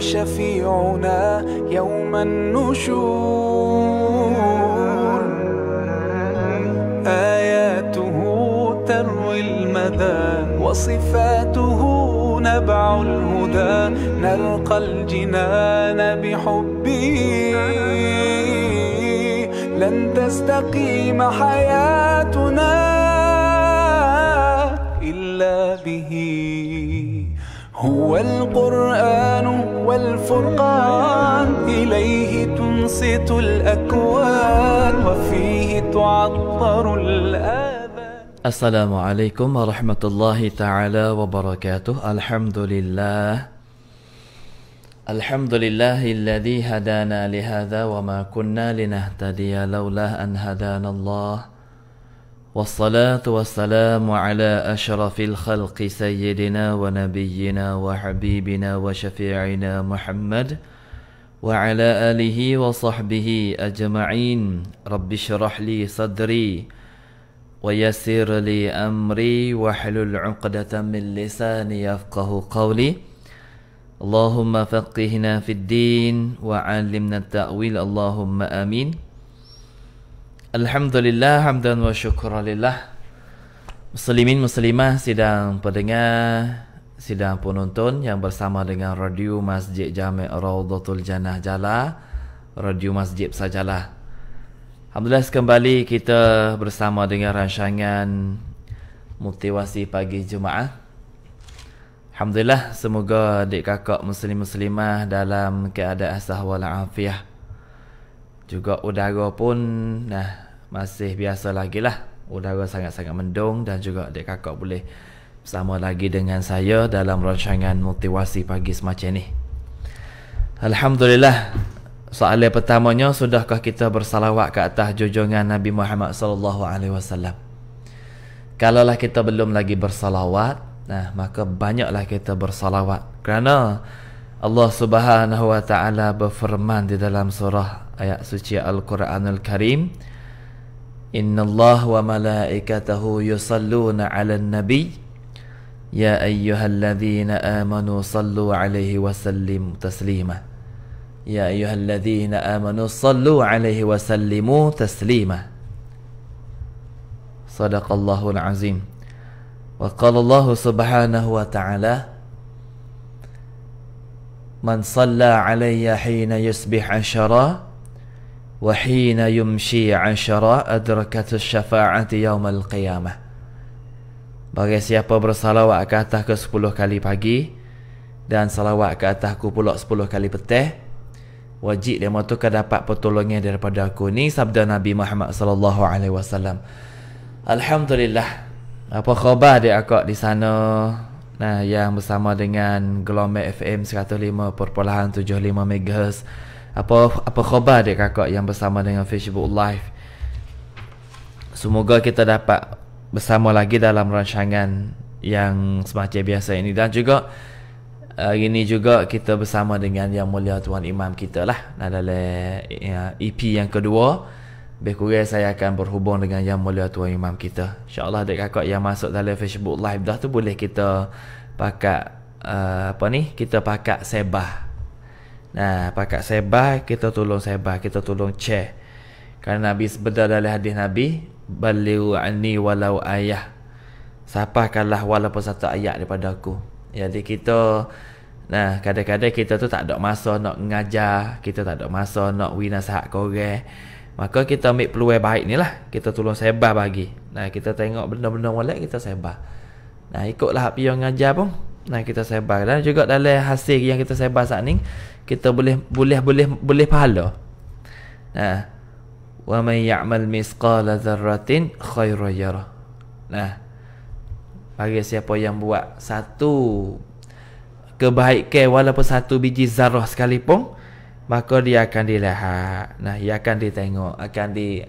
وشفيعنا يوم النشور آياته تروي المدى وصفاته نبع الهدى نلقى الجنان بحبه لن تستقيم حياتنا إلا به هو القرآن والفرقان إليه تنصت الأكوان وفيه تعطر الآبان السلام عليكم ورحمة الله تعالى وبركاته الحمد لله الحمد لله الذي هدانا لهذا وما كنا لنهتدي لولا أن هدانا الله والصلاة والسلام على أشرف الخلق سيدنا ونبينا وحبيبنا وشفيعنا محمد وعلى آله وصحبه أجمعين رب اشرح لي صدري ويسر لي أمري واحلل عقدة من لساني يفقه قولي اللهم فقهنا في الدين وعلمنا التأويل اللهم آمين Alhamdulillah hamdan wa syukurillah. Muslimin muslimah sidang pendengar, sidang penonton yang bersama dengan Radio Masjid Jami' Raudhatul Jannah Jala, Radio Masjid Sajalah. Alhamdulillah kembali kita bersama dengan rancangan Mutiwasi Pagi Jumaat. Alhamdulillah semoga adik kakak muslim muslimah dalam keadaan sehat afiah. Juga udara pun nah, masih biasa lagi lah. Udara sangat-sangat mendung dan juga adik kakak boleh bersama lagi dengan saya dalam rancangan motivasi pagi semacam ni. Alhamdulillah. Soalan pertamanya, sudahkah kita bersalawat ke atas jujungan Nabi Muhammad sallallahu alaihi wasallam? Kalaulah kita belum lagi bersalawat, nah maka banyaklah kita bersalawat. Kerana Allah Subhanahu wa taala berfirman di dalam surah ayat suci Al-Quranul Karim Inna Allah wa malaikatahu yusalluna ala nabi Ya ayyuhalladzina amanu sallu alaihi wa sallim taslima Ya ayyuhalladzina amanu sallu alaihi wa sallimu taslima Sadaqallahul azim Wa qala Allah subhanahu wa ta'ala من صلى علي حين يصبح شرا وحين يمشي عشرة أدركت الشفاعة يوم القيامة Bagi siapa bersalawat ke atas ke sepuluh kali pagi Dan salawat ke atas ku pulak sepuluh kali petih Wajib dia mahu tu ke dapat pertolongan daripada aku ni Sabda Nabi Muhammad sallallahu alaihi wasallam. Alhamdulillah Apa khabar dia aku di sana Nah, Yang bersama dengan Gelombang FM 105.75 MHz apa apa khabar dek kakak yang bersama dengan Facebook Live. Semoga kita dapat bersama lagi dalam rancangan yang semacam biasa ini dan juga hari ini juga kita bersama dengan yang mulia tuan imam kita lah dalam ya, EP yang kedua. Lebih saya akan berhubung dengan yang mulia tuan imam kita. Insya-Allah dek kakak yang masuk dalam Facebook Live dah tu boleh kita pakat uh, apa ni? Kita pakat sebah Nah, pakat sebah kita tolong sebah, kita tolong ceh. Karena Nabi sebenar dalam hadis Nabi, baliu ani walau ayah. Siapa kalah walaupun satu ayat daripada aku. Jadi kita nah kadang-kadang kita tu tak ada masa nak mengajar, kita tak ada masa nak wina sahak korang. Maka kita ambil peluang baik ni lah Kita tolong sebar bagi Nah kita tengok benda-benda molek kita sebar Nah ikutlah apa yang ngajar pun Nah kita sebar Dan juga dalam hasil yang kita sebar saat ni kita boleh boleh boleh boleh pahala. Nah. Wa may ya'mal misqala dzarratin khairan yara. Nah. Bagi siapa yang buat satu kebaikan walaupun satu biji zarah sekalipun maka dia akan dilihat. Nah, dia akan ditengok, akan di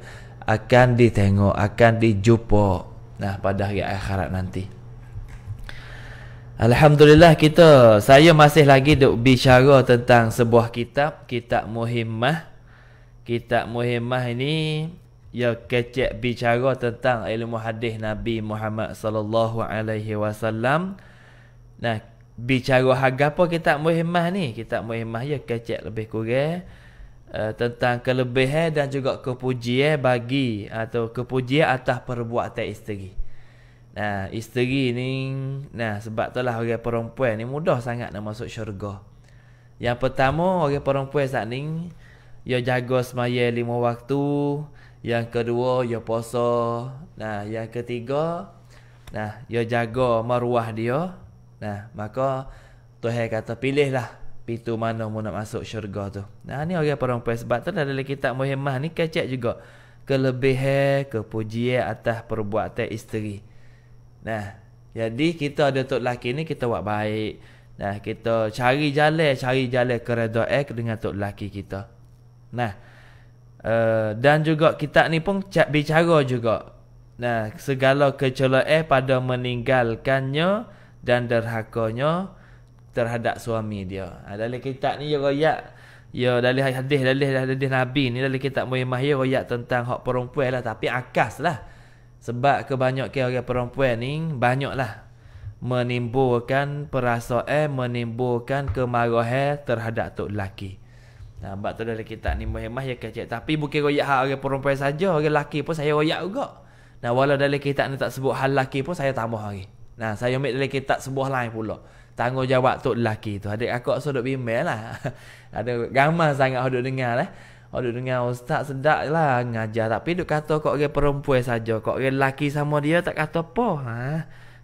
akan ditengok, akan dijumpa nah pada hari akhirat nanti. Alhamdulillah kita saya masih lagi duk bicara tentang sebuah kitab, kitab Muhimmah. Kitab Muhimmah ini ya kecek bicara tentang ilmu hadis Nabi Muhammad sallallahu alaihi wasallam. Nah, bicara harga apa kitab Muhimmah ni? Kitab Muhimmah ya kecek lebih kurang uh, tentang kelebihan dan juga kepujian bagi atau kepujian atas perbuatan isteri. Nah, isteri ni nah sebab itulah orang perempuan ni mudah sangat nak masuk syurga. Yang pertama orang perempuan saat ni dia ya jaga semaya lima waktu, yang kedua dia ya puasa, nah yang ketiga nah dia ya jaga maruah dia. Nah, maka Tuhan kata pilihlah pintu mana mu nak masuk syurga tu. Nah, ni orang perempuan sebab tu lah dalam kitab Muhammad ni kecek juga kelebihan, kepujian atas perbuatan isteri. Nah, jadi kita ada tok laki ni kita buat baik. Nah, kita cari jalan, cari jalan keredaan dengan tok laki kita. Nah. Uh, dan juga kita ni pun cak bicara juga. Nah, segala kecelaan pada meninggalkannya dan derhakanya terhadap suami dia. Ha, dalam kitab ni ya royak Ya dalam hadis dalam hadis Nabi ni dari kitab muhyimah ya royak tentang hak perempuan lah tapi akas lah. Sebab kebanyakan orang perempuan ni banyaklah menimbulkan perasaan, menimbulkan kemarahan terhadap tok lelaki. Nah, sebab tu dalam kitab ni Muhammad ya kecil. Tapi bukan royak hak orang perempuan saja, orang lelaki pun saya royak juga. Nah, walau dalam kitab ni tak sebut hal lelaki pun saya tambah lagi. Nah, saya ambil dalam kitab sebuah lain pula. Tanggungjawab tok lelaki tu. Adik aku sudah bimbel lah. Ada gamas sangat hodok dengar lah. Eh. Aduh oh, dengan ustaz sedap lah ngajar. Tapi duk kata kok orang perempuan saja. Kok orang lelaki sama dia tak kata apa. Ha?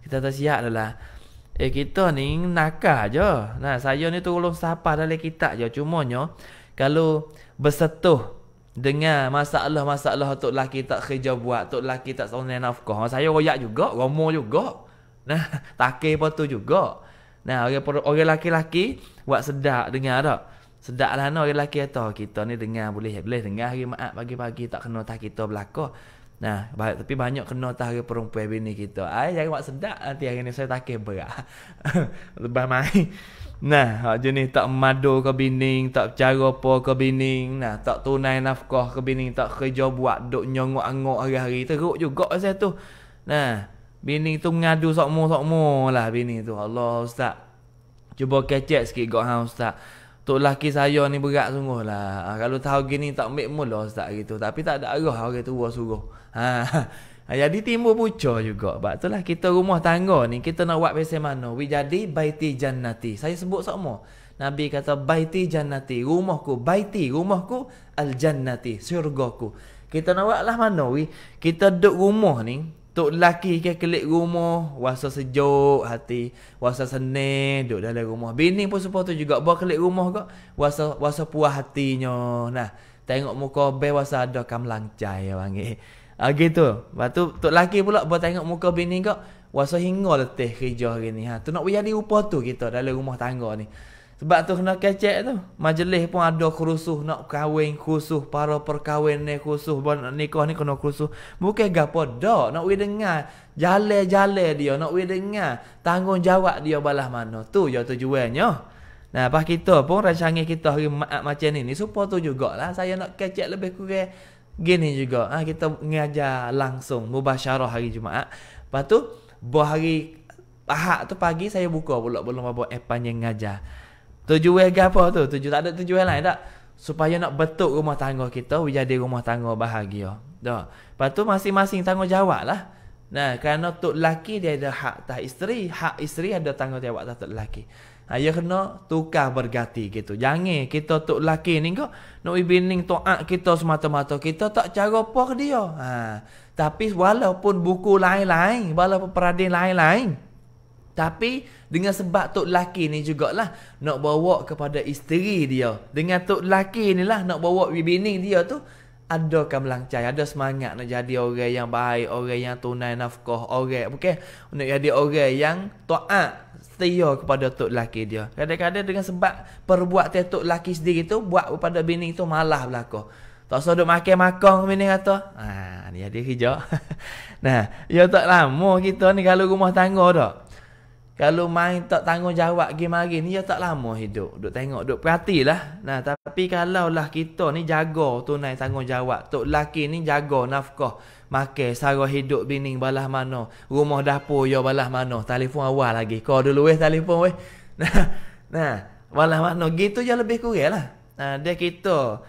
Kita tak siap lah. Eh kita ni nakah je. Nah saya ni belum sapa dari kita je. Cumanya kalau bersetuh dengan masalah-masalah untuk lelaki tak kerja buat. Untuk lelaki tak sama nafkah. Saya royak juga. Romo juga. Nah takir pun tu juga. Nah orang, orang lelaki-lelaki buat sedap dengan tak. Sedak lah no, lelaki tu. Kita ni dengar boleh. Boleh dengar hari maat pagi-pagi. Tak kena tak kita belakang. Nah, baik, tapi banyak kena tak hari perempuan bini kita. Ai jangan buat sedak nanti hari ni saya takih berat. Lebih mai. Nah, hak jenis tak madu ke bini, tak cara apa ke bini, nah tak tunai nafkah ke bini, tak kerja buat duk nyongok angok hari-hari teruk juga saya tu. Nah, bini tu mengadu sokmo sokmo lah bini tu. Allah ustaz. Cuba kecek sikit gok ha ustaz. Tok laki saya ni berat sungguh lah. Ha, kalau tahu gini tak ambil mula ustaz gitu. Tapi tak ada arah orang tua suruh. Ha, ha. Jadi timbul buca juga. Sebab lah kita rumah tangga ni kita nak buat macam mana. We jadi baiti jannati. Saya sebut semua. Nabi kata baiti jannati. Rumahku baiti. Rumahku al jannati. syurga ku. Kita nak buat lah mana we. Kita duduk rumah ni. Tok lelaki ke kelip rumah, rasa sejuk hati, rasa senang duduk dalam rumah. Bini pun serupa tu juga, buat kelip rumah kok, wasa wasa puas hatinya. Nah, tengok muka be wasa ada kam lancai ya bang. Ah ha, gitu. Lepas tok lelaki pula buat tengok muka bini kok, wasa hingga letih kerja hari ni. Ha, tu nak jadi rupa tu kita dalam rumah tangga ni. Sebab tu kena kecek tu. Majlis pun ada kerusuh nak kahwin kerusuh. Para perkahwin ni kerusuh. nak nikah ni kena kerusuh. Bukan gapa dah. Nak we dengar. Jale-jale dia. Nak we dengar. Tanggungjawab dia balas mana. Tu je tujuannya. Nah, pas kita pun rancangan kita hari macam ni. Ni supaya tu jugalah. Saya nak kecek lebih kurang. Gini juga. Ha, kita ngajar langsung. Mubasyarah hari Jumaat. Lepas tu. Buah hari. Pahak tu pagi saya buka pula. Belum apa-apa. Eh, panjang ngajar. Tujuh ke apa tu? Tujuh tak ada tujuan lain tak? Supaya nak betuk rumah tangga kita jadi rumah tangga bahagia. Dah. Lepas tu masing-masing tanggungjawab lah. Nah, kerana tok lelaki dia ada hak tak isteri, hak isteri ada tanggungjawab atas tok lelaki. Ha, ia ya kena tukar berganti gitu. Jangan kita tok laki ni kok nak bining toak kita semata-mata kita tak cara apa dia. Ha, tapi walaupun buku lain-lain, walaupun peradil lain-lain, tapi dengan sebab tok laki ni jugalah nak bawa kepada isteri dia. Dengan tok laki inilah nak bawa bini dia tu ada kan melancai, ada semangat nak jadi orang yang baik, orang yang tunai nafkah, orang bukan okay? nak jadi orang yang taat setia kepada tok laki dia. Kadang-kadang dengan sebab perbuatan tok laki sendiri tu buat kepada bini tu malah belaka. Tak usah duk makan makan bini kata. Ha, ah, ni ada hijau. nah, ya tak lama kita ni kalau rumah tangga tak. Kalau main tak tanggungjawab game-game ni, ya tak lama hidup. Duk tengok, duk perhatilah. Nah, tapi kalau lah kita ni jaga tunai tanggungjawab. Tok laki ni jaga nafkah. Makan, sara hidup bini balah mana. Rumah dapur ya balah mana. Telefon awal lagi. Kau dulu weh telefon weh. Nah, nah balah mana. Gitu ya lebih kurang lah. Nah, dia kita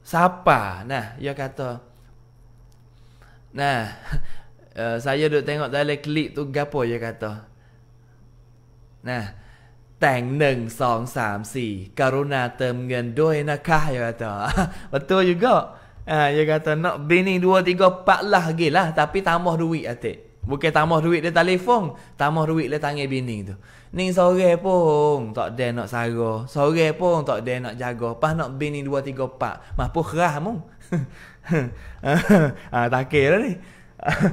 siapa? Nah, dia kata. Nah, uh, saya duk tengok dalam klik tu gapo dia kata. นะแต่งหนึ่งสองสามสี่กรุณาเติมเงินด้วยนะคะยาตอ betul juga Ah, dia kata nak bini dua tiga empat lah lagi lah tapi tambah duit atik. Bukan tambah duit dia telefon, tambah duit dia tangi bini tu. Ni sore pun tak ada nak sara, sore pun tak ada nak jaga. Pas nak bini dua tiga empat, mah pun kerah mu. ah, tak kira lah ni. Lah,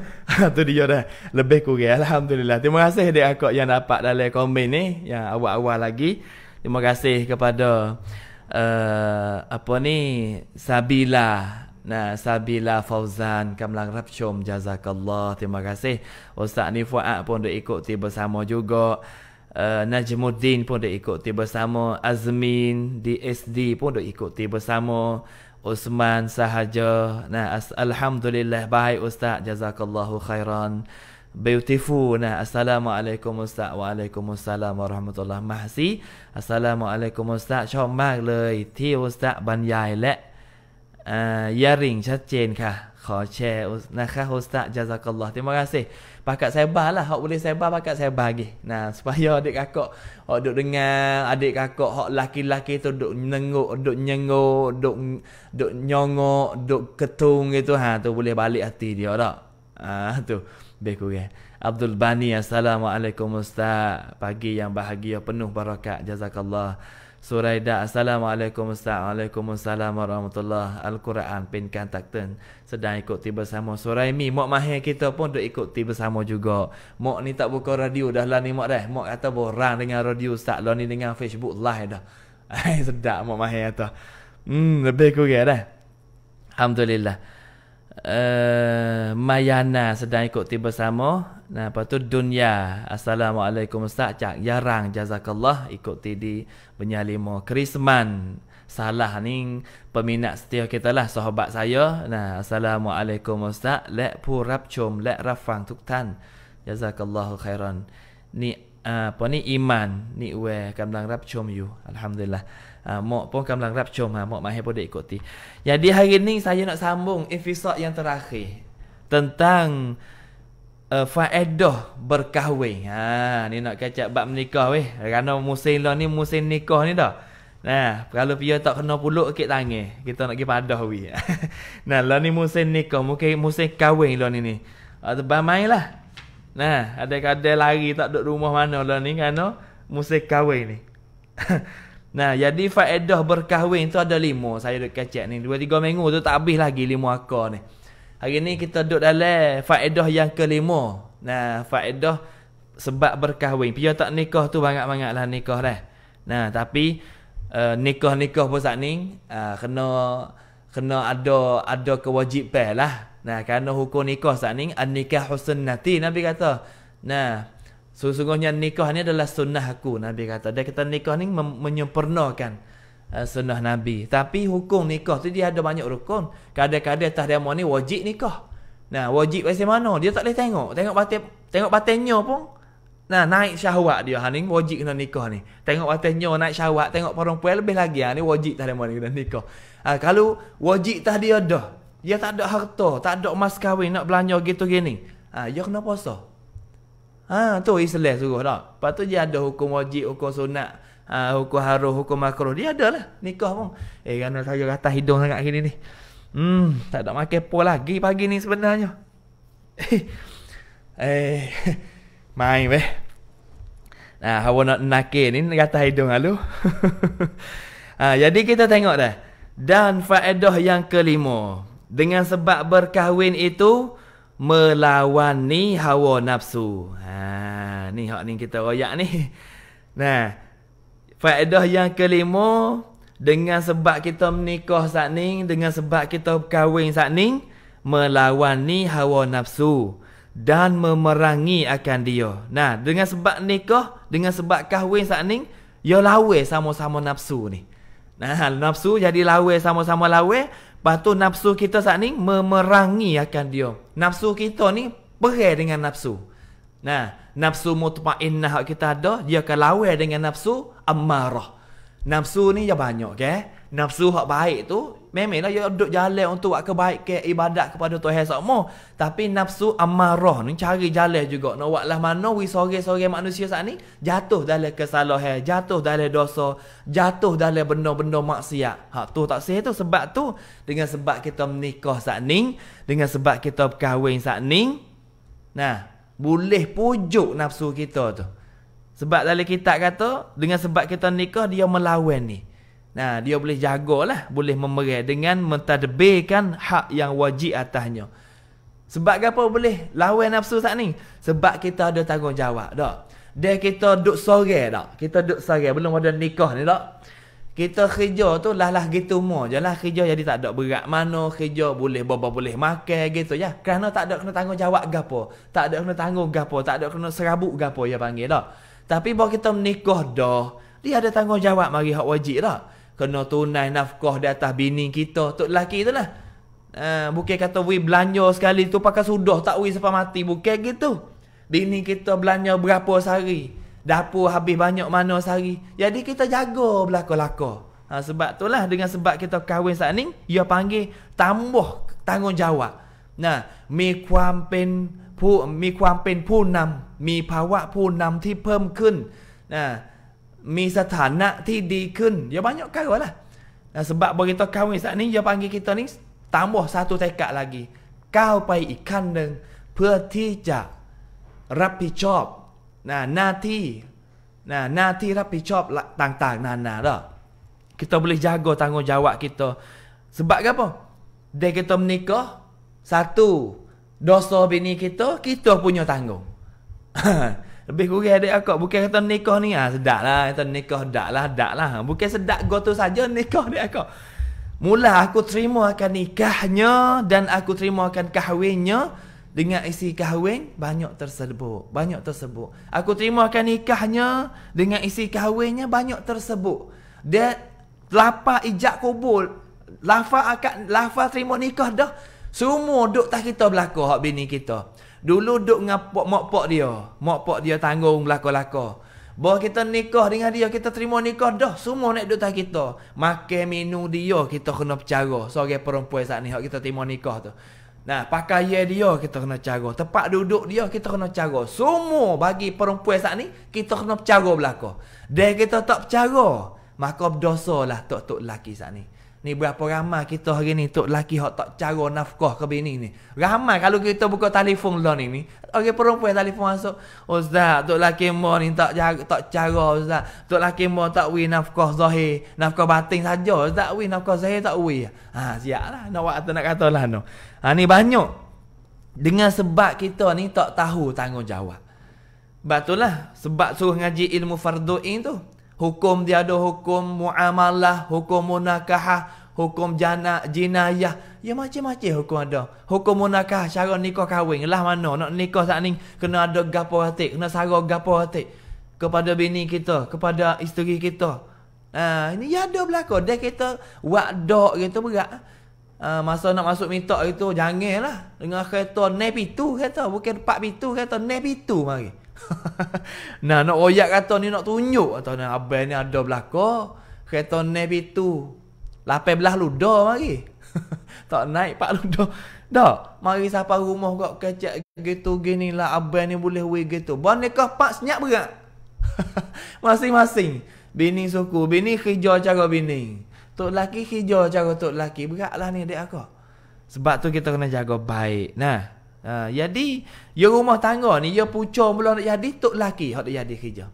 tu dia dah lebih kurang alhamdulillah terima kasih dekat akak yang dapat dalam komen ni yang awal-awal lagi terima kasih kepada uh, apa ni Sabila Nah, Sabila Fauzan Kamlang Rapcom Jazakallah Terima kasih Ustaz Nifuat pun dia tiba bersama juga uh, Najmuddin pun dia tiba bersama Azmin DSD pun dia tiba bersama Usman sahaja. Nah, alhamdulillah baik ustaz. Jazakallahu khairan. Beautiful. Nah, assalamualaikum ustaz. Waalaikumsalam warahmatullahi wabarakatuh. Assalamualaikum ustaz. ชอบมากเลยที่ ustaz บรรยายและอ่ายาริงชัดเจนค่ะ Khoche Nah khas ustaz Jazakallah Terima kasih Pakat sebar lah Hak boleh sebar Pakat sebar lagi Nah supaya adik kakak Hak duduk dengar Adik kakak Hak laki-laki tu Duduk nenguk Duduk nyenguk Duduk Duduk nyongok Duduk ketung gitu ha, tu boleh balik hati dia tak Ah tu Beku ya Abdul Bani Assalamualaikum ustaz Pagi yang bahagia Penuh barakat Jazakallah Jazakallah Suraida Assalamualaikum Ustaz Waalaikumsalam Warahmatullahi Al-Quran Pin Kantakten Sedang ikut tiba sama Suraimi Mok Mahir kita pun Duk ikut tiba sama juga Mok ni tak buka radio Dah lah ni Mok dah Mok kata borang dengan radio Ustaz Lo ni dengan Facebook live dah Ay, Sedap Mok Mahir kata Hmm Lebih kurang dah Alhamdulillah Uh, Mayana sedang ikut tiba sama Nah, lepas tu dunia. Assalamualaikum Ustaz. Cak jarang jazakallah ikut TD menyalimo Krisman. Salah ni peminat setia kita lah sahabat saya. Nah, assalamualaikum Ustaz. Lek purap cum lek rafang tuktan. Jazakallahu khairan. Ni uh, apa ni iman ni we kamlang rap cum you. Alhamdulillah. Uh, mok pun kamlang rap cum ha. Ah, mok mahir pun ikuti. Jadi hari ni saya nak sambung episod yang terakhir. Tentang uh, faedah berkahwin. Ha ni nak kacak bab menikah weh. Kerana musim lah ni musim nikah ni dah. Nah, kalau dia tak kena puluk kek tangih. Kita nak pergi padah weh. nah, lah ni musim nikah, mungkin musim kahwin lah ni ni. Ada ah, uh, bamai lah. Nah, ada kadai lari tak duduk rumah mana lah ni kerana musim kahwin ni. nah, jadi faedah berkahwin tu ada lima. Saya duduk kacak ni. Dua tiga minggu tu tak habis lagi lima akar ni. Hari ni kita duduk dalam faedah yang kelima. Nah, faedah sebab berkahwin. Pihak tak nikah tu banyak-banyak lah nikah lah. Nah, tapi uh, nikah-nikah pun saat ni uh, kena kena ada ada kewajipan lah. Nah, kerana hukum nikah saat ni an-nikah husn Nabi kata. Nah, sesungguhnya nikah ni adalah sunnah aku Nabi kata. Dan kita nikah ni menyempurnakan. Eh, sunnah Nabi. Tapi hukum nikah tu dia ada banyak rukun. Kadang-kadang atas dia ni wajib nikah. Nah, wajib macam mana? Dia tak boleh tengok. Tengok batin tengok batinnya pun. Nah, naik syahwat dia ha ni wajib kena nikah ni. Tengok batinnya naik syahwat, tengok perempuan lebih lagi ha ni wajib tak dia ni kena nikah. Ha, kalau wajib tak dia dah. Dia tak ada harta, tak ada mas kahwin nak belanja gitu gini. Ha, dia kena puasa. Ha, tu Islam suruh tak? Lepas tu dia ada hukum wajib, hukum sunat uh, hukum haruh, hukum makruh. Dia ada lah nikah pun. Eh, kerana saya kata hidung sangat gini ni. Hmm, tak ada makan pun lagi pagi ni sebenarnya. eh, eh, main weh. Nah, hawa nak nakir ni rata hidung lalu. ha, jadi kita tengok dah. Dan faedah yang kelima. Dengan sebab berkahwin itu melawani hawa nafsu. Ha, ni hak ni kita royak ni. Nah, Faedah yang kelima dengan sebab kita menikah saat ni, dengan sebab kita berkahwin saat ni, melawani hawa nafsu dan memerangi akan dia. Nah, dengan sebab nikah, dengan sebab kahwin saat ni, ia ya lawe sama-sama nafsu ni. Nah, nafsu jadi lawe sama-sama lawe, lepas tu nafsu kita saat ni memerangi akan dia. Nafsu kita ni perih dengan nafsu. Nah, nafsu mutmainnah yang kita ada, dia akan lawan dengan nafsu amarah. Nafsu ni yang banyak, okay? Nafsu hak baik tu, memanglah dia duduk jalan untuk buat kebaikan, ibadat kepada Tuhan sama. Tapi nafsu amarah ni cari jalan juga. Nak lah mana, wih sore-sore manusia saat ni, jatuh dalam kesalahan, jatuh dalam dosa, jatuh dalam benda-benda maksiat. Hak tu tak sihat tu, sebab tu, dengan sebab kita menikah saat ni, dengan sebab kita berkahwin saat ni, nah, boleh pujuk nafsu kita tu. Sebab dalam kitab kata, dengan sebab kita nikah, dia melawan ni. Nah, dia boleh lah boleh memerah dengan mentadbirkan hak yang wajib atasnya. Sebab apa boleh lawan nafsu tak ni? Sebab kita ada tanggungjawab, tak? Dia kita duduk sore, tak? Kita duduk sore, belum ada nikah ni, tak? kita kerja tu lah lah gitu mo je lah kerja jadi tak ada berat mana kerja boleh bawa boleh makan gitu ya kerana tak ada kena jawab gapo tak ada kena tanggung gapo tak ada kena serabut gapo ya panggil lah tapi bila kita menikah dah dia ada jawab mari hak wajib lah kena tunai nafkah di atas bini kita tu lelaki tu lah uh, bukan kata we belanja sekali tu pakai sudah tak we sampai mati bukan gitu bini kita belanja berapa sehari Dapur habis banyak mana sehari. Jadi kita jaga belako-lako. Ha, sebab itulah dengan sebab kita kahwin saat ni, ia panggil tambah tanggungjawab. Nah, mi kuam pen pu mi kuam pen pu nam, mi pawa pu nam ti pem kun. Nah, mi sathana ti di kun. Ya banyak kali lah. Nah, sebab berita kahwin saat ni, ia panggil kita ni tambah satu tekad lagi. Kau pai ikan dan perti jak. Rapi job นะหน้าที่นะหน้าที่รับผิดชอบต่างๆนานาดอก kita boleh jaga tanggungjawab kita sebab apa dia kita satu dosa bini kita kita punya tanggung lebih kurang ada aku bukan kata nikah ni ah ha, sedak lah kata nikah dak lah dak lah bukan sedak go tu saja nikah adik aku mula aku terima akan nikahnya dan aku terima akan kahwinnya dengan isi kahwin banyak tersebut banyak tersebut aku terima akan nikahnya dengan isi kahwinnya banyak tersebut dia lapa ijak kubur lafa akan lafa terima nikah dah semua duk tak kita berlaku hak bini kita dulu duk dengan pok mak pok dia mak pok dia tanggung belaka-laka Bawa kita nikah dengan dia, kita terima nikah dah. Semua nak tak kita. Makan minum dia, kita kena percara. Seorang perempuan saat ni, kita terima nikah tu. Nah, pakai dia kita kena cago. Tempat duduk dia kita kena cago. Semua bagi perempuan saat ni kita kena cago belaka. Dan kita tak cago, maka berdosa lah tok-tok laki saat ni. Ni berapa ramai kita hari ni tok lelaki hak tak cago nafkah ke bini ni. Ramai kalau kita buka telefon lah ni ni. Orang perempuan telefon masuk. Ustaz, tok laki mo ni tak jaga tak cago ustaz. Tok laki mo tak wi nafkah zahir, nafkah batin saja. Ustaz wi nafkah zahir tak wi. Ha siaplah nak waktu nak katalah noh. Ha ni banyak. Dengan sebab kita ni tak tahu tanggungjawab. Sebab lah sebab suruh ngaji ilmu fardu'in tu. Hukum dia ada hukum muamalah, hukum munakahah, hukum jana, jinayah. Ya macam-macam hukum ada. Hukum munakah cara nikah kahwin. Lah mana nak nikah saat ni kena ada gapo hati. Kena sara gapo hati. Kepada bini kita. Kepada isteri kita. Ha, ini ya ada berlaku. Dia kita wakdok kita berat uh, masa nak masuk minta itu janganlah dengan kereta naik pitu kereta bukan empat pitu kereta naik pitu mari nah nak royak kata ni nak tunjuk atau nah, abang ni ada belako kereta naik pitu 18 luda mari tak naik pak luda dah mari siapa rumah kau kecek gitu gini lah abang ni boleh we gitu bonekah pak senyap berat masing-masing bini suku bini kerja cara bini Tok laki hijau cara tok laki berat lah ni adik aku. Sebab tu kita kena jaga baik. Nah. Uh, jadi yo ya rumah tangga ni yo ya pucung pula nak jadi Tok laki Hak nak jadi kerja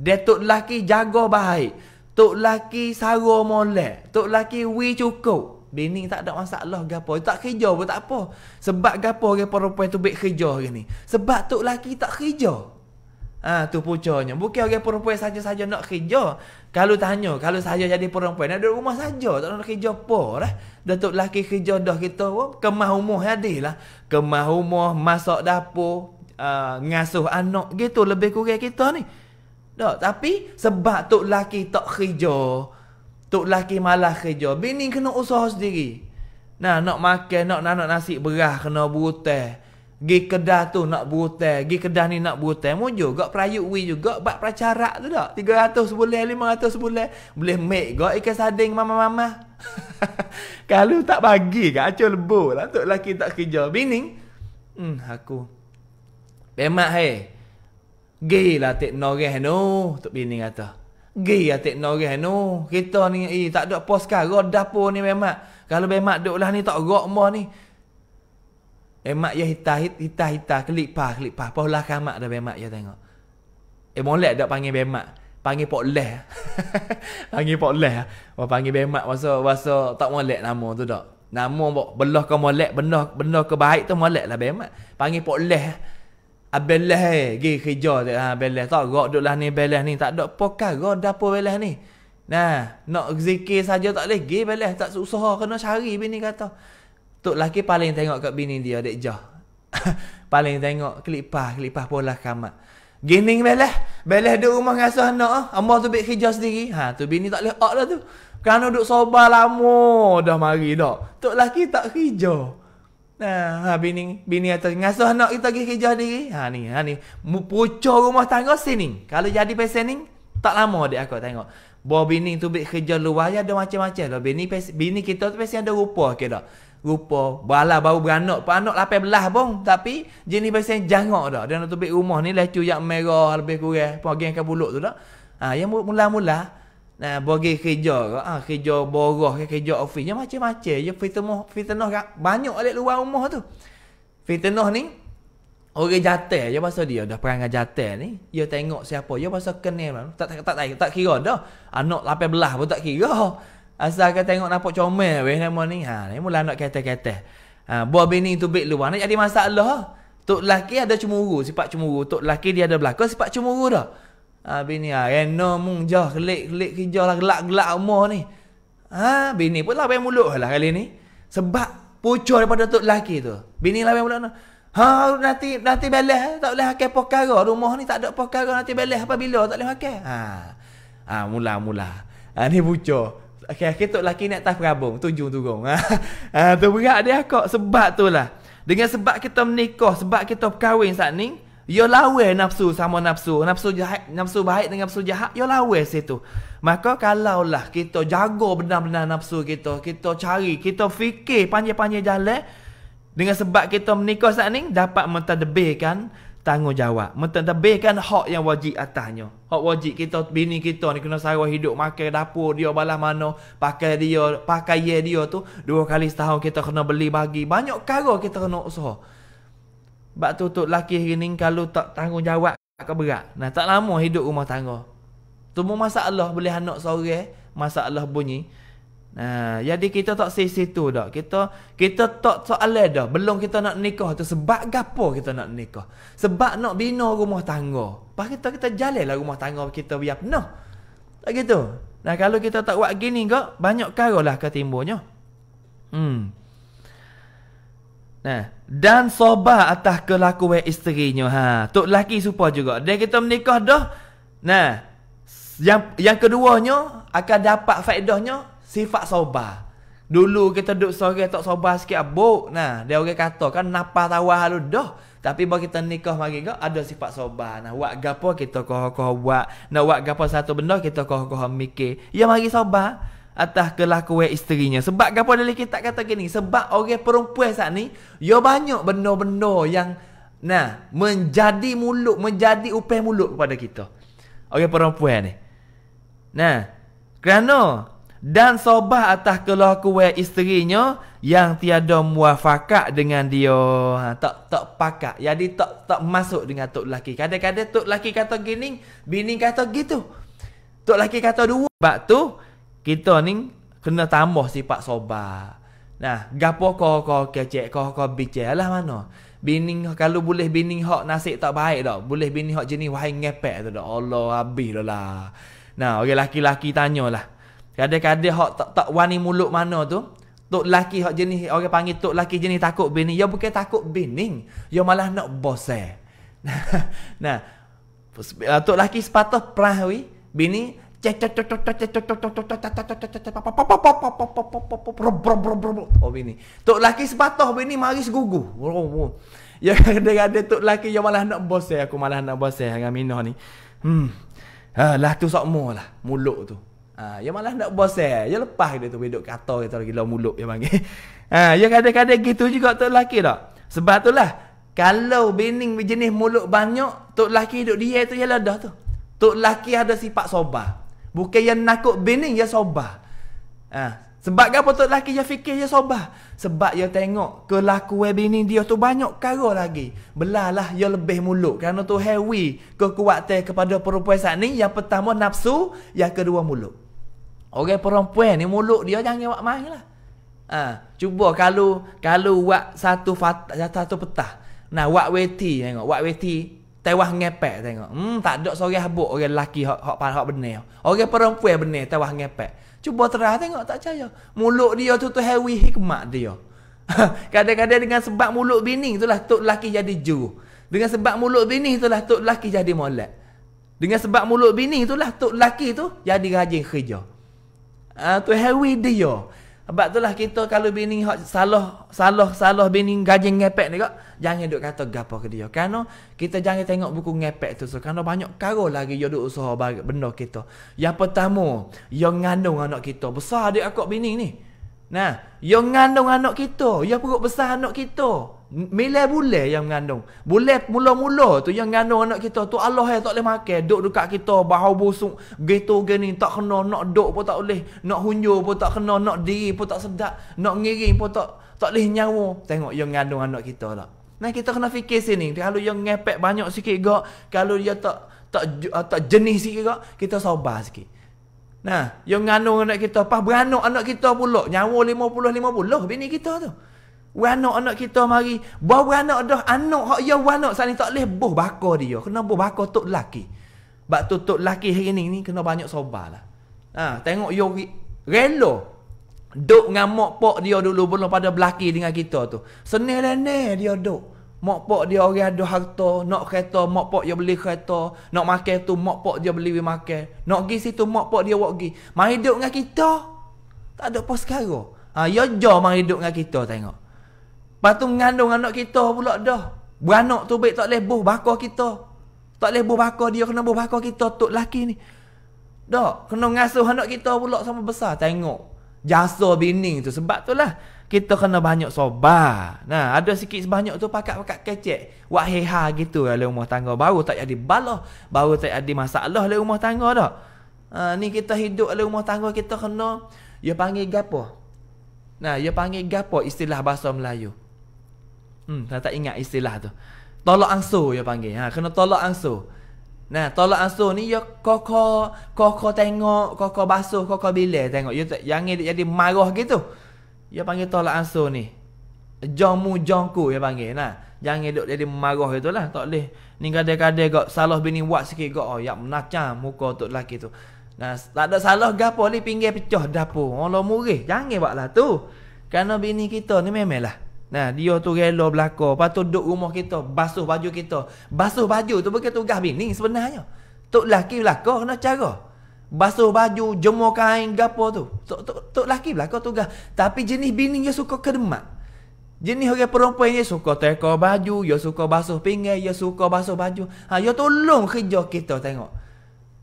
Dia tok laki jaga baik Tok laki sara molek Tok laki wi cukup Bini tak ada masalah gapo. Tak kerja pun tak apa Sebab gapo Dia perempuan tu baik kerja hari ni Sebab tok laki tak kerja Ah ha, tu pucanya. Bukan orang perempuan saja-saja nak kerja. Kalau tanya, kalau saya jadi perempuan, ada rumah saja. Tak nak kerja apa lah. Datuk lelaki kerja dah kita pun. Oh, kemah rumah ada ya, lah. Kemah rumah, masak dapur, uh, ngasuh anak. Gitu lebih kurang kita ni. Tak, tapi sebab tu lelaki tak kerja. tu lelaki malah kerja. Bini kena usaha sendiri. Nah, nak makan, nak nak nasi berah, kena buteh. Gi kedah tu nak butai, gi kedah ni nak butai, mau juga perayuk wi juga, bab peracara tu dak. 300 sebulan, 500 sebulan, boleh make gak ikan sading mama-mama. Kalau tak bagi kan acul lebur lah tok laki tak kerja. Bining. Hmm, aku. Memak hai. Gi lah tek norih no, tok bining kata. Gi lah tek norih no. Kita ni eh tak ada pos kara dapur ni memak. Kalau memak duk lah ni tak gak mah ni. Eh mak ya hitah hitah hitah klik pa klik pa Pah lah kamak dah bemak ya tengok. Eh molek dak panggil bemak. Panggil pok leh. panggil pok leh. Wah panggil bemak masa masa tak molek nama tu dak. Nama pok belah ke molek benda benda ke baik tu molek lah bemak. Panggil pok leh. Abelah eh, gi kerja tu ha belah tak gerak duk lah ni belah ni tak ada pokal gerak dapur leh ni. Nah, nak zikir saja tak boleh gi leh tak usaha kena cari bini kata. Tok laki paling tengok kat bini dia dek jah. paling tengok kelipah, kelipah pola kamat. Gening belah. Belah duduk rumah ngasuh anak. Ah. Amba tu bik kerja sendiri. Ha tu bini tak boleh ak dah tu. kan duduk soba lama dah mari dah. Tok laki tak kerja. Nah, ha, ha, bini bini atas ngasuh anak kita pergi kerja diri. Ha ni, ha ni. Pucu rumah tangga sini. Kalau jadi pesen ni, tak lama dia aku tengok. Bawa bini tu bik kerja luar ya ada macam-macam lah. Bini bini kita tu pesen ada rupa ke okay, dah rupa bala baru beranak pa anak 18 pun tapi jenis pasal jangak dah dia nak tubik rumah ni lecu yang merah lebih kurang pun geng kan buluk tu dah ha, yang mula-mula nah bagi kerja ke ha, kerja borah ke kerja ofisnya macam-macam je fitnah fitnah kan banyak alat luar rumah tu fitnah ni orang jatah je masa dia dah perangai jatah ni dia tengok siapa dia masa kenal tak tak tak tak, tak, tak kira dah anak 18 pun tak kira Asal kau tengok nampak comel weh nama ni. Ha, ni mula nak kata-kata. Ha, buah bini tu bit luar. Nak jadi masalah. Tok laki ada cemuru. Sifat cemuru. Tok laki dia ada belakang. Sifat cemuru dah. Ha, bini ha, Reno mung jah. Kelik-kelik kejah lah. Gelak-gelak umur ni. Ha, bini pun lah. mulut lah kali ni. Sebab pucuk daripada tok laki tu. Bini lah mulut ni. Ha, nanti nanti belah. Eh. Tak boleh hakai pokara. Rumah ni tak ada pokara. Nanti belah apa bila. Tak boleh hakai. Ha. Ha, mula-mula. Ha, ni pucuk. Okay, akhir tu lelaki nak tas perabung. Tujung turung. ha, tu ah, berat dia kok. Sebab tu lah. Dengan sebab kita menikah, sebab kita berkahwin saat ni, Yo lawe nafsu sama nafsu. Nafsu jahat, nafsu baik dengan nafsu jahat, yo lawe situ. Maka kalau lah kita jaga benar-benar nafsu kita, kita cari, kita fikir panjang-panjang jalan dengan sebab kita menikah saat ni dapat mentadbirkan tanggungjawab. Mententebihkan hak yang wajib atasnya. Hak wajib kita, bini kita ni kena sara hidup, makan dapur dia balas mana, pakai dia, pakai ye dia tu, dua kali setahun kita kena beli bagi. Banyak kara kita kena usaha. Sebab tu tu laki ni kalau tak tanggungjawab, akan berat. Nah, tak lama hidup rumah tangga. Tumbuh masalah boleh anak sore, masalah bunyi. Nah, eh, jadi kita tak sisi situ dah. Kita kita tak soalan dah. Belum kita nak nikah tu sebab gapo kita nak nikah? Sebab nak bina rumah tangga. Pas kita kita jalanlah rumah tangga kita biar penuh. Tak gitu. Nah, kalau kita tak buat gini ke, banyak karolah ke timbunya. Hmm. Nah, dan sobat atas kelakuan isterinya. Ha, tok laki supa juga. Dia kita menikah dah. Nah, yang yang keduanya akan dapat faedahnya sifat soba. Dulu kita duduk sore tak soba sikit abuk. Nah, dia orang kata kan napa tawa halu dah. Tapi bila kita nikah lagi, ke ada sifat soba. Nah, buat gapo kita kohok-kohok buat. Nak buat gapo satu benda kita kohok-kohok mikir. Ya mari soba. atas kelakuan isterinya. Sebab gapo dari kita kata gini, sebab orang perempuan saat ni yo ya banyak benda-benda yang nah menjadi mulut, menjadi upeh mulut kepada kita. Orang perempuan ni. Nah, kerana dan sobah atas keluar kuat isterinya yang tiada muafakat dengan dia. Ha, tak tak pakat. Jadi tak tak masuk dengan tok laki. Kadang-kadang tok laki kata gini, bini kata gitu. Tok laki kata dua. Sebab tu kita ni kena tambah sifat sobah. Nah, gapo ko ko kecek ko ko bicek lah mana. Bini kalau boleh bini hok nasib tak baik dak. Boleh bini hok jenis wahai ngepek tu dak. Allah habis dah lah. Nah, orang okay, laki-laki tanyalah. Kadang-kadang hak tak, tak wani mulut mana tu. Tok laki hak jenis orang panggil tok laki jenis takut bini. Ya bukan takut bini. Ya malah nak bos eh. nah. nah tok laki sepatah perah we. Bini cek cek cek cek cek cek cek cek cek cek Ya kadang-kadang tok laki yang malah nak bos saya. Aku malah nak bos saya dengan Minah ni. Hmm. lah tu sok lah. Muluk tu. Ha, yang malah nak bos eh. Dia lepas dia tu beduk kata kita lagi lah muluk dia panggil. Ha, dia ya kadang-kadang gitu juga tu lelaki tak? Sebab tu lah. Kalau bening berjenis muluk banyak, tu lelaki duduk dia tu ialah dah tu. Tok lelaki ada sifat soba. Bukan yang nakut bening, ya soba. Ha, sebab apa tok lelaki dia fikir dia soba. Sebab dia tengok kelakuan bini dia tu banyak kara lagi. Belalah dia lebih mulut. Kerana tu hewi kekuatan kepada perempuan saat ni. Yang pertama nafsu, yang kedua mulut. Orang perempuan ni mulut dia jangan buat main lah. Ha, cuba kalau kalau buat satu fat, satu petah. Nah, buat weti tengok, buat weti tewah ngepek tengok. Hmm, tak ada seorang habuk orang lelaki hok pan hok benar. Orang perempuan benar tewah ngepek. Cuba terah tengok tak percaya. Mulut dia tu tu hewi hikmat dia. Kadang-kadang dengan sebab mulut bini itulah tok lelaki jadi juru. Dengan sebab mulut bini itulah tok lelaki jadi molek. Dengan sebab mulut bini itulah tok lelaki tu jadi rajin kerja. Ah tu hawi dia. Sebab itulah kita kalau bini hak salah salah salah bini gaji ngepek ni kak, jangan duk kata gapo ke dia. Karena kita jangan tengok buku ngepek tu so karena banyak karo lagi yo duk usaha benda kita. Yang pertama, yo ngandung anak kita. Besar dia akak bini ni. Nah, yo ngandung anak kita, yo perut besar anak kita. Mila boleh yang mengandung. Boleh mula-mula tu yang mengandung anak kita. Tu Allah yang tak boleh makan. Duk dekat kita. Bahau busuk. Gitu gini. Tak kena. Nak duk pun tak boleh. Nak hunjur pun tak kena. Nak diri pun tak sedap. Nak ngiri pun tak. Tak boleh nyawa. Tengok yang mengandung anak kita lah. Nah kita kena fikir sini. Kalau yang ngepek banyak sikit gak. Kalau dia tak tak, uh, tak jenis sikit gak. Kita sabar sikit. Nah, yang nganung anak kita. Pas beranak anak kita pula. Nyawa 50-50 bini kita tu. Wanak anak kita mari. Bawa wanak dah. Anak hak ya wanak saat ni tak boleh. Boh bakar dia. Kena boh bakar tok laki. bak tu tok laki hari ni ni kena banyak soba lah. Ha, tengok yo relo, dok ngamok pok dia dulu belum pada belaki dengan kita tu. seni Senilene dia dok, mok pok dia orang ada harta, nak kereta, mok pok dia beli kereta, nak makan tu mok pok dia beli makan. Nak pergi situ mok pok dia buat pergi. Mari duk dengan kita. Tak ada apa sekarang. Ha, ya jo mari duk dengan kita tengok. Lepas tu mengandung anak kita pula dah. Beranak tu baik tak boleh buh bakar kita. Tak boleh buh bakar dia kena buh bakar kita tok laki ni. Dak, kena ngasuh anak kita pula sama besar tengok. Jasa bini tu sebab tu lah kita kena banyak soba, Nah, ada sikit sebanyak tu pakat-pakat kecek. Wah heha gitu dalam rumah tangga baru tak jadi balah, baru tak jadi masalah dalam rumah tangga dak. Ha, ni kita hidup dalam rumah tangga kita kena dia panggil gapo? Nah, dia panggil gapo istilah bahasa Melayu. Hmm, saya tak ingat istilah tu. Tolak angsur dia panggil. Ha, kena tolak angsur. Nah, tolak angsur ni ya koko koko tengok, koko basuh, koko bila tengok. Ya yang ni jadi marah gitu. Dia panggil tolak angsur ni. Jomu jongku dia panggil. Nah, jangan duk jadi marah itulah. Tak boleh. Ni kadang-kadang kau salah bini buat sikit gak. Oh, ya menacam muka tu lelaki tu. Nah, tak ada salah gapo ni pinggir pecah dapur. Allah murih. Jangan buatlah tu. Kerana bini kita ni memelah. Nah, dia tu rela berlaku. Lepas tu duduk rumah kita, basuh baju kita. Basuh baju tu bukan tugas bini sebenarnya. Tok laki berlaku kena cara. Basuh baju, jemur kain, gapo tu. Tok tok tok laki berlaku tugas. Tapi jenis bini dia suka kedemak. Jenis orang perempuan dia suka teka baju, dia suka basuh pinggan, dia suka basuh baju. Ha, dia tolong kerja kita tengok.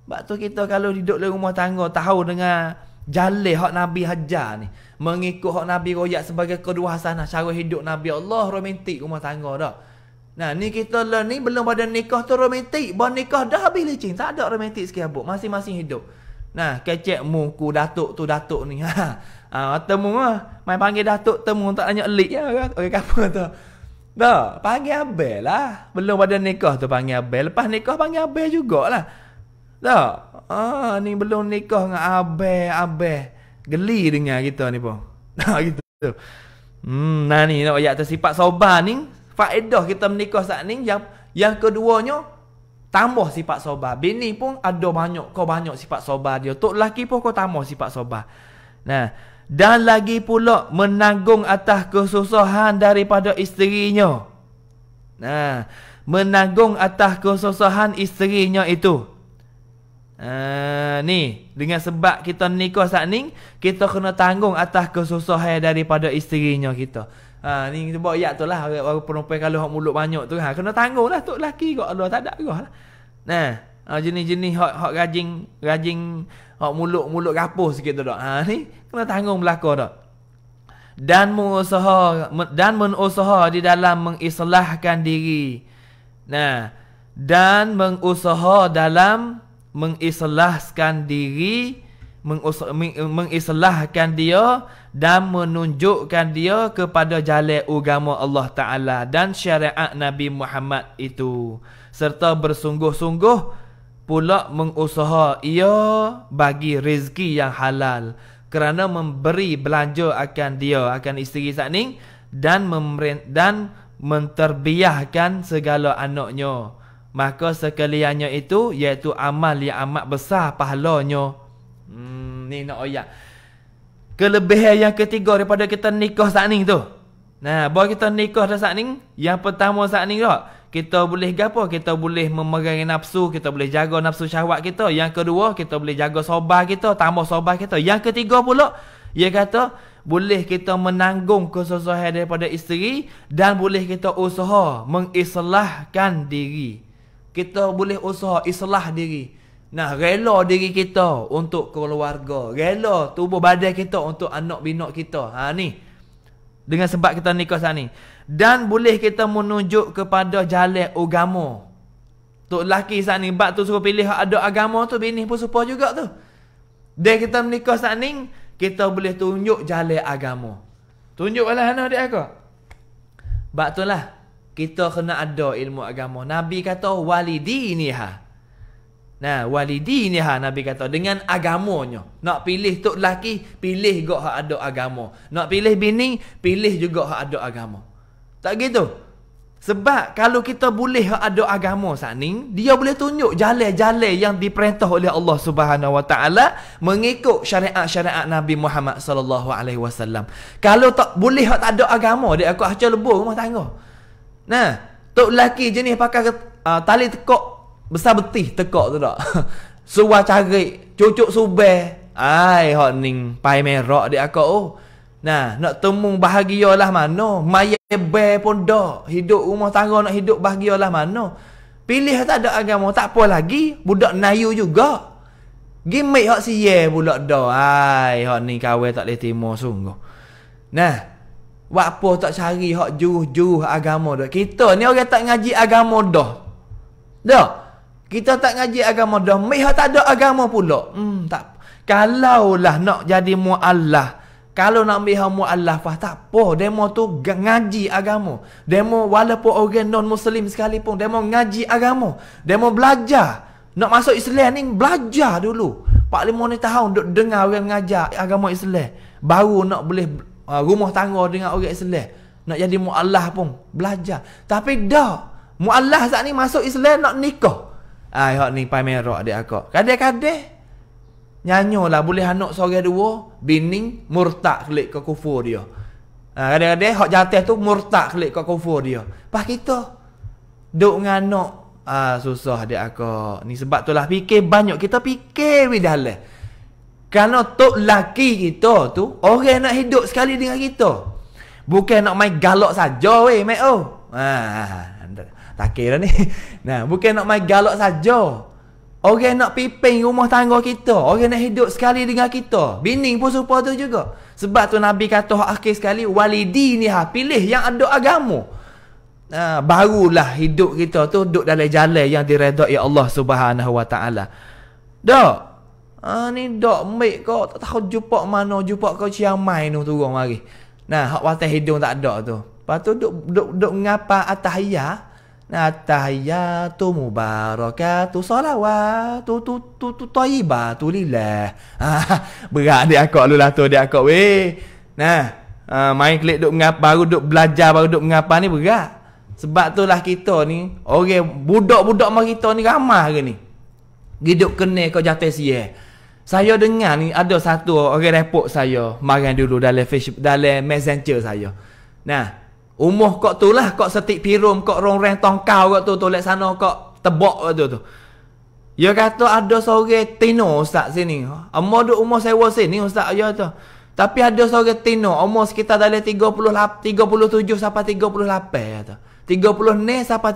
Sebab tu kita kalau duduk di rumah tangga, tahu dengan jalan hak Nabi Hajar ni mengikut hak Nabi royak sebagai kedua hasanah cara hidup Nabi Allah romantik rumah tangga dah. Nah, ni kita lah ni belum pada nikah tu romantik. Ba nikah dah habis licin. Tak ada romantik sekian buk. Masing-masing hidup. Nah, kecek muku datuk tu datuk ni. Ha. ha temu lah. Main panggil datuk temu tak nanya elik ya. Okey, kapa tu. Dah, panggil abel lah. Belum pada nikah tu panggil abel. Lepas nikah panggil abel jugalah. Dah. Ha, ni belum nikah dengan abel, abel geli dengar kita ni pun. Ha gitu. Hmm, nah ni nak ayat sifat sabar ni, faedah kita menikah saat ni yang yang keduanya tambah sifat sabar. Bini pun ada banyak, kau banyak sifat sabar dia. Tok laki pun kau tambah sifat sabar. Nah, dan lagi pula menanggung atas kesusahan daripada isterinya. Nah, menanggung atas kesusahan isterinya itu. Eh, ni dengan sebab kita nikah saat ni kita kena tanggung atas kesusahan daripada isterinya kita ha ni kita buat ayat tu lah orang perempuan kalau hak mulut banyak tu ha kena tanggung lah tu lelaki kok Allah tak ada gerah lah nah ha, jenis-jenis hak hak rajin rajin hak mulut mulut rapuh sikit tu dok ha ni kena tanggung belaka dok dan mengusaha dan mengusaha di dalam mengislahkan diri nah dan mengusaha dalam mengislahkan diri mengislahkan dia dan menunjukkan dia kepada jalan agama Allah Taala dan syariat Nabi Muhammad itu serta bersungguh-sungguh pula mengusaha ia bagi rezeki yang halal kerana memberi belanja akan dia akan isteri Sa'ning dan dan menterbiahkan segala anaknya Maka sekaliannya itu iaitu amal yang amat besar pahalanya. Hmm, ni nak oyak. Kelebihan yang ketiga daripada kita nikah saat ni tu. Nah, bawa kita nikah dah saat ni. Yang pertama saat ni tak? Kita boleh apa? Kita boleh memegangi nafsu. Kita boleh jaga nafsu syahwat kita. Yang kedua, kita boleh jaga sobat kita. Tambah sobat kita. Yang ketiga pula, dia kata, boleh kita menanggung kesusahan daripada isteri dan boleh kita usaha mengislahkan diri kita boleh usaha islah diri. Nah, rela diri kita untuk keluarga, rela tubuh badan kita untuk anak binak kita. Ha ni. Dengan sebab kita nikah sana ni. Dan boleh kita menunjuk kepada jalan agama. Tu laki sana ni bab tu suruh pilih ada agama tu bini pun serupa juga tu. Dan kita nikah sana ni, kita boleh tunjuk jalan agama. Tunjuklah anak dia aku. Bab tu lah kita kena ada ilmu agama. Nabi kata walidiniha. Nah, walidiniha Nabi kata dengan agamonyo. Nak pilih tok laki pilih gak hak ada agama. Nak pilih bini, pilih juga hak ada agama. Tak gitu. Sebab kalau kita boleh ada agama saat ni, dia boleh tunjuk jalan-jalan yang diperintah oleh Allah Subhanahu Wa Taala mengikut syariat-syariat Nabi Muhammad Sallallahu Alaihi Wasallam. Kalau tak boleh tak ada agama, dia aku acah lebur rumah tangga. Nah, tok lelaki jenis pakai uh, tali tekok besar betih tekok tu dak. Suwa cari cucuk subeh. Ai hot ning pai merok dia aku. Oh. Nah, nak temu lah mano. Maya be pun dak. Hidup rumah tangga nak hidup lah mano. Pilih tak ada agama, tak apa lagi. Budak nayu juga. Gimik hak siye pula dah. Ai hot ning kawe tak leh timo sungguh. Nah, Buat apa tak cari hak juruh-juruh agama dah. Kita ni orang tak ngaji agama dah. Dah. Kita tak ngaji agama dah. Mereka tak ada agama pula. Hmm, tak. Kalaulah nak jadi mu'allah. Kalau nak ambil hamu Allah tak apa. Demo tu ngaji agama. Demo walaupun orang non muslim sekalipun demo ngaji agama. Demo belajar. Nak masuk Islam ni belajar dulu. 4 5 tahun duk dengar orang ngajar agama Islam. Baru nak boleh uh, rumah tangga dengan orang Islam nak jadi muallah pun belajar tapi dah muallah saat ni masuk Islam nak nikah ai ah, hok ni pai merok adik aku kadang-kadang lah boleh anak seorang dua bining, murtak kelik ke kufur dia Ha, ah, kadang-kadang hak jatuh tu murtak kelik kau kufur dia. Pas kita duk nganok ah ha, susah dia aku. Ni sebab tu lah fikir banyak kita fikir we dah kerana tok laki kita tu orang nak hidup sekali dengan kita. Bukan nak main galak saja weh, mai oh. Ha, ah, tak kira ni. Nah, bukan nak main galak saja. Orang nak pimpin rumah tangga kita, orang nak hidup sekali dengan kita. Bini pun serupa tu juga. Sebab tu Nabi kata akhir sekali walidi ni ha pilih yang ada agama. Ha, barulah hidup kita tu duduk dalam jalan yang diredai ya Allah Subhanahu Wa Taala. Dak, Ah ni dok mik kau tak tahu jumpa mana jumpa kau Chiang Mai tu turun mari. Nah, hak watak hidung tak ada tu. Patu dok dok dok duk ngapa atahia. Nah, atahia tu mubarakatu salawat tu tu tu tu tayyibatu lillah. Ah, berat dia aku lu lah tu dia aku we. Nah, ah, main klik dok ngapa baru duk belajar baru duk ngapa ni berat. Sebab tu lah kita ni orang okay, budak-budak mak kita ni ramah ke ni. Giduk kena kau jatuh siya. Saya dengar ni ada satu orang report saya marah dulu dalam Facebook, dalam Messenger saya. Nah, umur kok tulah, kok setik pirum, kok rong reng tongkau kok tu, tu lek sana kok tebok kok tu tu. Ya kata ada seorang tino ustaz sini. Amo duk umur sewa sini ustaz ya tu. Tapi ada seorang tino umur sekitar dalam 38 37 sampai 38 ya tu. 36 sampai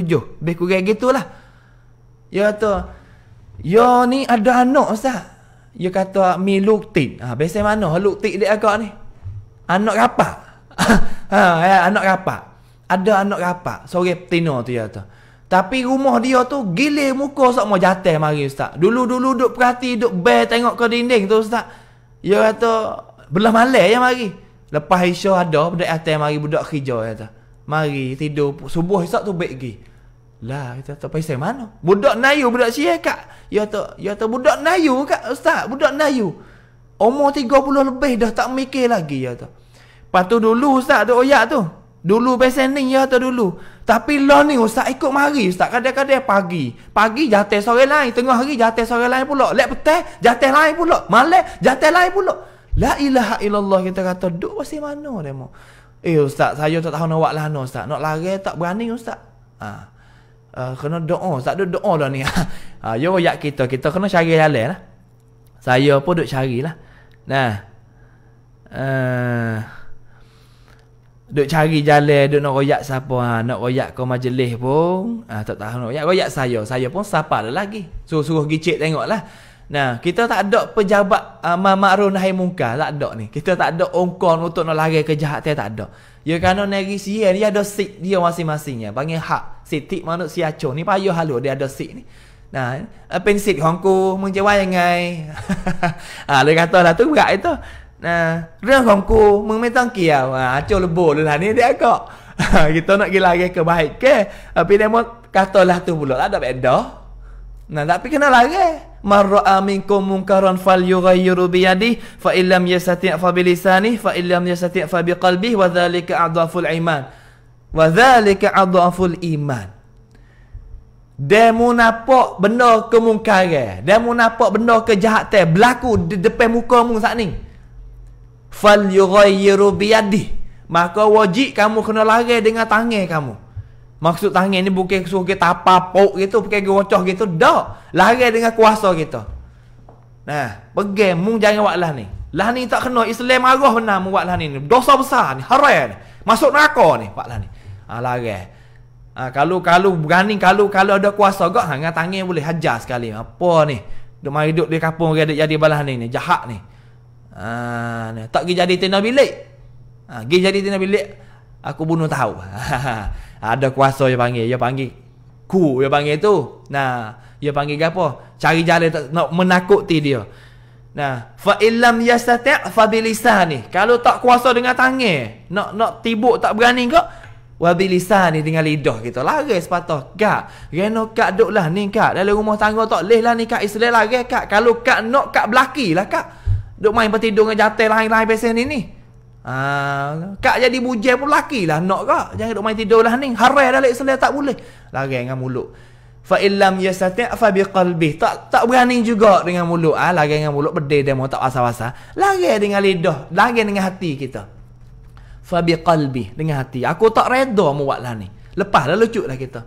37. beku kayak gitulah. Ya tu. Ya ni ada anak ustaz. Ya kata mi luktik. Ha biasa mana luktik dia agak ni? Anak rapak. ha ya, anak rapak. Ada anak rapak. Sore petina tu ya tu. Tapi rumah dia tu gile muka sok mau jatuh mari ustaz. Dulu-dulu duk perhati duk bel tengok ke dinding tu ustaz. Ya kata belah malam ya mari. Lepas isya ada budak atas mari budak hijau ya tu. Mari tidur subuh esok tu baik gi. Lah kita tak payah sayang mana Budak Nayu budak siya kak Ya tu ya tu budak Nayu kak ustaz Budak Nayu Umur 30 lebih dah tak mikir lagi ya tu patu dulu ustaz tu oyak tu Dulu besen ni ya tu dulu Tapi lah ni ustaz ikut mari ustaz Kadang-kadang pagi Pagi jatuh sore lain Tengah hari jatuh sore lain pula Lek petai jatuh lain pula malam jatuh lain pula La ilaha illallah kita kata Duk pasti mana demo mo Eh ustaz saya tak tahu nak buat lah ustaz Nak lari tak berani ustaz Haa ah uh, kena doa. Tak ada doa lah ni. ha, yo ya kita. Kita kena cari jalan lah. Saya pun duk cari lah. Nah. Uh, duk cari jalan. Duk nak royak siapa. Ha? Nak royak ke majlis pun. Ha, tak tahu nak royak. Royak saya. Saya pun siapa lagi. Suruh-suruh gicik tengok lah. Nah, kita tak ada pejabat uh, Mak Nahi Muka. Tak ada ni. Kita tak ada ongkong untuk nak lari ke jahat. Tak ada. Ya kerana kan, negeri sian, eh, dia ada sik dia masing-masingnya. Eh. Panggil hak. Sitik manusia cun. Ni payah halu dia ada sik ni. Nah, apa eh, sik hongku? Mencewa yang ngai. ah, dia kata lah tu berat itu. Nah, dia hongku. Mengmetang kia. Lah. Wah, acu lebur dulu lah ni dia kok. kita nak gila lagi ke baik ke. Tapi demo mau katalah tu pula. ada lah, benda. Nah, tapi kena lagi man ra'a minkum munkaran falyughayyir bi yadihi fa illam yastati' fa bilisanihi fa illam yastati' fa biqalbihi wa dhalika adhaful iman wa dhalika adhaful iman demo nampak benda kemungkaran demo nampak benda kejahatan berlaku di depan muka mu saat ni falyughayyir bi yadihi maka wajib kamu kena larang dengan tangan kamu Maksud tangan ni bukan suruh kita tapak pok gitu, pakai gua rocoh gitu, dak. Lari dengan kuasa kita. Nah, pergi mung jangan buat lah ni. Lah ni tak kena Islam marah benar mung buat lah ni. Dosa besar ni, haram ni. Masuk neraka ni, buat lah ni. Ah ha, lari. Ah ha, kalau kalau berani kalau kalau ada kuasa gak hang lah, tangan boleh hajar sekali. Apa ni? Duk mari duk di kampung gede jadi balah ni ni, jahat ni. Ah ha, tak pergi jadi tina bilik. Ah ha, jadi tina bilik aku bunuh tahu. Ada kuasa dia panggil. Dia panggil ku dia panggil tu. Nah, dia panggil apa? Cari jalan nak menakuti dia. Nah, fa'ilam illam yastati' fa ni. Kalau tak kuasa dengan tangan, nak nak tibuk tak berani kok. Wa ni dengan lidah kita. Lari sepatah. Kak, reno kak duklah ni kak. Dalam rumah tangga tak leh lah ni kak. Islam lari kak. Kalau kak nak kak belaki lah kak. Duk main pertidur dengan jatuh lain-lain pesan ni ni. Ah, kak jadi bujel pun laki lah nak kak. Jangan duduk main tidur lah ni. Harai dah like tak boleh. Lagi dengan mulut. Fa illam yastati' fa biqalbi. Tak tak berani juga dengan mulut. Ah ha? lari dengan mulut bedil demo tak asa-asa. Lari dengan lidah, lari dengan hati kita. Fa biqalbi dengan hati. Aku tak redha mu buat lah ni. Lepaslah lucutlah kita.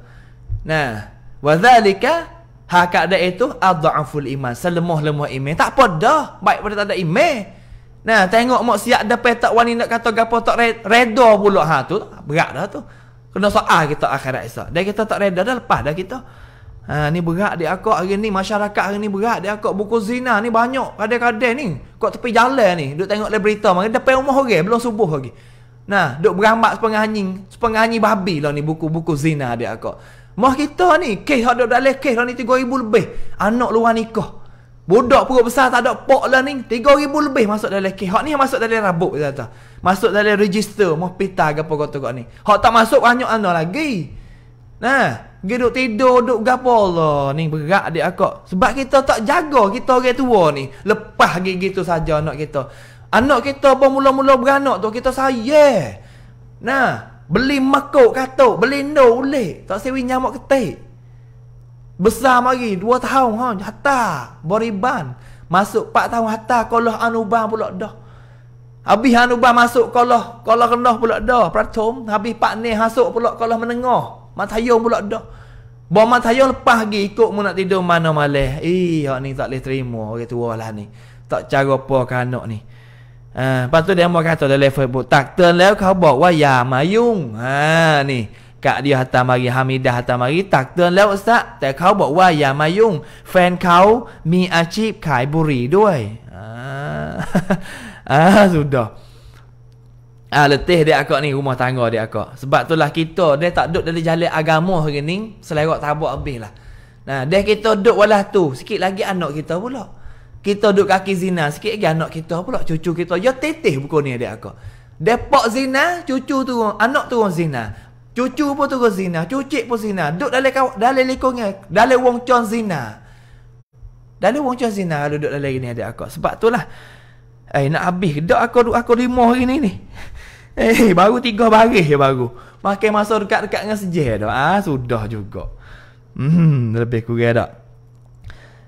Nah, wa zalika Hak ha, ada itu adhaful iman, selemah-lemah iman. Tak apa dah, baik pada tak ada iman. Nah, tengok mak siap depan tak wani nak kata gapo tak reda pula ha tu. Berat dah tu. Kena soal kita akhirat esok. Dan kita tak reda dah lepas dah kita. Ha ni berat dia akak hari ni masyarakat hari ni berat dia akak buku zina ni banyak kadang-kadang ni. Kok tepi jalan ni duk tengok le berita mari depan rumah orang okay, belum subuh lagi. Nah, duk beramak sepengah anjing, sepengah anjing babi lah ni buku-buku zina dia akak. Mah kita ni, kes ada duk dalam kes lah ni 3000 lebih. Anak luar nikah. Budak perut besar tak ada pok lah ni. ribu lebih masuk dalam kek. Hak ni yang masuk dalam rabuk kata Masuk dalam register. Mau pita ke apa kata kau ni. Hak tak masuk banyak anak lagi. Nah. Dia duduk tidur, duduk gapa lah ni berat dia aku. Sebab kita tak jaga kita orang tua ni. Lepas gitu saja anak kita. Anak kita pun mula-mula beranak tu kita sayang. Nah, beli makuk katuk, beli ndo ulik. Tak sewi nyamuk ketik. Besar mari 2 tahun ha hatta boriban masuk 4 tahun hatta kolah anubah pula dah. Habis anubah masuk kolah kolah rendah pula dah. Pratom habis pak ni masuk pula kolah menengah. matayung pula dah. Bawa matayung lepas lagi ikut mu nak tidur mana malah. Ih hak ni tak boleh terima orang tua lah ni. Tak cara apa kanak ni. Ha, lepas tu dia mau kata dalam Facebook. Tak terlalu kau bawa wayang mayung. Ha, ni dia กะดิฮัตามารีฮามิดาฮัตามารีตักเตือนแล้วซะแต่เขาบอกว่าอย่ามายุ่งแฟนเขามีอาชีพขายบุหรี่ด้วยอ่าสุดดอกอ่าเลตีเดอะกอนี่รูมาตังกอเดอะกอ lah, ah. ah, ah, sebab tu lah kita dia tak duduk dalam jalan agama hari ni selera tabuk habis lah nah dia kita duduk walah tu sikit lagi anak kita pula kita duduk kaki zina sikit lagi anak kita pula cucu kita ya teteh buku ni dia aku depok zina cucu tu anak tu orang zina Cucu pun terus zina, cucik pun zina. Duduk dalam kaw- dalam lekongnya, dalam wong con zina. Dalam wong con zina kalau duduk dalam ini ada aku. Sebab itulah. Eh nak habis dak aku duduk aku lima hari ni ni. Eh baru tiga baris je baru. Makan masa dekat-dekat dengan sejah dah. Ah sudah juga. Hmm lebih kurang dak.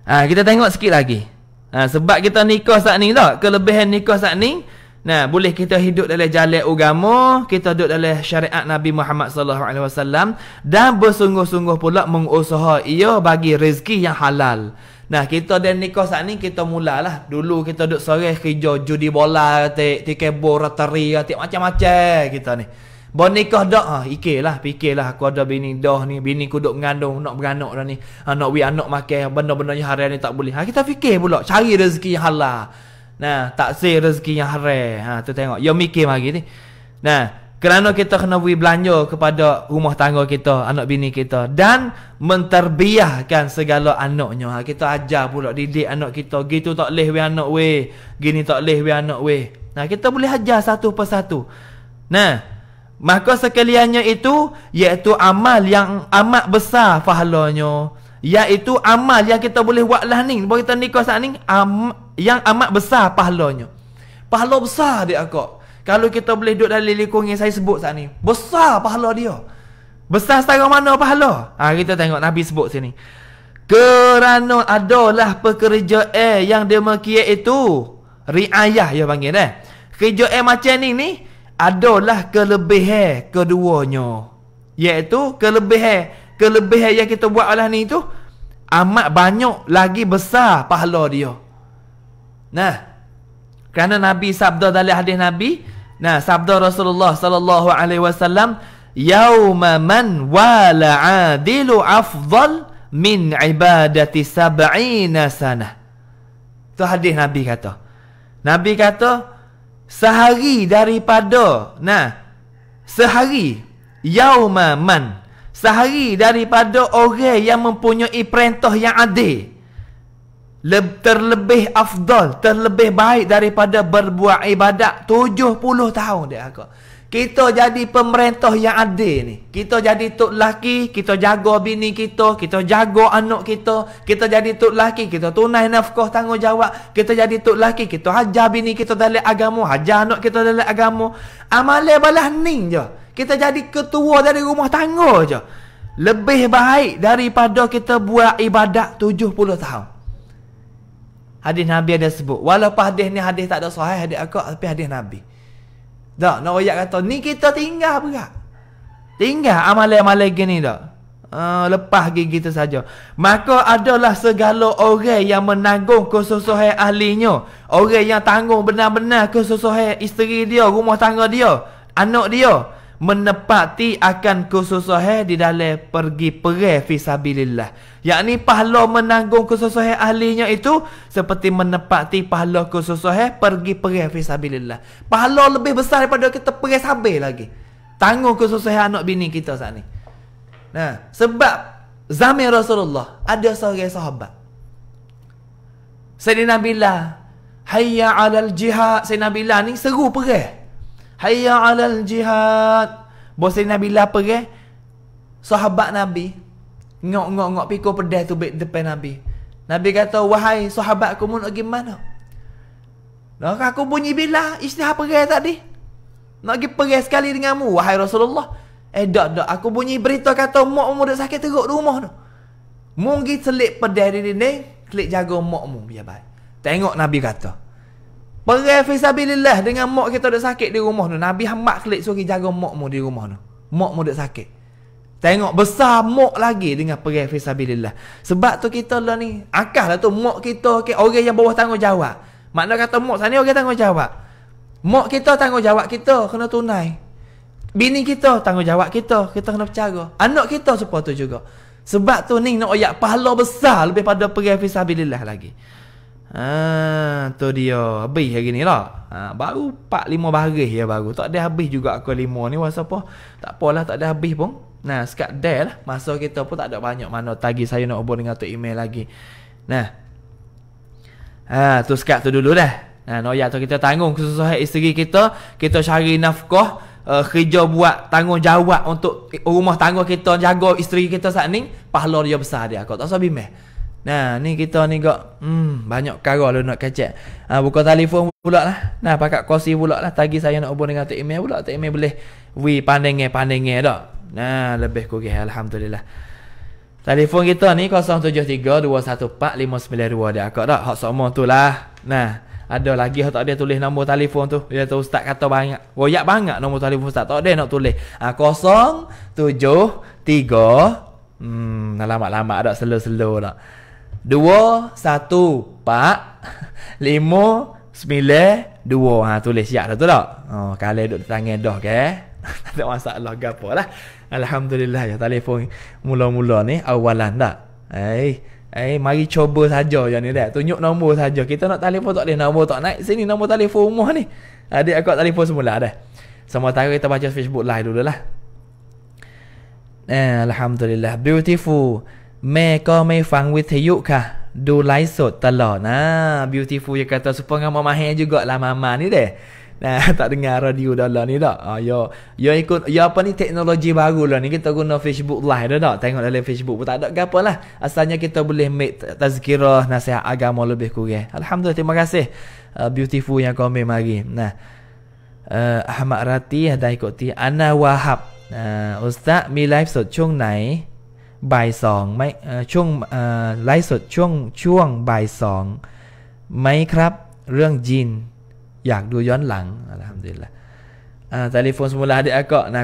Ah kita tengok sikit lagi. ha, sebab kita nikah saat ni tak kelebihan nikah saat ni Nah, boleh kita hidup dalam jalan agama, kita hidup dalam syariat Nabi Muhammad sallallahu alaihi wasallam dan bersungguh-sungguh pula mengusaha ia bagi rezeki yang halal. Nah, kita dan nikah saat ni kita mulalah. Dulu kita duduk sore kerja judi bola, tiket bola, tari, macam-macam kita ni. Bo nikah dak ha ah, ikilah fikirlah aku ada bini dah ni bini ku duk mengandung nak beranak dah ni ha, nak wi anak makan benda-benda yang hari ni tak boleh ha kita fikir pula cari rezeki yang halal Nah, taksir rezeki yang haram. Ha tu tengok. Yo mikir hari ni. Nah, kerana kita kena beri belanja kepada rumah tangga kita, anak bini kita dan menterbiahkan segala anaknya. Ha, kita ajar pula didik anak kita. Gitu tak leh we anak we. Gini tak leh we anak we. Nah, kita boleh ajar satu persatu. Nah, maka sekaliannya itu iaitu amal yang amat besar pahalanya. Iaitu amal yang kita boleh buat lah ni Bawa kita nikah saat ni am, Yang amat besar pahalanya Pahala besar dia aku Kalau kita boleh duduk dalam lingkungan yang saya sebut saat ni Besar pahala dia Besar setara mana pahala ha, Kita tengok Nabi sebut sini Kerana adalah pekerja eh yang demikian itu Riayah ya panggil eh Kerja eh macam ni ni Adalah kelebihan keduanya Iaitu kelebihan kelebihan yang kita buat Allah ni tu amat banyak lagi besar pahala dia. Nah. Kerana Nabi sabda dalam hadis Nabi, nah sabda Rasulullah sallallahu alaihi wasallam, "Yauma man wala adilu afdal min ibadati sab'ina sana." Tu hadis Nabi kata. Nabi kata, sehari daripada nah sehari yauma man sehari daripada orang yang mempunyai perintah yang adil terlebih afdal terlebih baik daripada berbuat ibadat 70 tahun dia aku kita jadi pemerintah yang adil ni. Kita jadi tok laki, kita jaga bini kita, kita jaga anak kita. Kita jadi tok laki, kita tunai nafkah tanggungjawab. Kita jadi tok laki, kita hajar bini kita dalam agama, hajar anak kita dalam agama. Amalan balas ning je. Kita jadi ketua dari rumah tangga je. Lebih baik daripada kita buat ibadat 70 tahun. Hadis Nabi ada sebut. Walaupun hadis ni hadis tak ada sahih hadis aku tapi hadis Nabi. Dak, nak royak kata ni kita tinggal berat. Tinggal amalan-amalan gini dak. Uh, ah, lepas gigi tu saja. Maka adalah segala orang yang menanggung kesusahan ahlinya. Orang yang tanggung benar-benar kesusahan isteri dia, rumah tangga dia, anak dia menepati akan kesusahan di dalam pergi perih fisabilillah. Yang ni pahala menanggung kesusahan ahlinya itu seperti menepati pahala kesusahan pergi perih fisabilillah. Pahala lebih besar daripada kita perih sabar lagi. Tanggung kesusahan anak bini kita saat ni. Nah, sebab zaman Rasulullah ada seorang sahabat. Sayyidina Bilal, hayya 'alal jihad. Sayyidina Bilal ni seru perih. Hayya alal jihad. Bos Nabi lah apa ke? Sahabat Nabi. Ngok-ngok-ngok piko pedas tu depan Nabi. Nabi kata, wahai sahabat aku nak gimana? mana? Nak lah, aku bunyi bila isteri apa tadi? Nak pergi pergi sekali denganmu, wahai Rasulullah. Eh, dak, dak. Aku bunyi berita kata, mak mu dah sakit teruk di rumah tu. Mungkin selik pedas di dinding, klik jaga mak mu. Ya, baik. Tengok Nabi kata. Perai fisabilillah dengan mak kita dah sakit di rumah tu. Nabi Ahmad kelik suri jaga mak mu di rumah tu. Mak mu dah sakit. Tengok besar mak lagi dengan perai fisabilillah. Sebab tu kita lah ni. Akah lah tu mak kita ke okay, orang yang bawah tanggungjawab. Maknanya kata mak sana orang tanggungjawab. Mak kita tanggungjawab kita kena tunai. Bini kita tanggungjawab kita. Kita kena percara. Anak kita supaya tu juga. Sebab tu ni nak ayak pahala besar lebih pada perai fisabilillah lagi. Ha, tu dia habis hari ni lah. Ha, baru 4-5 baris ya baru. Tak ada habis juga aku 5 ni. Masa apa? Tak apalah tak ada habis pun. Nah, sekat dah lah. Masa kita pun tak ada banyak mana. Tadi saya nak hubung dengan tu email lagi. Nah. Ha, tu sekat tu dulu dah. Nah, no ya tu kita tanggung kesusahan isteri kita. Kita cari nafkah. Uh, kerja buat tanggungjawab untuk rumah tangga kita jaga isteri kita saat ni pahala dia besar dia kau tak usah bimbang Nah, ni kita ni gak hmm banyak perkara lu nak kecek. Ah ha, buka telefon pula lah. Nah, pakak kosi pula lah tagi saya nak hubung dengan tok email pula. Tok email boleh wi pandengnya pandengnya dak. Nah, lebih kurang alhamdulillah. Telefon kita ni 0732145926 dia akak dak. Hak sama tu lah. Nah, ada lagi hak tak ada tulis nombor telefon tu. Dia tu ustaz kata banyak. Royak banyak nombor telefon ustaz. Tak ada nak tulis. Ah ha, 073 hmm lama-lama dak selo-selo dak. Dua, satu, pak lima, sembilan, dua. Ha, tulis siap dah tu tak? Oh, kalau duduk tangan dah ke? Okay? tak masalah ke lah. Alhamdulillah ya telefon mula-mula ni awalan tak? Hei, hei, mari cuba saja je ni dah. Tunjuk nombor saja. Kita nak telefon tak boleh nombor tak naik sini nombor telefon rumah ni. Adik aku telefon semula dah. Sama tadi kita baca Facebook live dulu lah. Eh, Alhamdulillah. Beautiful. แม่ก็ไม่ฟังวิทยุค่ะดูไลฟ์สดตลอดนะ beautiful ยากาตาสุพงามามาแฮจุกลามามานี่เด้นะตัดงานรดิวดอลนี่ดอกอ๋อยอยอ lah ah, ikut ยอเป็นเทคโนโลยีบากูลนี่ก็ต้องกุน lah Facebook ไลฟ์ดอกทั้งหมดเลย Facebook ไม่ตัดก็เปล่า lah. asalnya kita boleh make tazkirah nasihat agama lebih kurang alhamdulillah terima kasih ah, beautiful yang komen mari nah ah, Rati ada ikuti Ana Wahab Ustaz mi live sod chung บ่ายสองไม่ช่วงไลฟ์สดช่วงช่วงบ่ายสองไหมครับเรื่องจีนอยากดูย้อนหลังอะไรทำดีละอ่าโทรศัพท์ semula dia kok na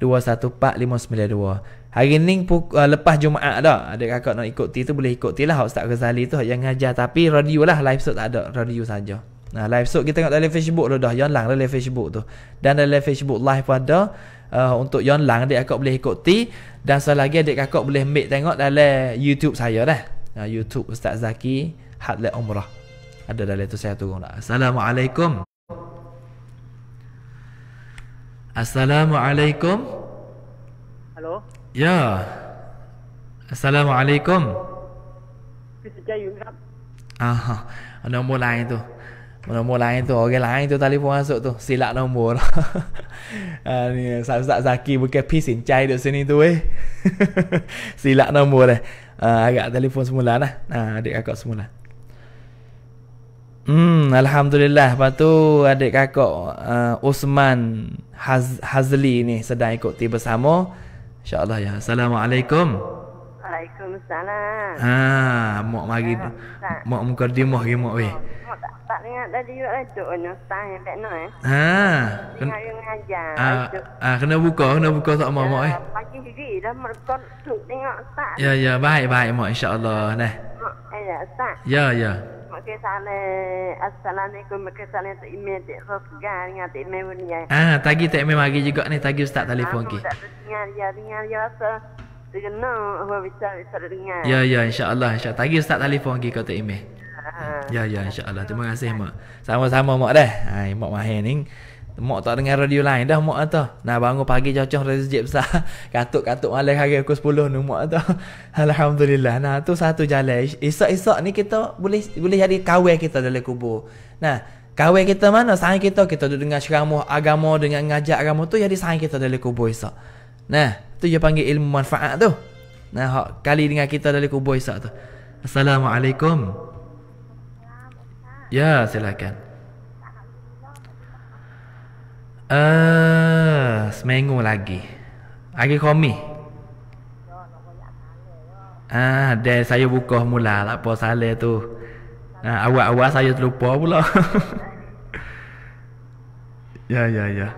0732145592 hari ni puk, uh, lepas jumaat dah ada kakak nak ikut tu boleh ikut lah ustaz Ghazali tu yang ngajar tapi radio lah live show ada radio saja nah live show kita tengok dalam Facebook tu dah yang lang dalam Facebook tu dan dalam Facebook live pada uh, untuk yang lang dia kok boleh ikut dan satu lagi adik kakak boleh make tengok dalam YouTube saya dah. YouTube Ustaz Zaki Hadlat Umrah. Ada dalam tu saya turun dah. Assalamualaikum. Assalamualaikum. Hello. Ya. Assalamualaikum. Kita jayu kan? Aha. Nombor lain tu. Nombor lain tu Orang lain tu telefon masuk tu Silap nombor uh, ni, Ustaz Zaki bukan pisin cai di sini tu eh Silap nombor eh uh, Agak telefon semula lah uh, Adik kakak semula Hmm, Alhamdulillah Lepas tu adik kakak uh, Usman Haz- Hazli ni Sedang ikut tiba sama. InsyaAllah ya Assalamualaikum Waalaikumsalam Haa Mok mari Mok muka dimah Mok weh tak ingat tadi juga lah tu kena sign back eh. Ha. Ah, kena ah, ah, kena buka, kena buka tak mau mau eh. Ya, pagi sendiri dah merekod tu tengok tak. Ya ya, baik baik mau insya-Allah nah. Eh, ya, ya Ya ya. Okey, sale. Assalamualaikum, ke sale eh. Ah, tagi tak email lagi juga ni, tagi ustaz telefon ki. Tinggal ya, tinggal ya. Tu kena apa bisa bisa dengar. Ya ya, ya insya-Allah, Tagi ustaz telefon ki kau tak email. Ya ya insya-Allah. Terima kasih mak. Sama-sama mak dah. Hai mak mahir ni. Mak tak dengar radio lain dah mak tu. Nah bangun pagi cocok rezeki besar. Katuk-katuk malam hari pukul 10 ni mak tu. Alhamdulillah. Nah tu satu jalan. Esok-esok ni kita boleh boleh jadi kawin kita dalam kubur. Nah Kawan kita mana? Sang kita kita duduk dengan ceramah agama dengan ngajak agama tu jadi sang kita dalam kubur esok. Nah, tu dia panggil ilmu manfaat tu. Nah, kali dengan kita dalam kubur esok tu. Assalamualaikum. Assalamualaikum. Ya, silakan. Uh, seminggu lagi. Lagi komi. Ah, dah saya buka mula lah apa salah tu. Ah, awak-awak saya terlupa pula. ya, ya, ya.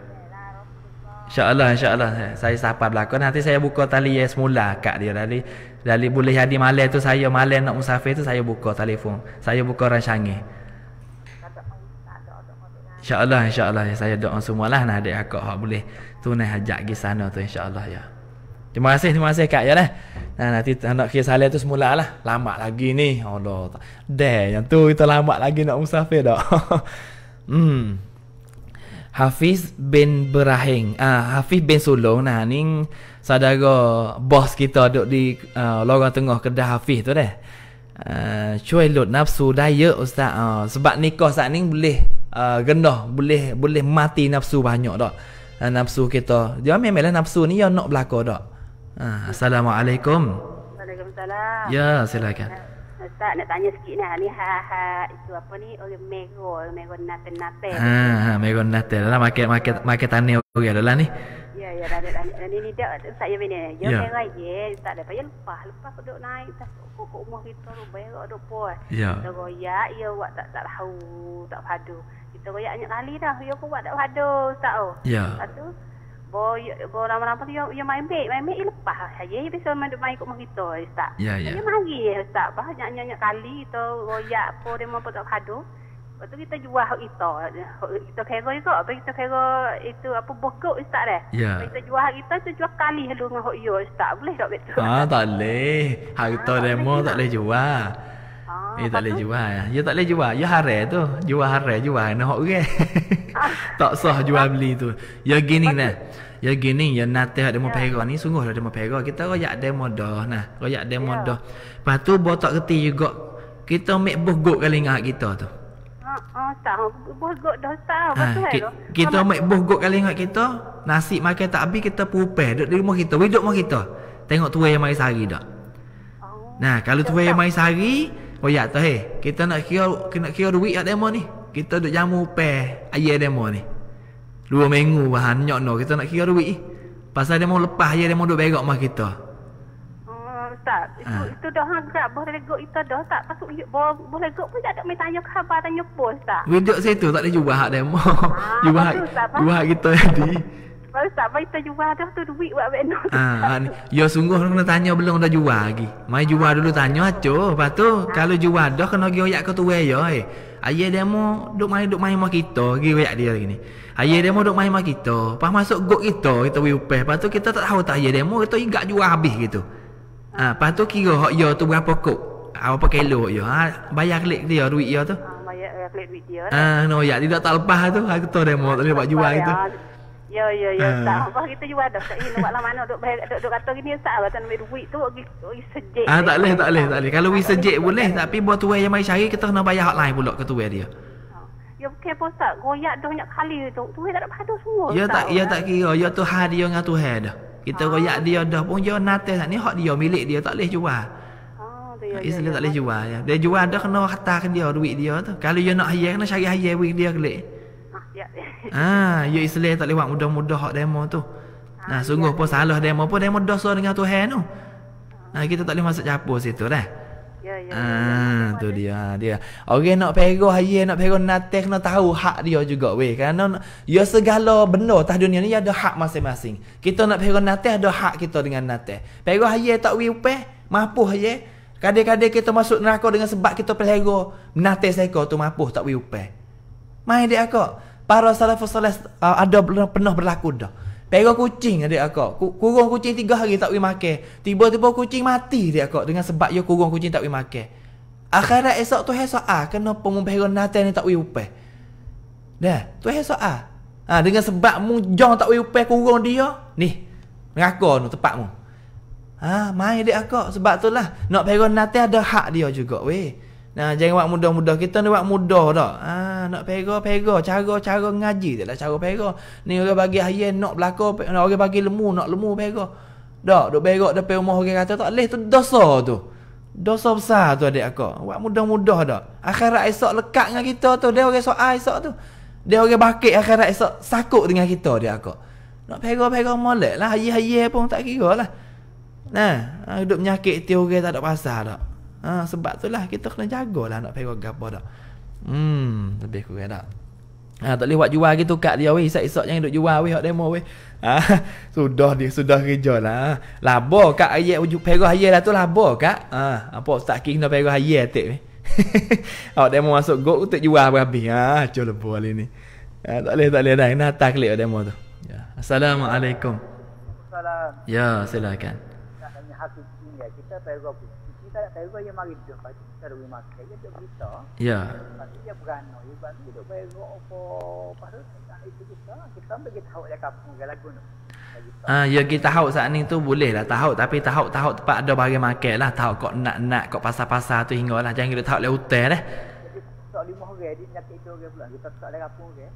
InsyaAllah, insyaAllah. Saya sapa belakang. Nanti saya buka tali yang semula kat dia. Dari, dari boleh jadi malam tu saya malam nak musafir tu saya buka telefon. Saya buka orang canggih. InsyaAllah, insyaAllah saya doa semualah. lah nak adik akak yang boleh tunai hajat pergi sana tu insyaAllah ya. Terima kasih, terima kasih Kak Ya lah. Nah, nanti nak kira salih tu semula lah. Lama lagi ni. Allah. Dah, yang tu kita lama lagi nak musafir dah. hmm. Hafiz bin Berahing. Ah, Hafiz bin Sulung. Nah, ni saudara bos kita duduk di uh, lorong tengah kedai Hafiz tu deh. Uh, ah, cuai lut nafsu daya ustaz. Uh, sebab nikah saat ni boleh uh, boleh boleh mati nafsu banyak tak uh, ah, nafsu kita dia memanglah nafsu ni yang nak berlaku tak uh, ah, assalamualaikum Waalaikumsalam ya silakan eh, Ustaz nak tanya sikit nah ni ha ha itu apa ni orang mego mego natel natel ha ha mego natel lah market market market tani orang okay, lah ni ya ya dah dah dah ni ni dia ustaz ya bini ya yeah. merah ye ustaz dah payah lepas lepas duk naik tas kok rumah kita tu berak duk ya yeah. ya ya wak tak tak tahu tak padu Teroyak banyak kali dah. Dia ya, kuat tak ada ustaz oh. Ya. Lepas tu bo ya, lama-lama dia ya, dia main baik, main baik lepas saja dia bisa main main ikut kita ustaz. Ya, ya. Dia mari ustaz. Banyak banyak kali kita royak apa dia mampu tak kado. Lepas kita jual hak kita. Kita kira juga. Apa kita kira itu apa bokok ustaz dah. Eh. Ya. Kita jual hak kita tu jual kali dulu dengan hak ustaz. Boleh tak betul? Ah, tak boleh. Hak ah, kita demo tak boleh jual. Oh, eh, tak boleh jual. Ya, ya tak boleh jual. Ya haram tu. Jual haram jual nak hok ke. tak sah jual beli tu. Ya gini nah. Ya gini ya nate ada mau ya. pegang ni sungguh ada mau pegang. Kita royak demo dah nah. Royak demo ya. yeah. dah. Lepas tu botak keti juga. Kita mek bogok kali ngah kita tu. Oh, tak. Bos gok dah tahu. kita ambil bos gok kali ingat kita. Nasi makan tak habis, kita pupeh. Duduk di rumah kita. Weh, duduk rumah kita. Tengok tuan yang mari sehari tak? Oh, nah, kalau tuan yang mari sehari, Oh ya, tahu hey, kita nak kira kena kira duit kat demo ni. Kita duk jamu pe ayah demo ni. Dua minggu bahan nyok no kita nak kira duit. Pasal demo lepas ayah demo duk berak mah kita. Oh, tak itu, ha. itu dah agak boleh legok itu dah tak masuk boleh boleh legok pun tak ada main tanya khabar tanya pos tak. Video saya tu tak ada jubah hak demo. Ah, jubah. Jubah kita tadi. Baru tak mai jual dah tu duit buat Abang Nur. Haa, ah, ni. Ya sungguh kena tanya belum dah jual lagi. Mai jual dulu tanya aco. Lepas tu, kalau jual dah kena pergi oyak ke tu ya. Eh. Ayah dia mau duk main duk main mah kita pergi oyak dia lagi ni. Ayah dia mau duk main mah kita. Pas masuk gok kita, kita pergi upeh. Lepas tu kita tak tahu tak ayah dia mau, kita ingat jual habis gitu. Ha. Lepas tu kira hak ya tu berapa kok. Ah, Apa kelo ya. Ah, ha. Bayar klik dia duit yo tu. Ha. Bayar eh, klik duit dia. Ah, ha. no, ya, tidak tak lepas tu. Aku tahu dia mau, tapi buat jual itu Ya. Ya, ya, ya. Uh. Tak apa kita juga ada. Kak eh, Inu, buatlah mana. Duk, duk, duk kata gini, tak lah. Tanam duit tu, pergi oh, sejek. Ah, tak boleh, tak boleh, tak boleh. Kalau pergi sejek boleh. Kan. Tapi buat tuan yang mari cari, kita kena bayar hotline pula ke tuan dia. Oh. Ya bukan pun tak Goyak dah banyak kali tu Tuhi tak ada padu semua Ya tak ya tak kira Ya Tuhan dia dengan Tuhan dah Kita ah. goyak dia dah pun Ya natas ni Hak dia milik dia Tak boleh jual Oh, dia, dia, tak boleh jual ya. Dia jual dah kena kata dia duit dia tu. Kalau dia ya nak hayar kena cari hayar duit dia kelik. Oh, Ya. Ah, ya Islam tak lewat mudah-mudah hak demo tu. Ah, nah, sungguh ya. pun salah demo pun demo dosa dengan Tuhan tu. Nah, kita tak boleh masuk campur situ dah. Ya, ya. ya. Ah, ya, ya, ya. tu dia, dia. Orang okay, nak pegoh haye nak pegoh natek nak tahu hak dia juga weh. Karena ya segala benda tah dunia ni ada hak masing-masing. Kita nak pegoh natek ada hak kita dengan natek. Pegoh haye tak wi upeh, mapuh haye. Kadang-kadang kita masuk neraka dengan sebab kita pelego natek seko tu mapuh tak wi upeh. Mai dek akak. Para salafus salaf uh, ah, ada pernah, berlaku dah. Pegang kucing dia aku. Kurung kucing tiga hari tak boleh makan. Tiba-tiba kucing mati dia aku dengan sebab dia ya kurung kucing tak boleh makan. Akhirat esok tu hai soal ah, kenapa mu pegang nate ni tak boleh upah. Dah, tu hai soal. Ah. Ha, dengan sebab mu jang tak boleh upah kurung dia. Ni. Mengaku tu tepat mu. Ha, mai adik aku sebab tu lah nak pegang nate ada hak dia juga weh. Nah, jangan buat mudah-mudah. Kita ni buat mudah tak? Ha, nak pegah, pegah. Cara-cara ngaji tak lah cara pegah. Ni orang bagi ayah nak belakang, orang bagi lemu, nak lemu pegah. Tak, duk berok depan rumah orang kata tak leh tu dosa tu. Dosa besar tu adik aku. Buat mudah-mudah dah. Akhirat esok lekat dengan kita tu. Dia orang soal ah, esok tu. Dia orang bakit akhirat esok sakut dengan kita dia aku. Nak pegang-pegang molek lah. Hayi-hayi pun tak kira lah. Nah, duduk ah, menyakit tiap orang tak ada pasal tak. Ha, sebab tu lah kita kena lah nak pegang gapa dah. Hmm, lebih kurang dah. Ha, tak boleh buat jual gitu kat dia weh. Isak-isak jangan duk jual weh. Ha, sudah dia. Sudah kerja lah. Ha, labo kak ayat wujud perah ayat lah tu labo kak. Ha, apa ustaz kik nak perah ayat tu? weh. Hak demo masuk go untuk jual berhabis. Ha, cuh lebo hal ini. Ha, tak boleh tak boleh dah. Kena atas klik demo tu. Ya. Assalamualaikum. Assalamualaikum. Ya, silakan. Kita perah tak tahu kau yang mari dia pagi tak ada kita ya pasti dia berano dia apa itu kita kita bagi tahu dia kampung gala guna Ah ya kita tahu saat ni tu boleh lah tahu tapi tahu tahu tempat ada bahagian market lah tahu kok nak nak kok pasar-pasar tu hingga lah jangan kita tahu le hotel eh.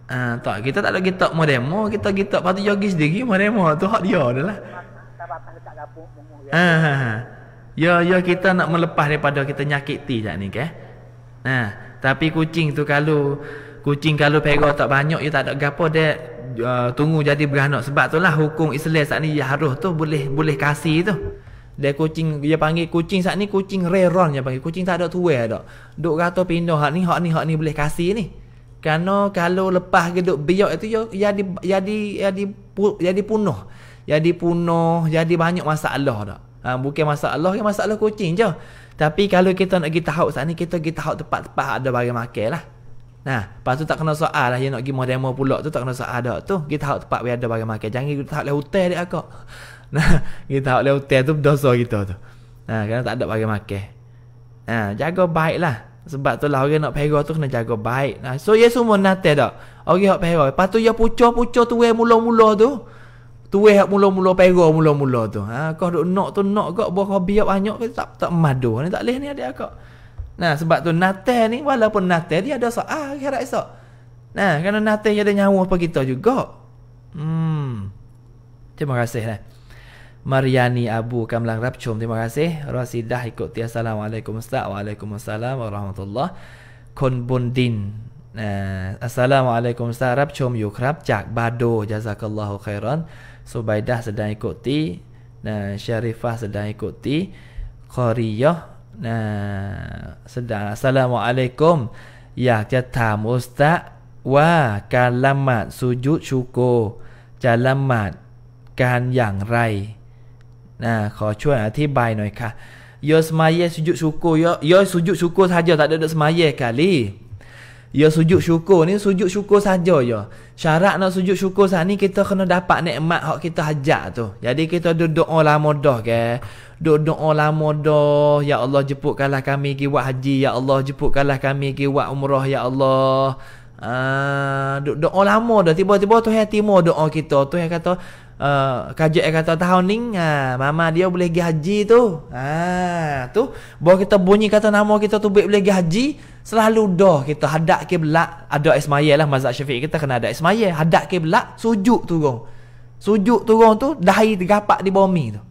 Ah tak kita tak ada kita mau demo kita kita patu jogi sendiri mau demo tu hak dia adalah. Ah ha ha. ha. Ya, ya kita nak melepas daripada kita nyakiti tak ni ke? Eh? Nah, tapi kucing tu kalau kucing kalau pegang tak banyak dia tak ada gapo dia uh, tunggu jadi beranak sebab itulah hukum Islam saat ni harus tu boleh boleh kasih tu. Dia kucing dia panggil kucing saat ni kucing reron dia panggil kucing tak ada tuwe dak. Duk kata pindah hak ni hak ni hak ni boleh kasih ni. Karena kalau lepas geduk duk biak itu ya jadi ya jadi ya jadi ya jadi punuh. Jadi punuh, jadi banyak masalah dak ha, bukan masalah yang masalah kucing je tapi kalau kita nak pergi tahap sana kita pergi tahap tempat-tempat ada barang makan lah Nah, lepas tu tak kena soal lah yang nak pergi modemo pula tu tak kena soal dah tu. Kita tahu tempat we ada barang makan. Jangan kita tahu le hotel dia kak. Nah, kita tahu le hotel tu dosa kita tu. Nah, kerana tak ada barang makan. Nah, jaga baiklah. Sebab tu lah orang nak pergi tu kena jaga baik. Nah, so ye semua nate dak. Orang nak pergi. Lepas tu ya pucuk-pucuk tu we mula-mula tu. Tuih hak mula-mula pera mula-mula tu. Ha, kau duk nok tu nok gak buah kau biap banyak ke tak tak madu. Ni tak leh ni adik akak. Nah, sebab tu natal ni walaupun natal dia ada soal ah, akhirat esok. Nah, kerana natal dia ada nyawa apa kita juga. Hmm. Terima kasih lah. Mariani Abu Kamlang Rapcum. Terima kasih. Rasidah ikut tiasa. Assalamualaikum Ustaz. Waalaikumsalam. Warahmatullahi. Kun Bundin. Assalamualaikum Ustaz Rapcum. Yukrab. Cak Bado. Jazakallahu khairan. Subaidah sedang ikuti dan Syarifah sedang ikuti Qariyah nah sedang assalamualaikum ya kita tam ustaz wa kalamat sujud syukur kalamat kan yang rai nah ขอ cuba อธิบายหน่อยค่ะ yo semaya sujud syukur yo yo sujud syukur saja tak ada duk semaya kali yo sujud syukur ni sujud syukur saja yo syarat nak sujud syukur sah ni kita kena dapat nikmat hak kita hajat tu. Jadi kita duduk doa lama dah ke. Duduk doa lama dah. Ya Allah jemputkanlah kami pergi buat haji. Ya Allah jemputkanlah kami pergi buat umrah. Ya Allah. Ah, uh, doa lama dah. Tiba-tiba tu hati timo doa kita. Tu yang kata uh, ah, kajak yang kata tahun ni ha, mama dia boleh pergi haji tu. Ah, ha, tu. Bawa kita bunyi kata nama kita tu boleh pergi haji. Selalu dah kita hadap kiblat, ada ismayah lah mazhab Syafi'i kita kena ada ismayah, hadap kiblat, sujud turun. Sujud turun tu dahi tergapak di bumi tu.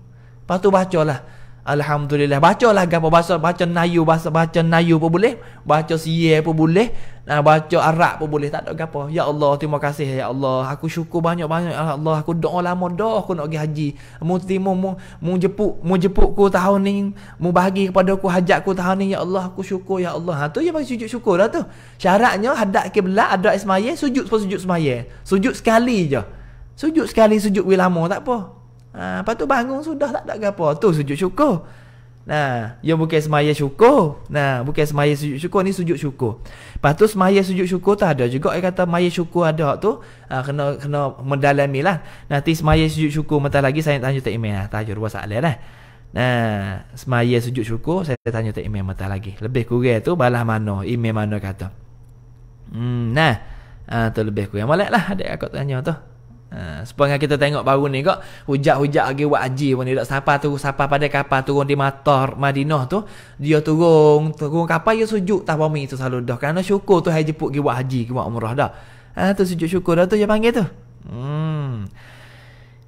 Lepas tu bacalah. Alhamdulillah. Bacalah gapo bahasa, baca Nayu bahasa, baca Nayu pun boleh, baca Sie pun boleh, nah baca Arab pun boleh, tak ada gapo. Ya Allah, terima kasih ya Allah. Aku syukur banyak-banyak ya Allah. Aku doa lama dah aku nak pergi haji. Mu timu mu mu jepuk, mu jepuk ku tahun ni, mu bagi kepada aku hajat ku tahun ni ya Allah. Aku syukur ya Allah. Ha tu yang bagi sujud syukur lah tu. Syaratnya hadap kiblat ada ismaye, sujud sepas sujud semaya. Sujud sekali je. Sujud sekali sujud wilamo tak apa. Ha, lepas tu bangun sudah tak ada apa. Tu sujud syukur. Nah, ia ya bukan semaya syukur. Nah, bukan semaya sujud syukur ni sujud syukur. Lepas tu semaya sujud syukur tu ada juga dia kata maya syukur ada tu ha, kena kena mendalami lah. Nanti semaya sujud syukur Mata lagi saya tanya tak email lah. Ha, tanya dua soalan lah. Nah, semaya sujud syukur saya tanya tak email mata lagi. Lebih kurang tu balah mana, email mana kata. Hmm, nah. Ah ha, tu lebih kurang boleh lah adik aku tanya tu. Ha, sepanjang kita tengok baru ni kok Hujak-hujak lagi buat haji pun dia Sapa tu Sapa pada kapal turun di Matar Madinah tu Dia turun Turun kapal dia sujuk Tak bumi tu selalu dah Kerana syukur tu Hai jeput pergi buat haji Buat umrah dah ha, Tu sujuk syukur dah tu Dia panggil tu hmm.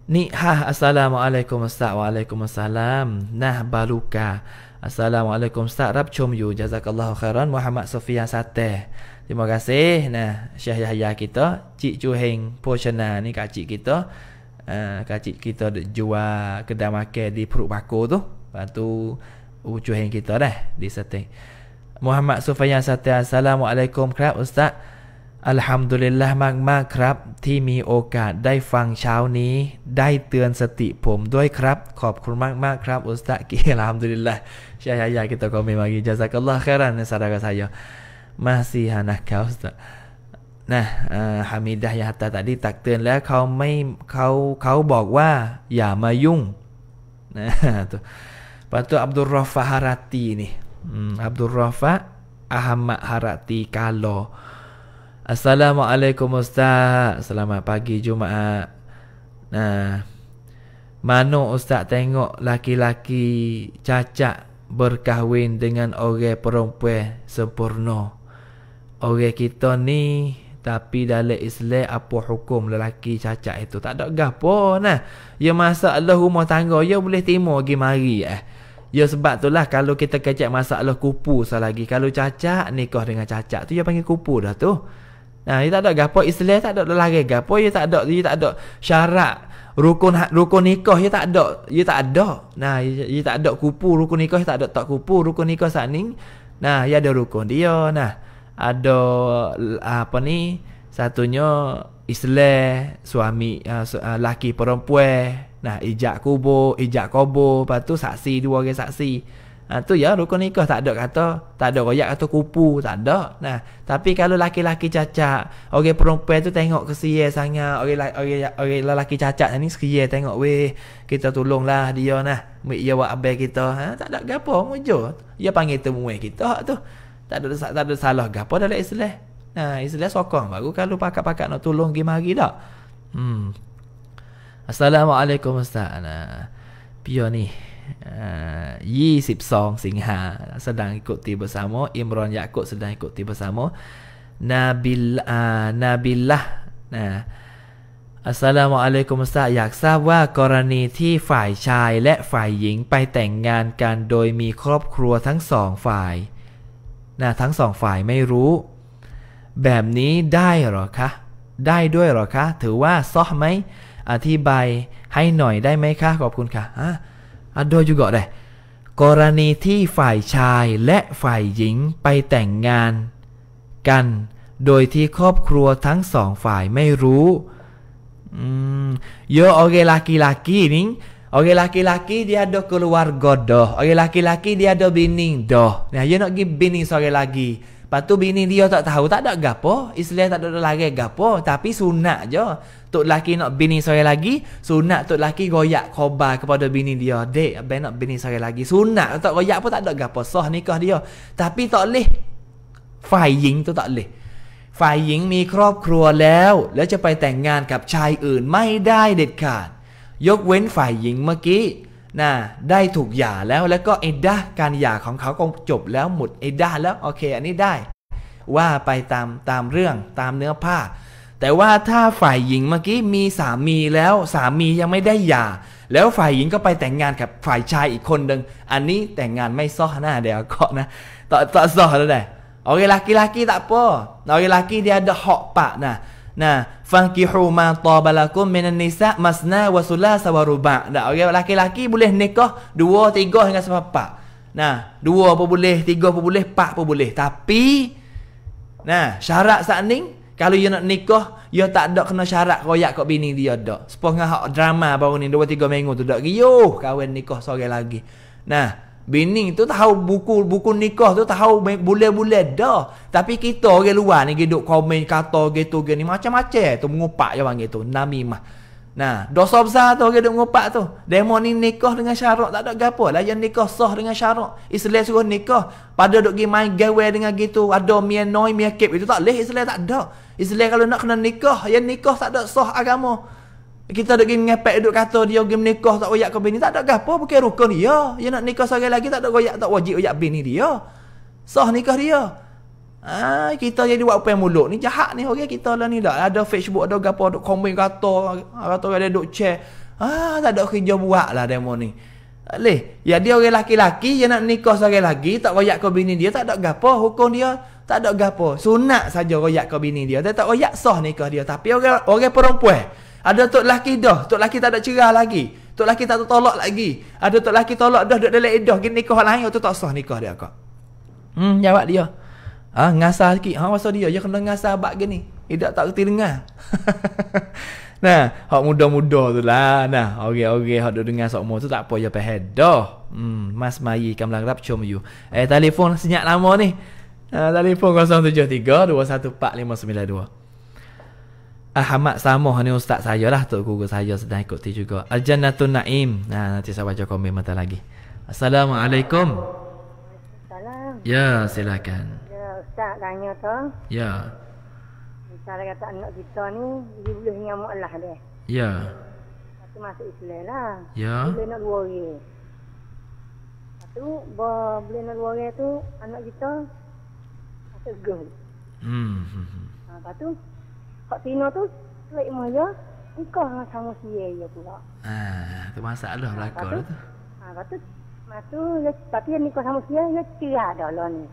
Ni ha Assalamualaikum Ustaz Waalaikumsalam Nah baluka Assalamualaikum Ustaz Rab cum you Jazakallahu khairan Muhammad Sofian Sateh Terima kasih nah Syekh Yahya kita, Cik Cuheng Pochana ni kak cik kita. Uh, kak cik kita jual kedai makan di Perut Bako tu. Lepas tu Cuheng kita dah di Sate. Muhammad Sufayan Sate. Assalamualaikum kerap Ustaz. Alhamdulillah alhamdulillah, jazakallah saya masih ah, nah, eh, tadi tak ฮานาเกาส์นะฮามิดายาฮัตตาตัดที่ตักเตือนแล้วเขาไม่เขาเขาบอกว่าอย่ามายุ่งนะตัวปตัวอับดุลรอฟะฮารตีนี่อับดุลรอฟะอาฮัมมะฮารตีกาโล lah ya, hmm, Assalamualaikum Ustaz Selamat pagi Jumaat Nah Mana Ustaz tengok laki-laki cacat berkahwin dengan orang perempuan sempurna Orang kita ni tapi dalam Islam apa hukum lelaki cacat itu tak ada gapo nah. Eh. Ya masalah rumah tangga ya boleh timo pergi mari eh. Ya sebab itulah kalau kita kecek masalah kupu selagi kalau cacat nikah dengan cacat tu ya panggil kupu dah tu. Nah, dia ya tak ada gapo Islam tak ada larang gapo, dia ya, tak ada dia ya tak ada syarat rukun ha-, rukun nikah dia tak ada, dia tak ada. Nah, dia tak ada kupu rukun nikah dia tak ada tak kupu rukun nikah sakning. Nah, dia ada rukun dia nah ada apa ni satunya istilah suami uh, ah, ah, laki perempuan nah ijak kubo, ijak kobo, lepas tu saksi dua orang saksi ha, tu ya rukun nikah tak ada kata tak ada royak atau kupu tak ada nah tapi kalau laki-laki cacat orang perempuan tu tengok kesian sangat orang orang orang lelaki cacat ni sekian tengok we kita tolonglah dia nah mik ya wak abai kita ha, tak ada gapo mujur dia panggil temu kita tu tak ada tak ada salah ke apa dalam Islam. Ha, Islam sokong baru kalau pakat-pakat nak tolong pergi mari dak. Hmm. Assalamualaikum ustaz. Nah. Pio ni. Uh, Yi sip song singha sedang ikut tiba sama. Imran Yakut sedang ikut tiba bersama Nabil uh, Nabilah nah Assalamualaikum Ustaz อยากทราบว่ากรณีที่ฝ่ายชายและฝ่ายหญิงไปแต่งงานกันโดยมีครอบครัวทั้งสองฝ่ายนะทั้งสองฝ่ายไม่รู้ แบบนี้ได้หรอคะได้ด้วยหรอคะถือว่าซอไหมอธิบายให้หน่อยได้ไหมคะขอบคุณค่ะอ่ะอัดโดยูเกอะเลยกรณีที่ฝ่ายชายและฝ่ายหญิงไปแต่งงาน กัน โดยที่ครอบครัวทั้งสองฝ่ายไม่รู้เยอโยโอเกลากิลากีนิง Orang laki-laki dia ada keluar godoh. Orang laki-laki dia ada bini doh. Nah, dia nak pergi bini seorang lagi. Lepas tu bini dia tak tahu. Tak ada gapo. Islam tak ada lagi gapo. Tapi sunat je. Tuk laki nak bini seorang lagi. Sunat Tuk laki goyak koba kepada bini dia. Dek, abang nak bini seorang lagi. Sunat tok goyak pun tak ada gapo. Soh nikah dia. Tapi tak boleh. Fahing tu tak boleh. ฝ่ายหญิงมีครอบครัวแล้วแล้วจะไปแต่งงานกับชายอื่นไม่ได้เด็ดขาดยกเว้นฝ่ายหญิงเมื่อกี้นะได้ถูกหย่าแล้วแล้วก็เอด้าการหย่าของเขาก็จบแล้วหมดเอด้าแล้วโอเค อันนี้ได้ ว่าไปตามตามเรื่องตามเนื้อผ้า แต่ว่าถ้าฝ่ายหญิงเมื่อกี้ มีสามีแล้ว สามียังไม่ได้หย่า แล้วฝ่ายหญิงก็ไปแต่งงานกับฝ่ายชายอีกคนหนึ่งอันนี้แต่งงานไม่ซ้อหน้าเดียวก็นะต่อต่อซ้อแล้วแหละโอเคลาก k ลาก k ตะโป a p อ o ลาก g เดีย dia a ปะนะ Nah, fankihu ma tabalakum minan nisa masna wa thulatha wa ruba. Nah, okay? laki-laki boleh nikah dua, tiga hingga 4. Nah, dua pun boleh, tiga pun boleh, 4 pun boleh. Tapi nah, syarat sakning kalau you nak nikah, you tak ada kena syarat royak kat bini dia dak. Sepoh hak drama baru ni 2 3 minggu tu dak riuh kahwin nikah seorang lagi. Nah, Bini tu tahu buku buku nikah tu tahu boleh-boleh dah. Tapi kita orang luar ni duduk komen kata gitu gini macam-macam eh. tu mengupak je panggil tu namimah. Nah, dosa besar tu orang duduk mengupak tu. Demo ni nikah dengan syarat tak ada gapo lah yang nikah sah dengan syarat. Islam suruh nikah Padahal duk gimai gawe dengan gitu ada mian noi mian kep itu tak leh Islam tak ada. Islam kalau nak kena nikah yang nikah tak ada sah agama. Kita ada game ngepek duduk kata dia game nikah tak wajak kau bini. Tak ada gapo bukan rukun dia. Dia nak nikah seorang lagi tak ada wajak tak wajib wajak bini dia. Sah nikah dia. Ah kita jadi buat apa yang mulut ni jahat ni orang okay? kita lah ni dah ada Facebook ada gapo duk komen kata kata ada duk share. Ah tak ada kerja buat lah demo ni. Leh, ya dia orang laki-laki yang nak nikah seorang lagi tak royak kau bini dia tak ada gapo hukum dia tak ada gapo. Sunat saja royak kau bini dia. Dia tak royak sah nikah dia tapi orang orang perempuan ada tok laki dah, tok laki tak ada cerah lagi. Tok laki tak tolak lagi. Ada tok laki tolak dah duduk dalam iddah gini nikah lain tu tak sah nikah dia kak. Hmm jawab dia. Ha ngasal sikit. Ha pasal dia dia kena ngasal bab gini. Dia tak reti dengar. nah, hak muda-muda tu lah. Nah, okay okay, hak duduk dengar sok tu tak apa ya pehed dah. Hmm mas mai kan belang rap cium you. Eh telefon senyap lama ni. Uh, telefon 073 214592. Ahmad Samoh ni ustaz saya lah Tok guru saya sedang ikuti juga Aljannatun Naim nah, Nanti saya baca komen mata lagi Assalamualaikum Salam Ya silakan Ya ustaz tanya tu Ya Misalnya kata anak kita ni Dia boleh nyamuk lah dia Ya Lepas masuk Islam lah Ya Boleh nak dua orang Lepas tu Boleh nak dua orang tu Anak kita Masuk gem Hmm, hmm, hmm. Ha, Lepas tu Pak Tino tu selek moyo nikah dengan lah sama si Ye ya pula. Ha, tu masalah ha, belaka tu. tu. Ha, patu matu ya tapi yang nikah sama si Ye ya tiada dah lah ni.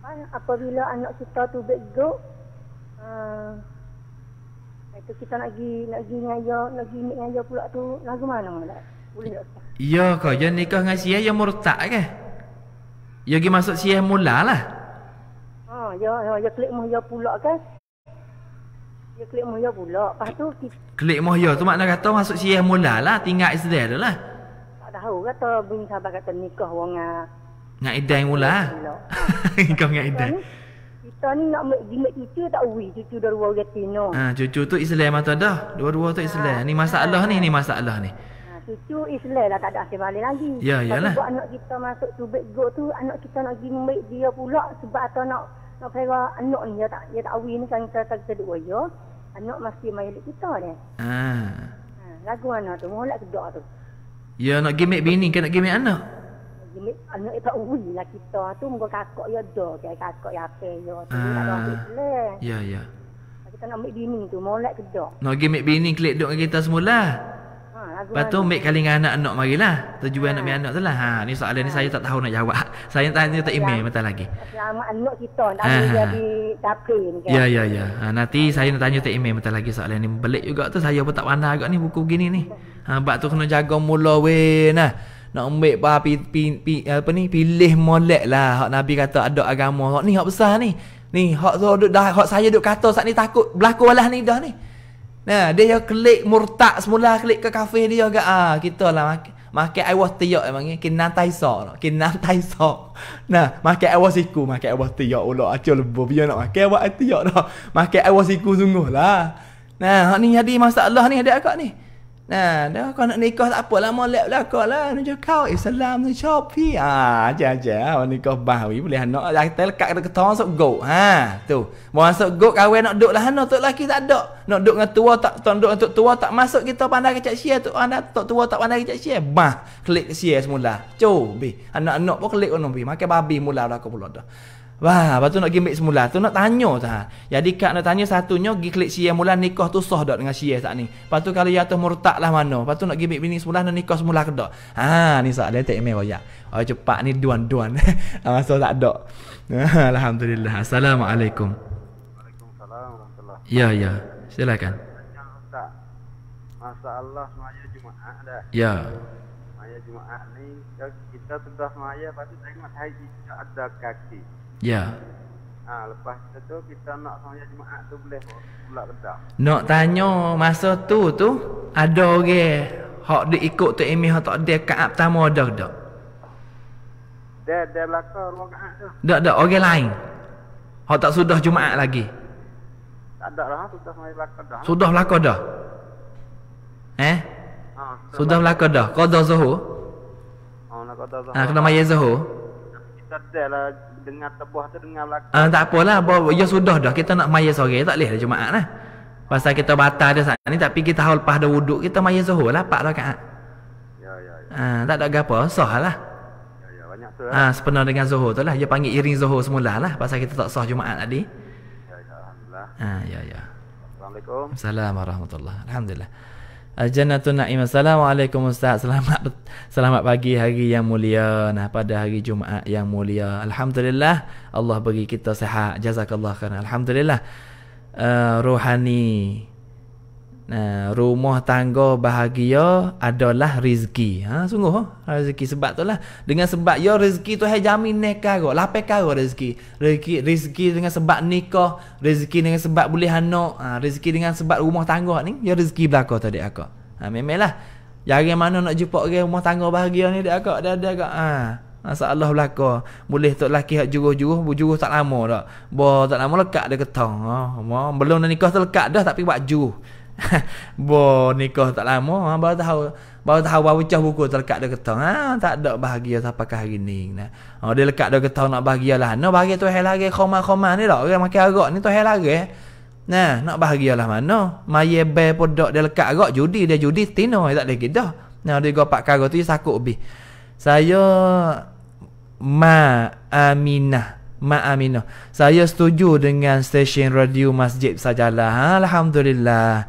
Pas kan, apabila anak kita tu bego ah itu kita nak gi nak gi ngaya nak gi ngaya pula tu lagu mana mula. Boleh Ya kau ya nikah dengan si Ye ya murtad ke? Ya gi masuk si Ye mula lah. Ha, ya ya ya klik moyo pula kan. Ya klik moya pula. Lepas tu klik moya tu makna kata masuk siyah mula lah tinggal is there lah. Tak tahu kata bin sahabat kata nikah orang ngan ngan idan mula. Lah. Nikah ngan idan. Kita ni nak jimat cucu tak wui cucu dua dua orang Tino. Ha, cucu tu Islam mata dah. Dua-dua tu Islam. Ha. Ni masalah ni, ni masalah ni. Ha, cucu Islam lah tak ada asyik balik lagi. Ya, ya lah. Sebab anak kita masuk tubik go tu, anak kita nak pergi dia pula sebab atau nak kalau okay, kira anak ni dia tak dia tak awi ni sang kata kedua yo. Anak masih mai hidup kita ni. Ah. Ha. Lagu anak tu molek kedak tu. Ya nak gimik bini ke nak gimik anak? Gimik anak itu awi lah kita tu muka kakak ya do kakak ya pe yo. Ha. Ya ya. Kita nak ambil bini tu molek kedak. Nak gimik bini klik duk kita semula. Ha. Lepas tu ambil kali dengan anak-anak marilah. Tujuan ha. anak anak tu lah. Ha, ni soalan ha. ni saya tak tahu nak jawab. Saya tak tanya tak email mata lagi. Selamat anak kita ha, nak ha. jadi dapin kan. Ya ya ya. Ha, nanti saya nak tanya tak email mata lagi soalan ni belik juga tu saya pun tak pandai agak ni buku gini ni. Ha bab tu kena jaga mula weh nah. Nak ambil apa, pi, pi, pi, apa ni pilih molek lah. Hak Nabi kata ada agama. Hak ni hak besar ni. Ni hak, dah. hak saya duk kata saat ni takut berlaku alah ni dah ni. Nah, dia yang klik murtad semula klik ke kafe dia ke ah kita lah mak Maka I was tiyak memang ni. Kena taisok lah. Kena taisok. Nah, maka I was iku. Maka I was tiyak ulo. Acil lebih. nak maka I was tiyak lah. Maka I was iku sungguh lah. Nah, ni jadi masalah ni ada akak ni. Nah, dah kau nak nikah tak apa lama lep lah kau lah. Eh, nak jauh kau Islam ni syopi. Ah, aja aja. Awak nikah bahwi boleh anak ah, lah. Kita lekat kata ketawa masuk go. Ha, tu. Mau masuk go kawin nak duduk lah anak tu lelaki tak ada. Nak duduk dengan tua tak tuan duduk dengan tua tak masuk kita pandai kecak syia tu. Anak tok tua tak pandai kecak syia. Bah, klik syia semula. Cuk, bi. Anak-anak pun klik anak bi. Makan babi mula lah aku pula dah. Wah, lepas tu nak pergi ambil semula. Tu nak tanya sah. Jadi kak nak tanya satunya, pergi klik siya mula nikah tu sah dok dengan siya saat ni. Lepas tu kalau ya tu murtak lah mana. Lepas tu nak pergi ambil bini semula, nak nikah semula ke tak. Haa, ni soalan tak email banyak. Oh, cepat ni duan-duan. Masa tak ada. Alhamdulillah. Assalamualaikum. Ya, ya. Silakan. Masalah semaya Jumaat ada. Ya. Semaya Jumaat ni, kita sudah semaya, lepas tengok haji tak ada kaki. Ya. ha, lepas tu kita nak sembahyang Jumaat tu boleh pula kedah. Nak tanya masa tu tu ada orang hak dia ikut tu Amy hak tak dia kaab pertama ada dak? Dia dia belakang ruang kaab tu. Dak dak orang lain. Hak tak sudah Jumaat lagi. Tak ada lah sudah sembahyang belakang dah. Sudah belakang dah. Eh? Ha, sudah belakang dah. Qada zuhur. Ha, nak qada zuhur. Ah, kena mai zuhur. Kita dah lah dengar tebuh tu dengar belakang. Ah tak apalah, bo ya sudah dah kita nak maya sore tak leh Jumaat lah. Pasal kita batal dia saat ni tapi kita hal lepas dah wuduk kita maya Zuhur lah pak rakaat. Ya ya. ya. Ah tak ada gapo, sah lah. Ya ya banyak tu lah. Ah sepenuh dengan Zuhur tu lah dia panggil iring Zuhur semula lah pasal kita tak sah Jumaat tadi. Ya ya alhamdulillah. Ah ya ya. Assalamualaikum. Assalamualaikum warahmatullahi. Alhamdulillah. Al-Jannatul Na'im. Assalamualaikum Ustaz. Selamat selamat pagi hari yang mulia. Nah, pada hari Jumaat yang mulia. Alhamdulillah Allah bagi kita sehat. Jazakallah khairan. Alhamdulillah. Uh, rohani Nah, rumah tangga bahagia adalah rezeki. Ha, sungguh ha? rezeki sebab tu lah. Dengan sebab yo ya, rezeki tu hai jamin nekaro. Lape karo rezeki. Rezeki rezeki dengan sebab nikah, rezeki dengan sebab boleh anak, ha, rezeki dengan sebab rumah tangga ni, yo ya rezeki belaka tadi aku. Ha, memelah. Jari mana nak jumpa orang rumah tangga bahagia ni dia aku, dia ada aku. Ha. Masalah belaka. Boleh tok laki hak juruh-juruh, juruh tak lama dak. Bo tak lama lekat dia ketong. Ha, belum nak nikah tu lekat dah tapi buat juruh. Bo nikah tak lama ha, Baru tahu Baru tahu baru cah buku terlekat dia ketang ha, Tak ada bahagia sampai ke hari ni nah. Oh, dia lekat dia ketang nak bahagia lah Nak bahagia tu hal lagi Khoma-khoma ni tak Orang makin agak ni tu hal lagi eh. Nah, nak bahagia lah mana Maya bear podok dia lekat agak Judi dia judi Tino tak ada kita Nah, dia gopak karo tu dia sakuk Saya Ma Aminah Ma Aminah Saya setuju dengan stesen radio masjid sajalah ha, Alhamdulillah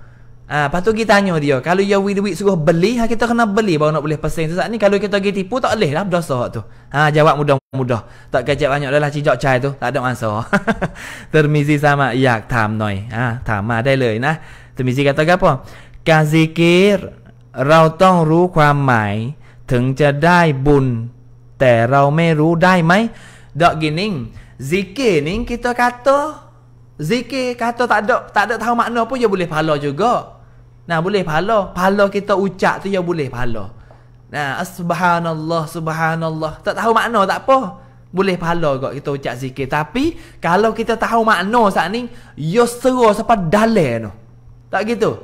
Ha, lepas tu kita tanya dia, kalau dia with duit suruh beli, ha, kita kena beli baru nak boleh pesen. Sebab ni kalau kita pergi tipu, tak boleh lah berdosa tu. Ha, jawab mudah-mudah. Tak kacau banyak lah cijak cai tu. Tak ada masa. Termizi sama, ya, tam noi. Ha, tam ada lah. Ha. Nah. Termizi kata apa? Kazikir. zikir, rau tong ru kwam mai, teng je dai bun, te rau me ru dai mai. Dok gini, zikir ni kita kata, Zikir kata tak ada tak ada tahu makna apa dia boleh pahala juga. Nah boleh pahala. Pahala kita ucap tu ya boleh pahala. Nah, subhanallah, subhanallah. Tak tahu makna tak apa. Boleh pahala kot kita ucap zikir. Tapi, kalau kita tahu makna saat ni, ya seru sampai dalai tu. Tak gitu?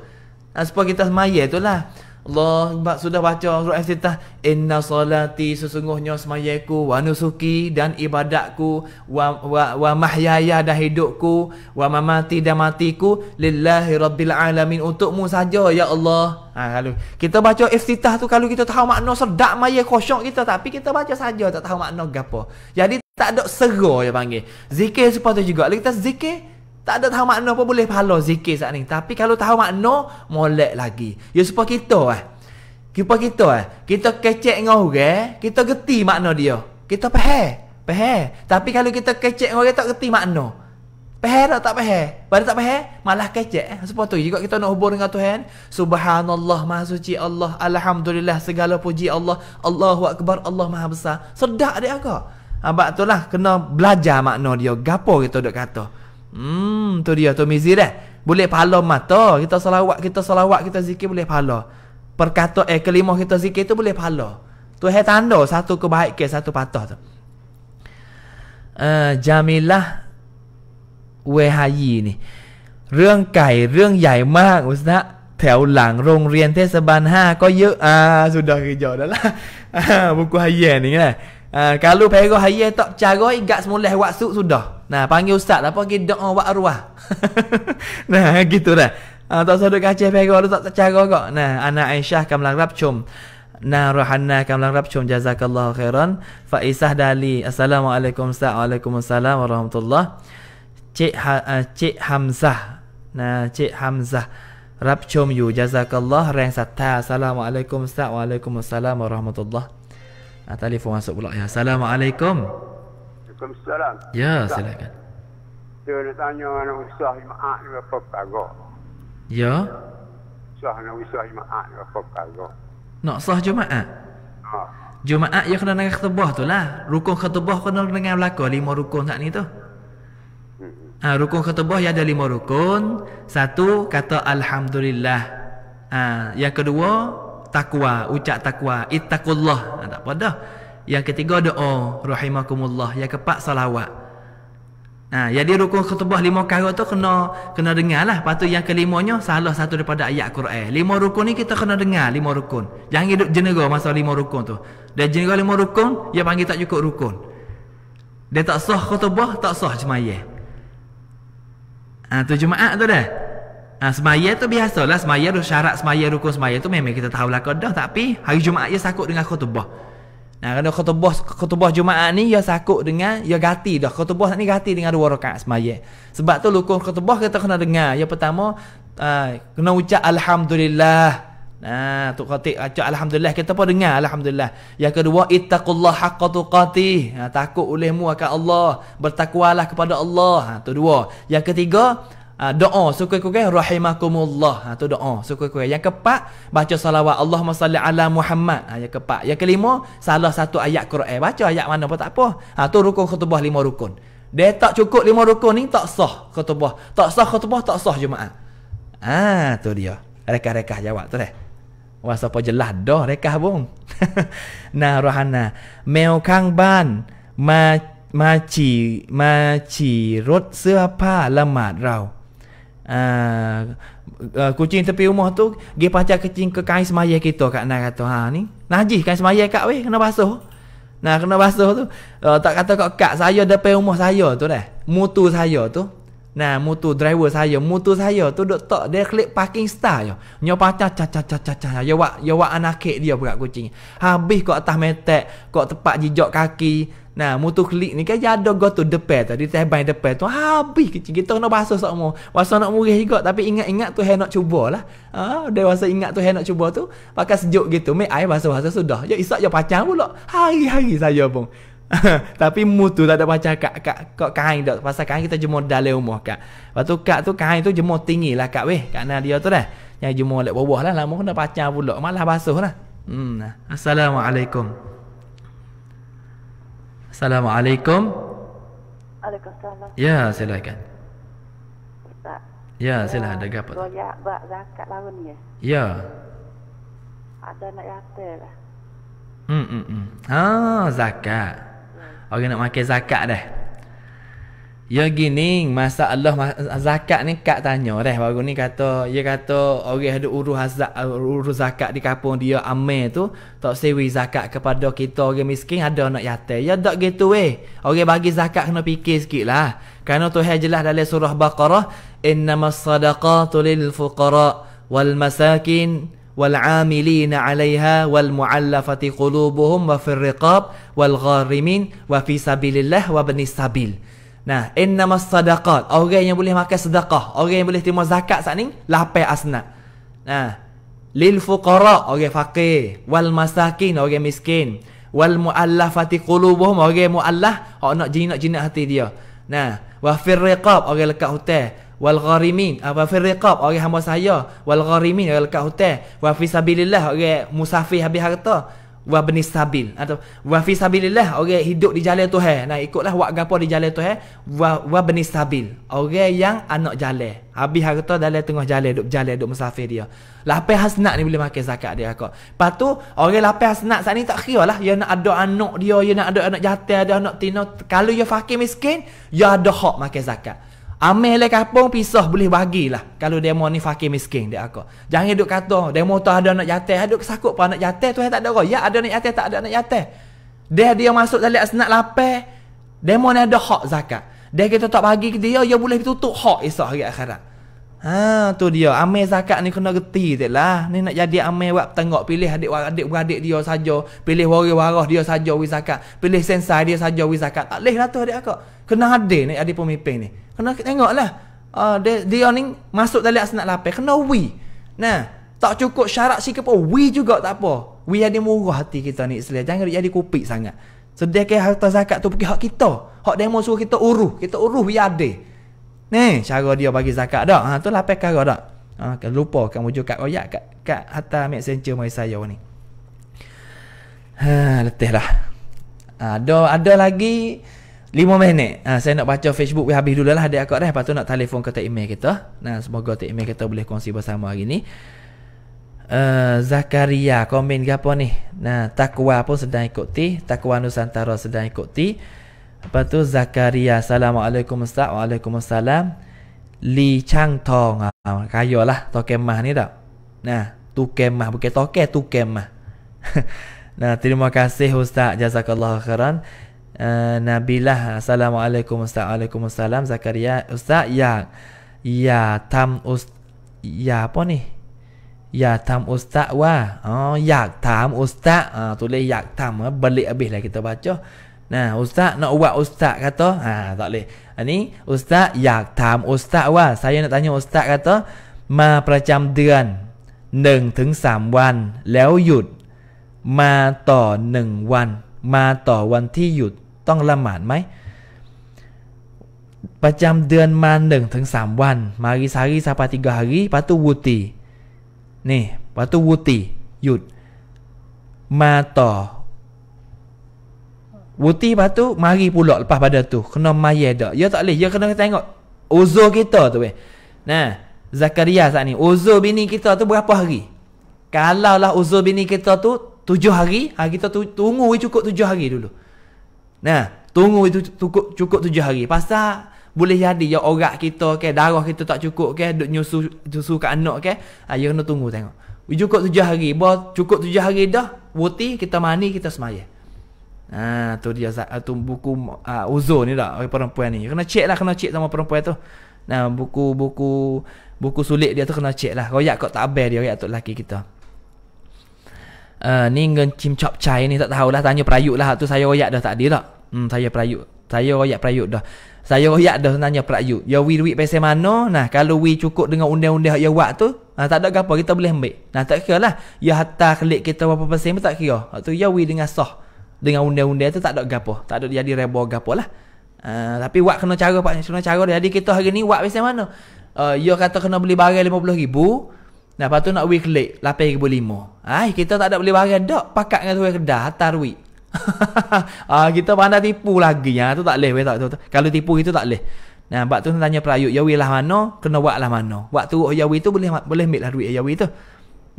Nah, sebab kita semaya tu lah. Allah sebab sudah baca surah Al-Fatihah inna salati sesungguhnya semayaku wa nusuki dan ibadatku wa, wa, wa mahyaya dan hidupku wa mamati dan matiku lillahi rabbil alamin untukmu saja ya Allah ha, lalu kita baca iftitah tu kalau kita tahu makna sedap maya kosong kita tapi kita baca saja tak tahu makna gapo jadi tak ada sero yang panggil zikir seperti juga kalau kita zikir tak ada tahu makna pun boleh pahala zikir saat ni. Tapi kalau tahu makna, molek lagi. Ya supaya kita eh. Kita kita eh. Kita kecek dengan orang, eh? kita geti makna dia. Kita pehe. Pehe. Tapi kalau kita kecek dengan orang, tak geti makna. Pehe tak tak pehe. Bila tak pehe, malah kecek. Eh? Supaya tu juga kita nak hubung dengan Tuhan. Subhanallah, Maha Suci Allah. Alhamdulillah, segala puji Allah. Allahu Akbar, Allah Maha Besar. Sedap dia agak. Ah, Abang tu lah, kena belajar makna dia. Gapo kita duk kata. Hmm, tu dia tu mizi dah. Boleh pahala mata. Kita salawat, kita salawat, kita zikir boleh pahala. Perkata eh kelima kita zikir tu boleh pahala. Tu hai tanda satu kebaikan, satu patah tu. Uh, Jamilah Wehayi ni. Reung kai, reung yai mak, ustaz. Teo lang, rong rian teh seban ha, ko yu. Ah, sudah kerja dah lah. Buku hayan ni lah. Uh, kalau pergi hayan tak cara, ingat semula waksud sudah. Nah, panggil ustaz lah. Panggil doa wa arwah. nah, gitulah. Ah, tak usah duduk pergi kalau tak cara kok. Nah, anak Aisyah kamu lang cum. Nah, rohanna kamu lang cum. Jazakallahu khairan. Faizah Dali. Assalamualaikum ustaz. Waalaikumsalam warahmatullahi Cik, ha, eh, Cik Hamzah. Nah, Cik Hamzah. cum. you. Jazakallah. Reng Assalamualaikum ustaz. Waalaikumsalam warahmatullahi Ah, telefon masuk pula ya. Assalamualaikum. Assalamualaikum. Waalaikumsalam. Ya, silakan. Saya nak tanya anak usah jemaah ni apa perkara? Ya. Sah nak usah jemaah ni apa perkara? Nak sah jemaah? Ha. Jemaah ya kena dengan khutbah tu lah. Rukun khutbah kena dengan belaka lima rukun tak ni tu. Hmm. Ha, rukun khutbah ya ada lima rukun. Satu kata Alhamdulillah. Ha, yang kedua takwa, ucap takwa, ittaqullah. Ha, tak apa dah. Yang ketiga doa oh, rahimakumullah. Yang keempat salawat. Ha, jadi rukun khutbah lima kali tu kena kena dengar lah. Lepas tu yang kelimanya salah satu daripada ayat Quran. Lima rukun ni kita kena dengar lima rukun. Jangan hidup jenera masa lima rukun tu. Dia jenera lima rukun, dia panggil tak cukup rukun. Dia tak sah khutbah, tak sah jemaah. Ha, tu jemaah tu dah. Ha, ah, semaya tu biasa lah. Semaya tu syarat semaya rukun semaya tu memang kita tahu lah kodoh. Tapi hari Jumaat dia sakut dengan khutbah. Nah, kerana khutbah khutbah Jumaat ni ya sakuk dengan ya gati dah. Khutbah ni gati dengan dua rakaat sembahyang. Sebab tu lukun khutbah kita kena dengar. Yang pertama, uh, kena ucap alhamdulillah. Nah, tu khatib ucap alhamdulillah kita pun dengar alhamdulillah. Yang kedua, ittaqullah haqqa tuqati. Nah, takut olehmu akan Allah. Bertakwalah kepada Allah. Ha, tu dua. Yang ketiga, Uh, doa sukai-kukai rahimakumullah ha, tu doa sukai-kukai yang keempat baca salawat Allahumma salli ala Muhammad ha, yang keempat yang kelima salah satu ayat Quran baca ayat mana pun tak apa ha, tu rukun khutbah lima rukun dia tak cukup lima rukun ni tak sah khutbah tak sah khutbah tak sah jumaat ha, tu dia rekah-rekah jawab tu deh Wasa apa jelas dah rekah bung. nah rohana meo kang ban ma ma maci rot siapa lemat rau Uh, uh, kucing tepi rumah tu dia pacar kucing ke kain semaya kita kat nak kata ha ni najis kain semaya kak weh kena basuh nah kena basuh tu uh, tak kata kat kak saya depan rumah saya tu dah mutu saya tu nah mutu driver saya mutu saya tu dok tok dia klik parking star je nyo pacar cac cac cac cac yo wak yo wak anak kek dia buat kucing habis kok atas metek kok tepat jejak kaki Nah, motor klik ni kan jadu go to depan tadi teh bai depan tu habis kecil kita nak bahasa sama. Bahasa nak murih juga tapi ingat-ingat tu hendak cubalah. Ah, ha, dewasa ingat tu hendak cuba tu pakai sejuk gitu. Mai ai bahasa-bahasa sudah. Ya isak ya pacar pula. Hari-hari saja pun. tapi mutu tak ada pacar kak kak kok kain dok pasal kain kita jemur dalam rumah kak. Batu kak tu kain tu jemur tinggi lah kak weh. Karena dia tu dah. Yang jemur lek bawah lah lama kena pacar pula. Malah basuh lah. Hmm. Assalamualaikum. Assalamualaikum. Ya, silakan. Ya, sila ada gapo. Ya, bak zakat lawan ya. Ya. Ada nak yatel. Lah. Hmm, hmm, hmm. Ah, zakat. Ya. Orang nak makan zakat dah. Ya gini, masa Allah zakat ni kak tanya dah baru ni kata, dia kata orang ada urus hazak urus zakat di kampung dia amir tu, tak sewi zakat kepada kita orang miskin ada anak yatim. Ya dak gitu weh. Orang bagi zakat kena fikir sikitlah. Karena tu jelas dalam surah Baqarah, innamas sadaqatu lil fuqara wal masakin wal-amilin والعاملين عليها والمعلفة قلوبهم وفي الرقاب والغارمين وفي سبيل wa وابن sabil Nah, innamas sadaqat. Orang yang boleh makan sedekah, orang yang boleh terima zakat saat ni, lapai asnat. Nah, lil fuqara, orang fakir, wal masakin, orang miskin, wal muallafati qulubuhum, orang muallaf, hok nak jinak jinak hati dia. Nah, wa fir riqab, orang lekat hutan, wal gharimin, apa ah, fir riqab, orang hamba saya, wal gharimin, orang lekat hutan, wa fi sabilillah, orang musafir habis harta wa bni sabil atau wa fi sabilillah orang hidup di jalan Tuhan nah ikutlah wa gapo di jalan Tuhan wa wa bni sabil orang yang anak jalan habis harta dalam tengah jalan duk jalan duk musafir dia lapai hasnat ni boleh makan zakat dia kok lepas tu orang lapai hasnat saat ni tak kira lah dia ya nak ada anak dia dia ya nak ada anak jatah ada anak tino kalau dia ya fakir miskin dia ada hak makan zakat Amir lah kapung pisah boleh bagilah Kalau demo ni fakir miskin dia aku Jangan duk kata demo tu ada anak jatah Duk kesakut pun anak jatah tu tak ada orang Ya ada anak jatah tak ada anak jatah Dia dia masuk dalam senak lapar Demo ni ada hak zakat Dia kita tak bagi ke dia Dia boleh tutup hak esok hari akhirat Ha tu dia Amir zakat ni kena geti lah Ni nak jadi Amir buat tengok Pilih adik-adik dia saja Pilih waris-waris dia saja wizakat Pilih sensai dia saja wizakat Tak boleh lah tu adik aku Kena hadir ni adik pemimpin ni kena tengok lah uh, ah, dia, dia ni masuk dalam asnat lapar kena we nah tak cukup syarat sikit pun we juga tak apa we ada murah hati kita ni Islam jangan jadi kupik sangat sedekah harta zakat tu pergi hak kita hak demo suruh kita uruh kita uruh we ada ni cara dia bagi zakat dak ha tu lapar kara dak ha lupa kan wujud kat royak kat kat hatta messenger mai saya ni ha letih lah ada ada lagi Lima minit ha, Saya nak baca Facebook Habis dulu lah Adik aku dah Lepas tu nak telefon ke email kita Nah Semoga tak email kita Boleh kongsi bersama hari ni uh, Zakaria Komen ke apa ni Nah Takwa pun sedang ikuti Takwa Nusantara sedang ikuti Lepas tu Zakaria Assalamualaikum Ustaz Waalaikumsalam Li Chang Tong ha, Kaya lah Tokem ni tak Nah Tukem mah Bukan toke Tukem mah Nah terima kasih Ustaz Jazakallah khairan Eh, Nabilah Assalamualaikum Ustaz Waalaikumsalam Zakaria Ustaz Ya Ya Tam Ustaz Ya apa ni Ya Tam Ustaz wa. Oh Ya Tam Ustaz ha, Tulis Ya Tam ha. Balik habis lah kita baca Nah Ustaz nak buat Ustaz kata ha, Tak boleh Ini ha, Ustaz Ya Tam Ustaz wa. Saya nak tanya Ustaz kata Ma peracam dian Neng teng sam wan Lew yud Ma to neng wan มาต่อวันที่หยุดต้องละหมาดไหมประจําเดือนมาหนึ่งถึงสามวันมาริสาริสาปฏิการิปัตุวุตินี่ปัตุวุติหยุดมาต่อวุติปัตุมาริปุลอลปะบาดตุขนมมาเยดอยอตะลิยอขนมแตงกอโอโซกิตอตัวเวนะซักริยาซานีโอโซบินิกิตอตุบะปะฮาริกาลาลาโอโซบินิกิตอตุ7 hari, ha, kita tu, tunggu cukup 7 hari dulu. Nah, tunggu itu cukup cukup tujuh hari. Pasal boleh jadi ya orang kita ke darah kita tak cukup ke duk nyusu susu kat anak ke. Ha, ya kena tunggu tengok. We cukup tujuh hari. Bo cukup tujuh hari dah. Wuti kita mani kita semaya. Ha, tu dia ah, tu buku uh, uzur ni dah Orang perempuan ni. Kena check lah kena check sama perempuan tu. Nah buku buku buku sulit dia tu kena check lah. Royak kot tak abel dia royak tu lelaki kita. Uh, ni dengan cim chop chai ni tak tahulah tanya perayuk lah tu saya royak dah tak ada tak. Hmm, saya perayuk. Saya royak perayuk dah. Saya royak dah sebenarnya perayuk. Ya wi duit pasal mana? Nah, kalau wi cukup dengan undang-undang yang buat tu, nah, tak ada gapo kita boleh ambil. Nah, tak kira lah. Ya harta klik kita apa persen pun tak kira. Waktu ya wi dengan sah dengan undang-undang tu tak ada gapo. Tak ada jadi rebo gapo lah. Uh, tapi buat kena cara pak kena cara dia. jadi kita hari ni buat pasal mana uh, ah, yo ya, kata kena beli barang 50000 ribu nah, lepas tu nak wi kelik 8500 ai ah, kita tak ada beli barang dak pakat dengan tu kedai hantar wi ah kita pandai tipu lagi ya tu tak leh tak tu, kalau tipu itu tak leh nah bab tu tanya perayut yawi lah mana kena buat lah mana waktu oh, yawi tu boleh boleh ambil lah duit yawi tu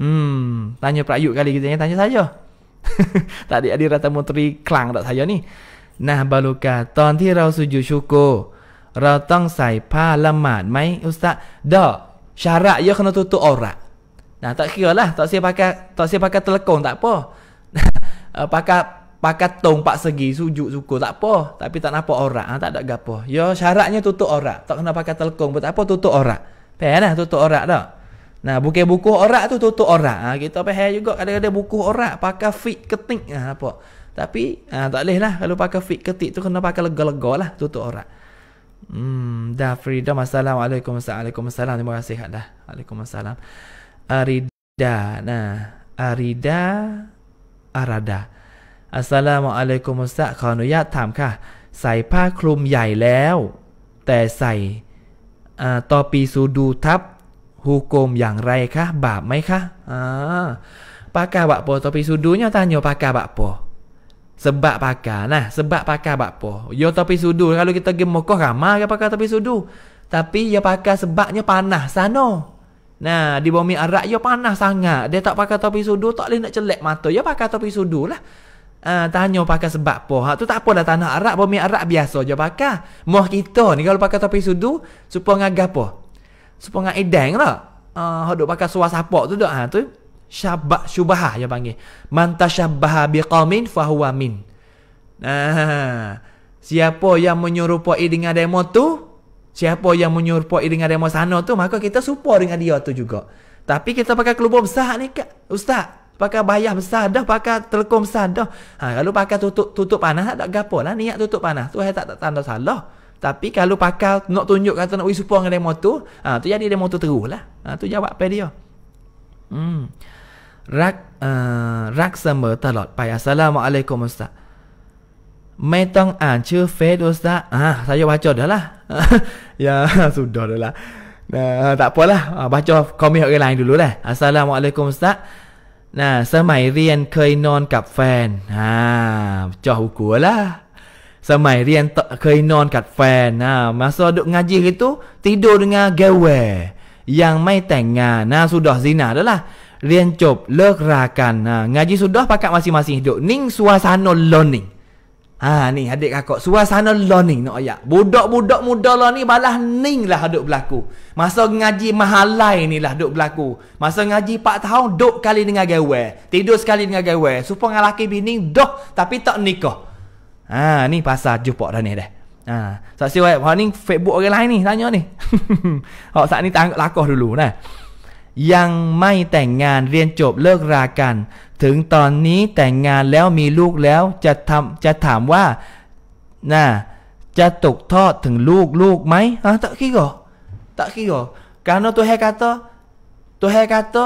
hmm tanya perayut kali kita tanya saja tadi ada rata menteri klang tak saya ni nah baluka tahun ti rau sujud syukur rau tong sai pa lemat mai ustaz dak syarat ya kena tutup aurat nah tak kira lah. tak siap pakai tak siap pakai telekong tak apa eh, pakai tong pak segi sujud suku tak apa tapi tak nampak orang ah, tak ada gapo yo syaratnya tutup orang tak kena pakai telkong tak apa tutup orang pernah tutup orang dah nah buku buku orang tu tutup orang ha, kita pernah juga kadang-kadang buku orang pakai fit ketik ha, ah, apa tapi ha, tak boleh lah kalau pakai fit ketik tu kena pakai lega-lega lah tutup orang Hmm, dah Freedom Assalamualaikum Assalamualaikum Terima kasih dah Waalaikumsalam Arida Nah Arida Arada อัสลามุอะลัยกุมุสซะขออนุญาตถามค่ะใส่ผ้าคลุมใหญ่แล้ว แต่ใส่ตอปีซูดูทับฮูโกมอย่างไรคะบาปไหมคะอ่าปากาบะโปตอปีซูดูเนี่ยตาโยปากาบะโปสบะปากานะสบะปากาบะโปโยตอปีซูดูถ้าเราเกิดมก็หามากปากาตอปีซูดูแต่ปีโยปากาสบะเนี่ยปานะซานโนนะดิบอมีอะไรโยปานะสังะเดี๋ยวต่อปากาตอปีซูดูตอเล่นจะเฉละมาตัวโยปากาตอปีซูดูละ Ah, tanya pakai sebab apa. Ha, tu tak apa dah tanah Arab bumi mie Arab biasa je pakai. Moh kita ni kalau pakai topi sudu, supaya ngagah apa? Supaya ngagah edeng lah. Kalau ah, ha, duk pakai suar sapak tu dah. Ha, tu syabak syubahah je panggil. Mantas tashabbah bi qaumin fa huwa min. Nah. Siapa yang menyerupai dengan demo tu? Siapa yang menyerupai dengan demo sana tu, maka kita supaya dengan dia tu juga. Tapi kita pakai kelubung besar ni, Kak. Ustaz, pakai bayah besar dah pakai telekom besar dah ha, kalau pakai tutup tutup panas tak gapo lah niat tutup panas tu saya tak, tak tanda salah tapi kalau pakai nak tunjuk kata nak pergi supa dengan demo tu ha, tu jadi demo tu terus lah ha, tu jawab pada dia hmm. rak uh, ha, rak sama talot pai assalamualaikum ustaz Mai tong an chư phê đô sa à, Saya baca dah lah Ya sudah dah lah nah, Tak apalah ha, Baca komen orang lain dulu lah Assalamualaikum Ustaz นะสมัยเรียนเคยนอนกับแฟนอ่าจอหกัวล่ะสมัยเรียนเคยนอนกับแฟนนะมาสอดงาจีิตุตีดูงาเกวยังไม่แต่งงานนะสุดดอกซีนาแล้วล่ะเรียนจบเลิกรากันนะงาจีสุดดอกพักกันมาสิมาสิดูนิ่งสวาสานนลนิง Ha ni adik kakak Suasana learning nak ayak Budak-budak muda lah ni Balah ning lah duk berlaku Masa ngaji mahalai ni lah duk berlaku Masa ngaji 4 tahun Duk kali dengan gawe Tidur sekali dengan gawe Supaya dengan laki bini Duh tapi tak nikah Ha ni pasal jumpa dah ni dah Ha Saksi so, wajib Ha ni Facebook orang lain ni Tanya ni Oh, saat ni tangkap lakoh dulu Nah ยังไม่แต่งงานเรียนจบเลิกรากัน ถึงตอนนี้แต่งงานแล้วมีลูกแล้วจะทำจะถามว่าน่ะจะตกทอดถึงลูกลูกไหมอะตะคีก็ตะคีก็การโนตัวเฮกาโตตัวเฮกาโต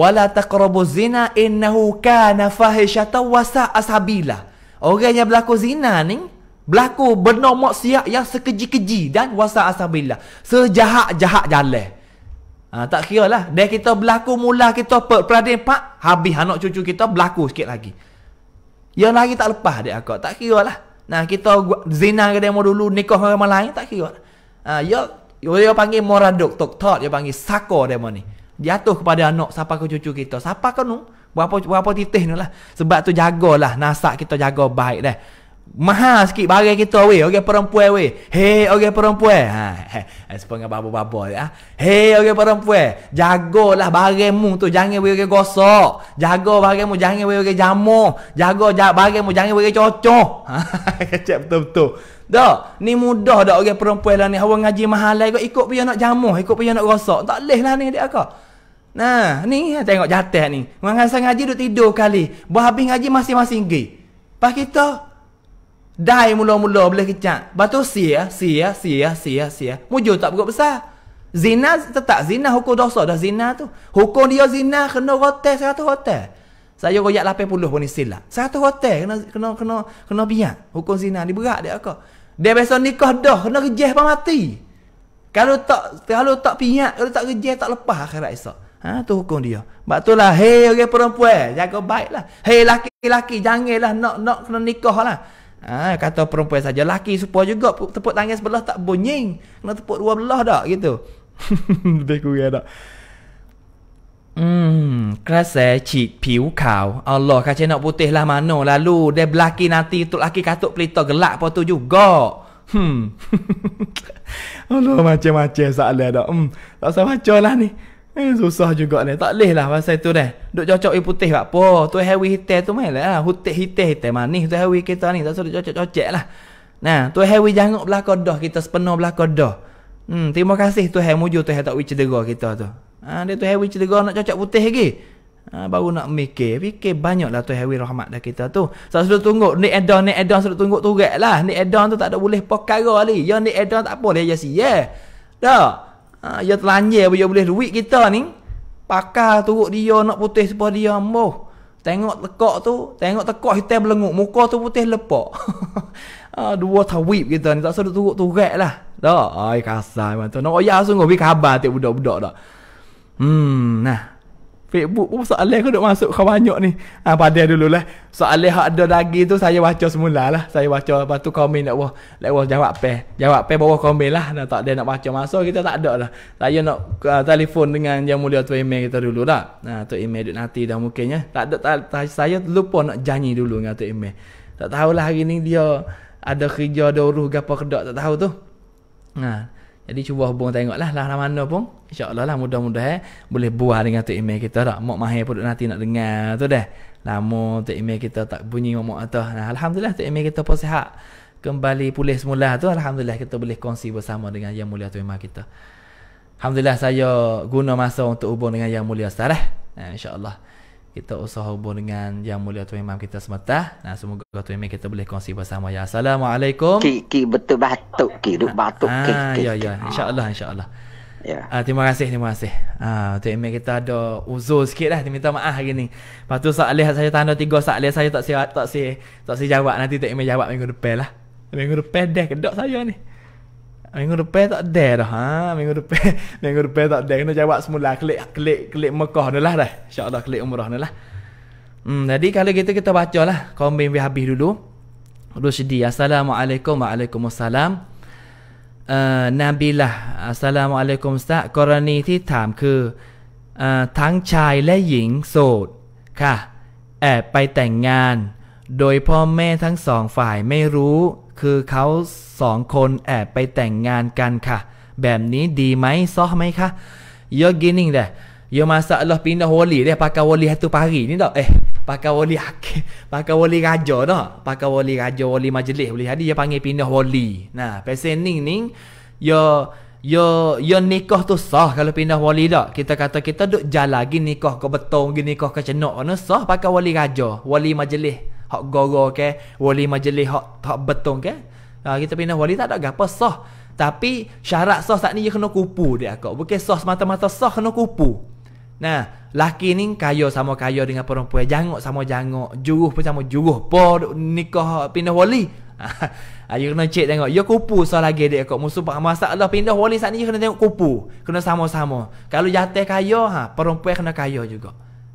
วลาตะกรบุซินาอินนหูกานาฟาเฮชาตวาซาอาซาบิลาโอเคเนี่ยบล r l a ซินานิ่ง berlaku b e n อก maksiat yang sekeji-keji dan wasa asabillah sejahat-jahat jalan Ha, tak kira lah. Dah kita berlaku mula kita per peradil pak. Habis anak cucu kita berlaku sikit lagi. Yang lagi tak lepas dia akak. Tak kira lah. Nah kita zina ke demo dulu. Nikah dengan orang lain. Tak kira. Lah. Ha, ya, ya. Dia panggil moraduk. Tok tok. Dia panggil sako demo ni. Jatuh kepada anak. Siapa ke cucu kita. Siapa ke nu. Berapa, berapa titih ni lah. Sebab tu jagalah. Nasak kita jaga baik dah. Mahal sikit barang kita weh, orang okay, perempuan weh. Hei orang okay, perempuan. Ha, ha eh, sepeng dengan babo-babo ya. Ah. Hei orang okay, perempuan, jagalah barangmu tu jangan weh okay gosok. Jaga barangmu jangan weh okay jamu. Jaga barangmu jangan weh cocok. Ha, cak betul-betul. Dak, ni mudah dak orang okay, perempuan lah ni hawa ngaji mahal lagi, ikut pian nak jamu, ikut pian nak gosok. Tak leh lah ni dia ka. Nah, ni ha, tengok jatah ni. Mengasa ngaji duk tidur kali. Buah habis ngaji masing-masing gi. Pas kita, Dai mula-mula boleh kecak. Lepas tu sia, ya, sia, ya, sia, ya, sia, sia. Mujur tak berat besar. Zina tetap zina hukum dosa dah zina tu. Hukum dia zina kena rotel satu rotel. Saya royak 80 pun ni silap. Satu rotel kena kena kena kena biar. Hukum zina ni berat dia ke? Dia biasa nikah dah kena rejeh pa mati. Kalau tak kalau tak piak, kalau tak rejeh tak lepas akhirat esok. Ha tu hukum dia. Sebab lah hei orang perempuan jaga baiklah. Hei laki-laki janganlah nak nak kena nikah lah. Ha, kata perempuan saja laki supaya juga tepuk tangan sebelah tak bunyi kena tepuk dua belah dak gitu lebih kurang dak Hmm, kerasa cik piu kau. Allah, kacau nak putih lah mana. Lalu, dia belaki nanti tu laki katuk pelita gelak apa tu juga. Hmm. Allah, macam-macam soalan dah. Hmm, tak usah macam lah ni. Eh, susah juga ni. Tak boleh lah pasal tu dah. Duk cocok air putih tak apa. Tu hewi hitam tu main lah. Hutih hitam hitam manis. Tu hewi kita ni. Tak suruh cocok-cocok lah. Nah, tu hewi jangkuk belakang dah. Kita sepenuh belakang dah. Hmm, terima kasih tu hewi muju tu hawi tak cedera kita tu. Ah, ha, dia tu hawi cedera nak cocok putih lagi. Ha, baru nak mikir. Fikir banyak lah tu hewi rahmat dah kita tu. Sebab suruh tunggu. Ni edon, ni edon suruh tunggu tu lah. Ni edon tu tak ada boleh perkara ni. Yang ni edon tak boleh. Ya, si, ya. Yeah. Tak. Ha, dia ya terlanjir apa ya dia boleh duit kita ni. Pakar turut dia nak putih sebuah dia ambuh. Tengok tekak tu, tengok tekak hitam belenguk. Muka tu putih lepak. ha, dua tawib kita ni. Tak sedut turut turut lah. Tak? Ay, kasar. Nak ayah sungguh. Bik khabar tiap budak-budak tak. Hmm, nah. Facebook pun oh, soalan aku duk masuk kau banyak ni. Ha, ah, pada dulu lah. Soalan hak ada lagi tu saya baca semula lah. Saya baca lepas tu komen nak wah. Nak jawab pe. Jawab pe bawah komen lah. Nah, tak ada nak baca masuk kita tak ada lah. Saya nak uh, telefon dengan yang mulia tu email kita dulu lah. Nah, tu email duk nanti dah mungkinnya. Tak ada tak, tak, saya lupa nak janji dulu dengan tu email. Tak tahulah hari ni dia ada kerja ada uruh gapo kedak tak tahu tu. Nah, jadi cuba hubung tengok lah lah mana pun. InsyaAllah lah mudah mudah eh, boleh buah dengan tu email kita tak. Mak mahir pun nanti nak dengar tu dah. Lama tu email kita tak bunyi mak-mak tu. Nah, Alhamdulillah tu email kita pun sihat. Kembali pulih semula tu. Alhamdulillah kita boleh kongsi bersama dengan yang mulia tu email kita. Alhamdulillah saya guna masa untuk hubung dengan yang mulia setara. Eh, InsyaAllah. InsyaAllah kita usah hubung dengan yang mulia Tuan Imam kita semata. Nah, semoga Tuan Imam kita boleh kongsi bersama. Ya, Assalamualaikum. Ki, ki betul batuk. Ki, duk batuk. Ah, ki, ya, ya. InsyaAllah, insyaAllah. Ya. Uh, terima kasih, terima kasih. Uh, Tuan Imam kita ada uzur sikit lah. Minta maaf hari ni. Lepas tu, soalnya saya tanda tiga soalnya saya tak sihat, tak si, tak si jawab. Nanti Tuan Imam jawab minggu depan lah. Minggu depan dah kedok saya ni. Minggu depan tak ada dah. Ha? Minggu depan minggu depan tak ada. Kena jawab semula. Klik klik klik Mekah ni lah dah. InsyaAllah klik umrah ni lah. Hmm, jadi kalau gitu kita baca lah. Komen biar habis dulu. Rusdi. Assalamualaikum. Waalaikumsalam. Uh, Nabi lah. Assalamualaikum Ustaz. Korani ti tam ke. Uh, ทั้งชายและหญิงโสดค่ะแอบไปแต่งงานโดยพ่อแม่ทั้งสองฝ่ายไม่รู้คือเขาสองคนแอบไปแต่งงานกันค่ะ แบบนี้ดีไหมซอไหมคะยอกินิงเดยมาสะลอปินโฮลีเดปากาวลีฮัตุปารีนี่ดอกเอ๊ปากาวลีฮักปากาวลีกาจโจเนาะปากาวลีกาจโจลีมาจิเล่ลีฮัดิยาปังเงปินเดฮอลลีนะเปเซนนิ่งนิ่งยอโยโยนิคอตุซอคาลปินเดฮอลลีดอกคิตาคาตาคิตาดุจาลากินิคอกกบตงกินิคอกกะชโนะเนาะซอปากาวลีกาจโจวลีมาจิเล hak gogo ke wali majlis hak hak betung ke uh, kita pindah wali tak ada gapo sah tapi syarat sah tak ni dia kena kupu dia aku bukan sah semata-mata sah kena kupu nah laki ni kaya sama kaya dengan perempuan jangok sama jangok juruh pun sama juruh po nikah pindah wali Ayuh ha, ha, kena cek tengok Ya kupu so lagi dia kot Musuh pak masak lah Pindah wali saat ni Kena tengok kupu Kena sama-sama Kalau jatuh kaya ha, Perempuan kena kaya juga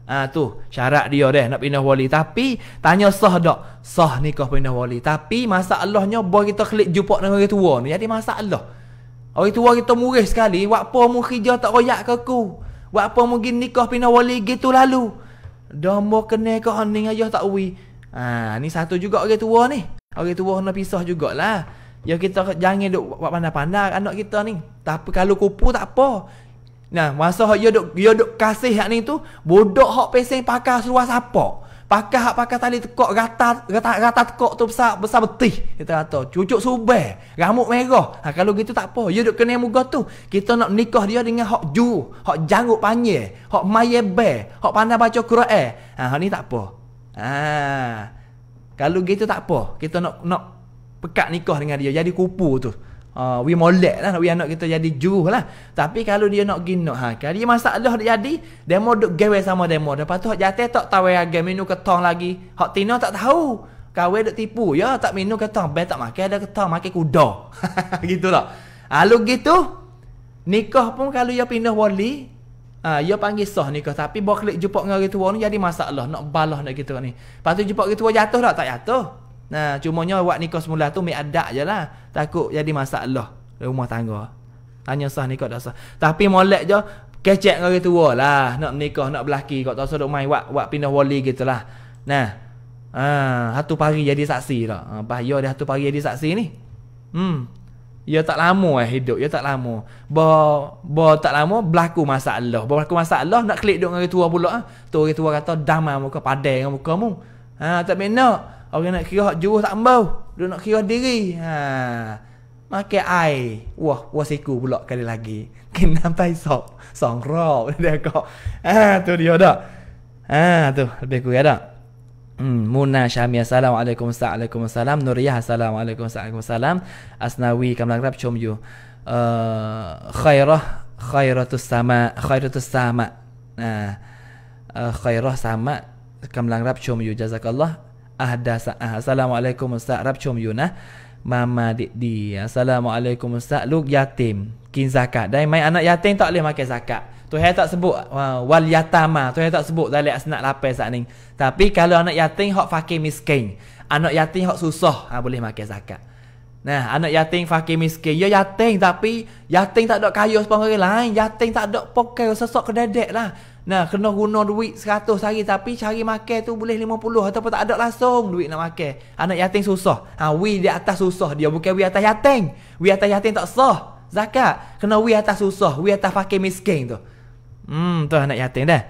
Ha, tu syarat dia dah nak pindah wali. Tapi tanya sah tak? Sah nikah pindah wali. Tapi masalahnya boy kita kelik jumpa dengan orang tua ni. Jadi masalah. Orang tua kita murih sekali. Buat apa mu kerja tak royak ke aku? Buat apa mu nikah pindah wali gitu lalu? dah Domo kena ke honing aja tak ui. Ha, ni satu juga orang tua ni. Orang tua nak pisah jugalah. Ya kita jangan duk buat pandang pandai anak kita ni. Tapi kalau kupu tak apa. Nah, masa hak dia duk dia duk kasih hak ni tu, bodoh hak pesen pakai seluar siapa? Pakai hak pakai tali tekok rata rata rata tekok tu besar besar betih kita kata. Cucuk subeh, rambut merah. Ha kalau gitu tak apa. Dia duk kena muka tu. Kita nak nikah dia dengan hak ju, hak janguk panye, hak mayebe be, hak pandai baca Quran. Ha hak ni tak apa. Ha. Kalau gitu tak apa. Kita nak nak pekat nikah dengan dia jadi kupu tu. Uh, we molek lah. We anak kita jadi juh lah. Tapi kalau dia nak gini nak hakan. Dia masalah dia jadi. Demo duk gawe sama demo. Lepas tu hak jatih tak tahu yang minum ketong lagi. Hak tina tak tahu. Kawai duk tipu. Ya tak minum ketong. Bet tak makan ada ketong. Makan kuda. gitu lah. Lalu ah, gitu. Nikah pun kalau dia ya pindah wali. Ha, ah, ya ia panggil soh nikah Tapi boleh jumpa dengan ketua ni Jadi masalah Nak balah nak gitu ni Lepas tu jumpa ketua jatuh tak? Lah, tak jatuh Nah, cuma cumanya buat nikah semula tu mi adat je lah. Takut jadi masalah rumah tangga. Tanya sah nikah tak sah. Tapi molek je, kecek dengan orang tua lah. Nak menikah, nak belaki Kau tak sah duk main buat, buat pindah wali gitulah. Nah, ah, satu pagi jadi saksi tak. Ah, bahaya dia satu pagi jadi saksi ni. Hmm. Ya tak lama eh hidup, ya tak lama. Ba ba tak lama berlaku masalah. Ba berlaku masalah nak klik duk dengan orang tua pula ah. Tu orang tua kata damai muka padai dengan muka mu. Ha, tak benar. Orang nak kira hak jurus tak ambau. Dia nak kira diri. Ha. Make ai. Wah, wah seku pula kali lagi. Kena sampai sok. Song rob dia kau, Ha, tu dia dah. Ha, tu lebih kurang dah. Hmm, Muna Syami Assalamualaikum Assalamualaikum Assalamualaikum Nuriyah Assalamualaikum Assalamualaikum Assalam Asnawi Kamlang Rab Chom Yu uh, Khairah Khairatus Sama Khairatus Sama ha. uh, Khairah Sama Kamlang Rab Chom Yu Jazakallah Ahdas. Ah, assalamualaikum ustaz. Rap chom you nah. Mama Didi. Assalamualaikum ustaz. Luk yatim. Kin zakat. Dai mai anak yatim tak boleh makan zakat. Tu hai tak sebut ah, wal yatama. Tu hai tak sebut dalam asnak lapar saat ni. Tapi kalau anak yatim hok fakir miskin. Anak yatim hok susah, ha, boleh makan zakat. Nah, anak yatim fakir miskin. Ya yatim tapi yatim tak ada kayu sepanggil lain. Yatim tak ada pokai sesok kedadek lah. Nah, kena guna duit 100 hari tapi cari makan tu boleh 50 ataupun tak ada langsung duit nak makan. Anak yatim susah. Ha, we di atas susah dia bukan we atas yatim. We atas yatim tak sah. Zakat. Kena we atas susah, we atas fakir miskin tu. Hmm, tu anak yatim dah.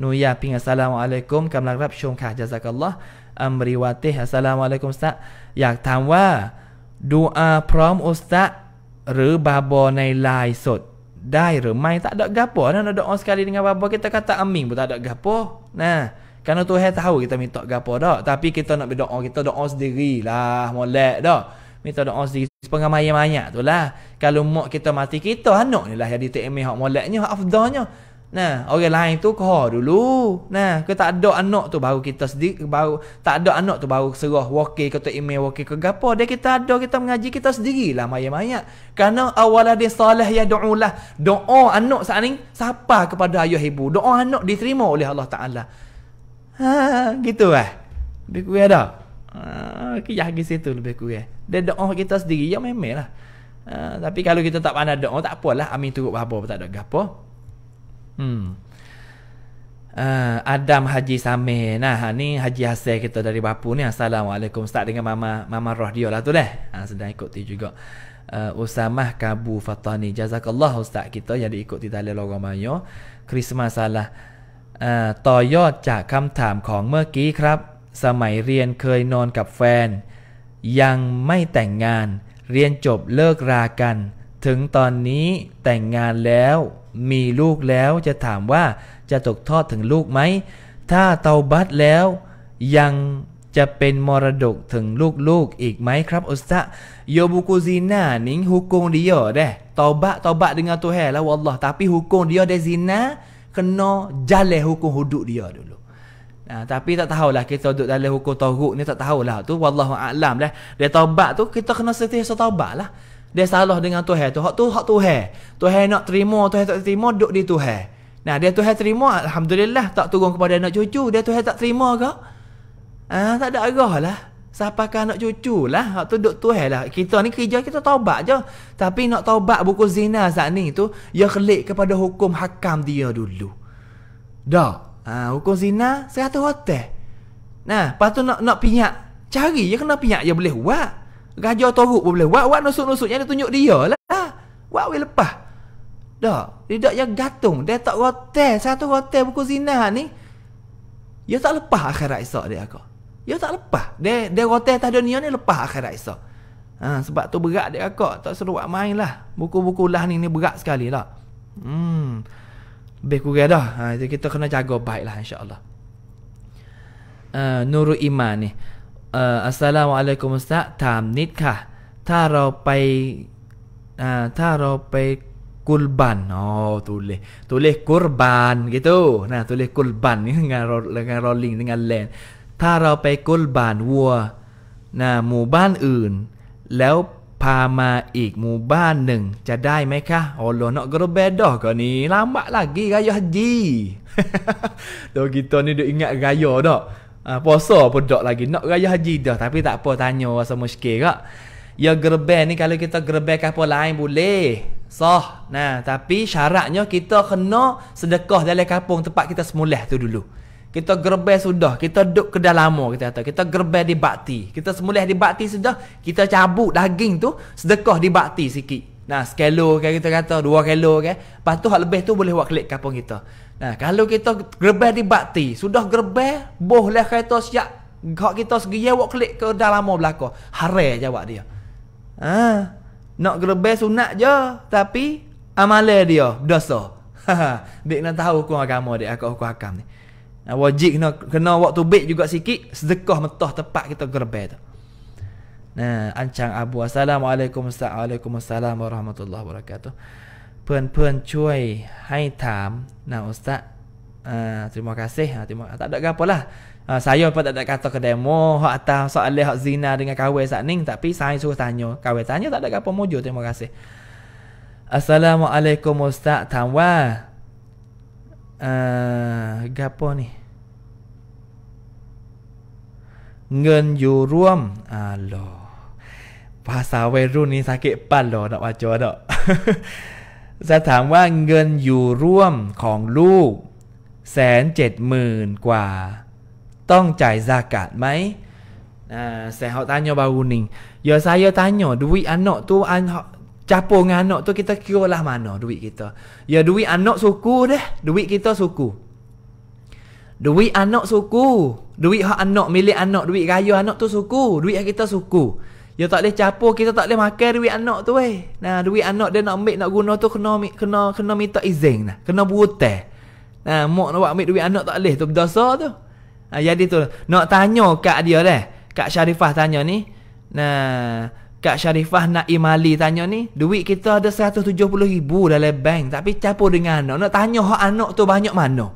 Nuya ping assalamualaikum kam lagrab syum kah jazakallah amri watih assalamualaikum ustaz. Ya tamwa doa prom ustaz ru babo nai lai sot dai remai tak ada gapo dah ada doa sekali dengan apa kita kata amin pun tak ada gapo nah kerana Tuhan tahu kita minta gapo dah tapi kita nak berdoa kita doa lah, molek dah minta doa sendiri sepengah maya banyak tu lah kalau mak kita mati kita anak ni lah yang di TMA hak moleknya hak afdahnya Nah, orang lain tu kau dulu. Nah, kau tak ada anak tu baru kita sedik baru tak ada anak tu baru serah wakil kata email wakil ke gapo. Dia kita ada kita mengaji kita sendirilah mayat-mayat. Karena awal ada salah ya doa Doa anak saat ni siapa kepada ayah ibu. Doa anak diterima oleh Allah Taala. Ha, gitu eh. Lebih kurang ada. Ha, ke situ lebih kurang. Dia doa kita sendiri ya memanglah. Ha, tapi kalau kita tak pandai doa tak apalah. Amin turut apa-apa tak ada gapo. Hmm. Uh, Adam Haji Samir Nah ah, ni Haji Hasil kita dari Bapu ni Assalamualaikum Start dengan Mama Mama Roh dia lah tu dah ha, Sedang ikuti juga uh, Usamah Kabu Fatani Jazakallah Ustaz kita Yang diikuti tali logo mayo Christmas salah uh, ต่อยอดจากคำถามของเมื่อกี้ครับสมัยเรียนเคยนอนกับแฟนยังไม่แต่งงานเรียนจบเลิกรากันถึงตอนนี้แต่งงานแล้วมีลูกแล้วจะถามว่าจะตกทอดถึงลูกไหมถ้าเตาบัตแล้วยังจะเป็นมรดกถึงลูกลูกอีกไหมครับ อุสตะโยบุกูซีน่านิงฮุกงดิยอได้เตาบะเตาบะดึงเอาตัวแห่แล้ววะลอตาปีฮุกงดิยอได้ซีน่าคันอจัลเลฮุกงฮุดุดิยอดูลูนะ tapi tak t a ละ lah kita d จ d u k d ฮุกง hukum tauhid ni t a ละท h u วะ h tu w a l l อัลล l a m lah dia taubat tu kita kena sentiasa taubat lah dia salah dengan Tuhan tu. Hak tu hak Tuhan. Tuhan nak terima, Tuhan tak terima, duk di Tuhan. Nah, dia Tuhan terima, alhamdulillah tak turun kepada anak cucu. Dia Tuhan tak terima ke? Ah, tak ada arah lah. Siapakah anak cucu lah. Hak tu duk Tuhan lah. Kita ni kerja kita taubat je. Tapi nak taubat buku zina saat ni tu, ya kelik kepada hukum hakam dia dulu. Dah. Ha, hukum zina, saya hotel. Nah, lepas nak, nak pinyak. Cari Ya kena pinyak Ya boleh buat. Gajah toruk pun boleh. Wak-wak nusuk-nusuknya dia tunjuk dia lah. Ah, wak boleh lepas. Dah. Dia tak yang gatung. Dia tak rotel. Satu rotel buku zina ni. Dia tak lepas akhirat esok dia aku. Dia tak lepas. Dia, dia rotel atas dunia ni lepas akhirat esok. Ha, sebab tu berat dia aku. Tak seru buat main lah. Buku-buku lah ni, ni berat sekali lah. Hmm. Lebih kurang dah. Ha, kita kena jaga baik lah insyaAllah. Uh, ah, Nurul Iman ni. อัสลามุอะลัยกุมุสะถามนิดค่ะถ้าเราไปถ้าเราไปกุลบันอ๋อตัวเลขตัวเลขกุลบาน่ต t u นะตัวเลขกุลบันนี่งานรองานรอลิงงานแลนถ้าเราไปกุลบานวัวนะหมู่บ้านอื่น แล้วพามาอีกหมู่บ้านหนึ่งจะได้ไหมคะ๋อโลนอกรเบดอกก็นี้ลามะลากีกายอฮจีตัวกิตอนนี้ดูอิงะกายอดอก Ah, puasa apa dok lagi. Nak raya haji dah tapi tak apa tanya rasa muskil kak. Ya gerbe ni kalau kita gerbe ke apa lain boleh. Sah. Nah, tapi syaratnya kita kena sedekah dalam kampung tempat kita semula tu dulu. Kita gerbe sudah, kita duduk ke dalam kita kata. Kita gerbe di bakti. Kita semula di bakti sudah, kita cabut daging tu sedekah di bakti sikit. Nah, sekelo kan kita kata, dua kelo kan. Lepas tu hak lebih tu boleh buat klik kampung kita. Nah, kalau kita gerbel di bakti, sudah gerbel, boleh kita kereta siap kau kita segi ya, awak klik ke dalam belakang. Hare jawab dia. Ha, ah, nak gerbel sunat je, tapi amalan dia dosa. dia nak tahu hukum agama dia, aku hukum hakam ni. Nah, wajib kena kena waktu baik juga sikit, sedekah mentah tepat kita gerbel tu. Nah, ancang Abu Assalamualaikum Assalamualaikum warahmatullahi wabarakatuh. เพื่อนเพื่อนช่วยให้ถามนะอุสตะถือมากาเซ่ถือมาตัดดอกอะไรล่ะ Uh, eh, ah, lah. ah, saya pun tak ada kata ke demo hak atau soal hak zina dengan kawe sak ning tapi saya suruh tanya kawe tanya tak ada apa mojo terima kasih Assalamualaikum ustaz tamwa eh uh, gapo ni ngen yu ruam alo bahasa weru ni sakit pal lo nak baca dak จะถามว่าเงินอยู่ร่วมของลูกแสนเจ็ดหมื่นกว่า ต้องจ่ายจากาศไหมแสนเขาตันงยอบาวุนิงยอซายอตันงยอดุวิอันโนาตัวอันจับปงานโนาตัวกิตาคิวละมานโนาดุวิกิตายอดุวิอันโนาสุกูเด้ดุวิกิตาสุกูดุวิอันโนาสุกูดุวิเขาอันโนามิลิอันโนาดุวิกายยอันโนาตัวสุกูดุวิอันกิตาสุกู Dia tak boleh capur kita tak boleh makan duit anak tu weh. Nah, duit anak dia nak ambil nak guna tu kena kena kena minta izin nah. Kena buta. Nah, mak nak ambil duit anak tak boleh tu berdosa tu. Nah, jadi tu nak tanya kat dia leh. Kak Sharifah tanya ni. Nah, Kak Sharifah nak imali tanya ni, duit kita ada 170 ribu dalam bank tapi capur dengan anak. Nak tanya hak anak tu banyak mana?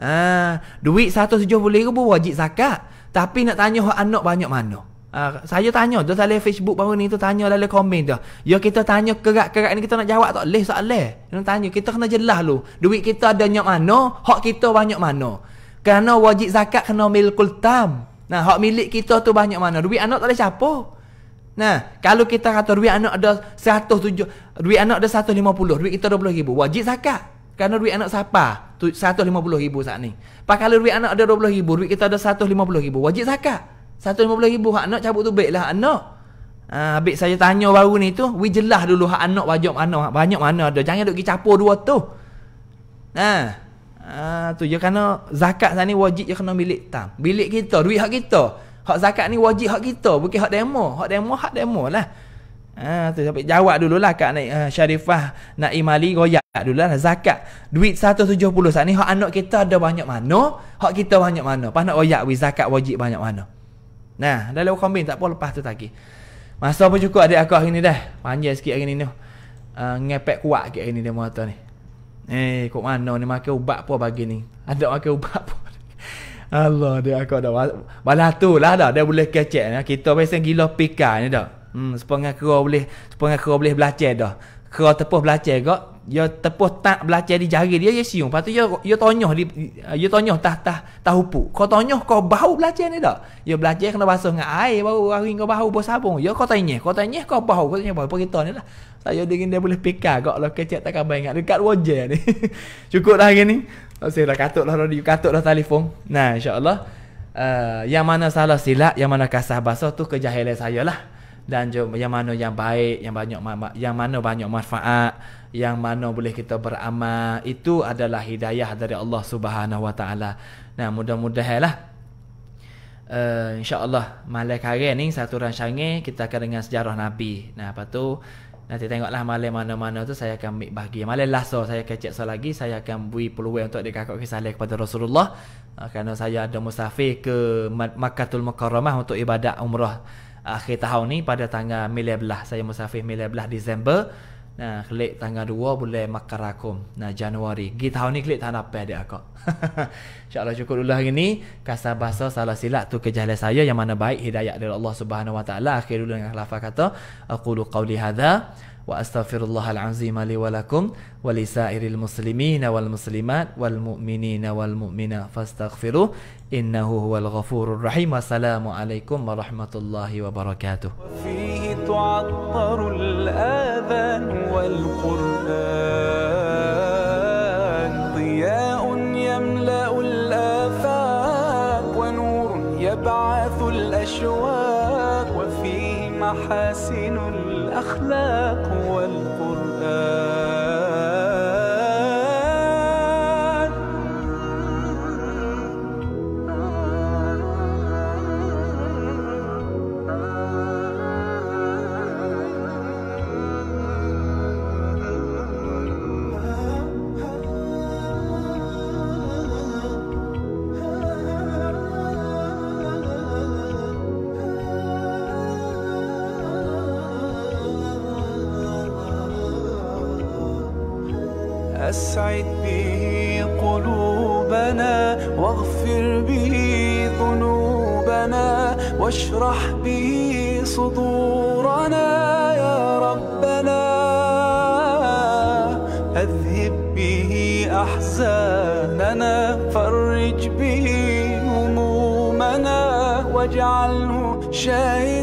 Ah, duit 170 ribu wajib zakat. Tapi nak tanya hak anak banyak mana? Ah, saya tanya tu dalam Facebook baru ni tu tanya dalam komen tu. Ya kita tanya kerak-kerak ni kita nak jawab tak leh soalan. Kita tanya kita kena jelas lu. Duit kita ada banyak mana, hak kita banyak mana. Kerana wajib zakat kena milkul tam. Nah, hak milik kita tu banyak mana? Duit anak tak ada siapa. Nah, kalau kita kata duit anak ada 107, duit anak ada 150, duit kita 20 ribu, wajib zakat. Kerana duit anak siapa? 150 ribu saat ni. Pak kalau duit anak ada 20 ribu, duit kita ada 150 ribu, wajib zakat. Satu lima puluh 150000 hak nak cabut tu baiklah lah anak. Ha, habis saya tanya baru ni tu, we jelah dulu hak anak banyak mana, hak banyak mana ada. Jangan duk pergi capur dua tu. Nah ha, ha tu je kena zakat sana ni wajib je kena milik tam. Bilik kita, duit hak kita. Hak zakat ni wajib hak kita, bukan hak demo. Hak demo, hak demo lah. Ha, tu sampai jawab dululah kat naik uh, Syarifah Naim Ali goyak dululah zakat. Duit 170 saat ni hak anak kita ada banyak mana, hak kita banyak mana. Pas nak goyak wi zakat wajib banyak mana. Nah, dah lewat kombin tak apa lepas tu tagih. Masa pun cukup adik aku hari ni dah. Panjang sikit hari ni tu. Uh, ah, ngepek kuat ke hari ni dia motor ni. Eh, kok mana ni makan ubat apa bagi ni? Ada makan ubat apa? Allah dia aku dah bala tu lah dah dia boleh kecek kita biasa gila pika ni dah hmm sepengah kera boleh sepengah kera boleh belacak dah kalau tepuh belajar ke dia tepuh tak belajar di jari dia dia siung patu dia dia tonyoh di dia tonyoh tah tah tahu pu kau tonyoh kau bau belajar ni dak dia belajar kena basuh dengan air baru hari kau bau bau sabun dia ya, kau tanya kau tanya kau bau kau tanya bau apa kita ni lah saya dengan dia boleh pika kau kalau kecek tak kabar ingat dekat wajah ni cukup dah hari ni saya dah katuk lah radio katuk lah telefon nah insyaallah eh, yang mana salah silap yang mana kasah basuh tu kejahilan saya lah dan juga yang mana yang baik yang banyak yang mana banyak manfaat yang mana boleh kita beramal itu adalah hidayah dari Allah Subhanahu Wa Taala nah mudah-mudahanlah uh, eh, Allah, malam kali ni satu rancangan kita akan dengan sejarah nabi nah apa tu Nanti tengoklah malam mana-mana tu saya akan ambil bahagia. Malam lah so saya akan cek so lagi. Saya akan bui peluang untuk dikakak kisah kepada Rasulullah. Uh, kerana saya ada musafir ke Makkatul Mukarramah untuk ibadat umrah akhir tahun ni pada tanggal Mila belah saya musafir Mila belah Disember nah klik tanggal 2 boleh makarakum nah Januari gi tahun ni klik tak apa dia aku insyaallah cukup dulu hari ni kasar bahasa salah silap tu kejahilan saya yang mana baik hidayah dari Allah Subhanahu wa taala akhir dulu dengan lafaz kata aqulu qauli hadza وأستغفر الله العظيم لي ولكم ولسائر المسلمين والمسلمات والمؤمنين والمؤمنات فاستغفروه إنه هو الغفور الرحيم والسلام عليكم ورحمة الله وبركاته فيه تعطر الآذان والقرآن واشرح به صدورنا يا ربنا أذهب به أحزاننا فرج به همومنا واجعله شاهدنا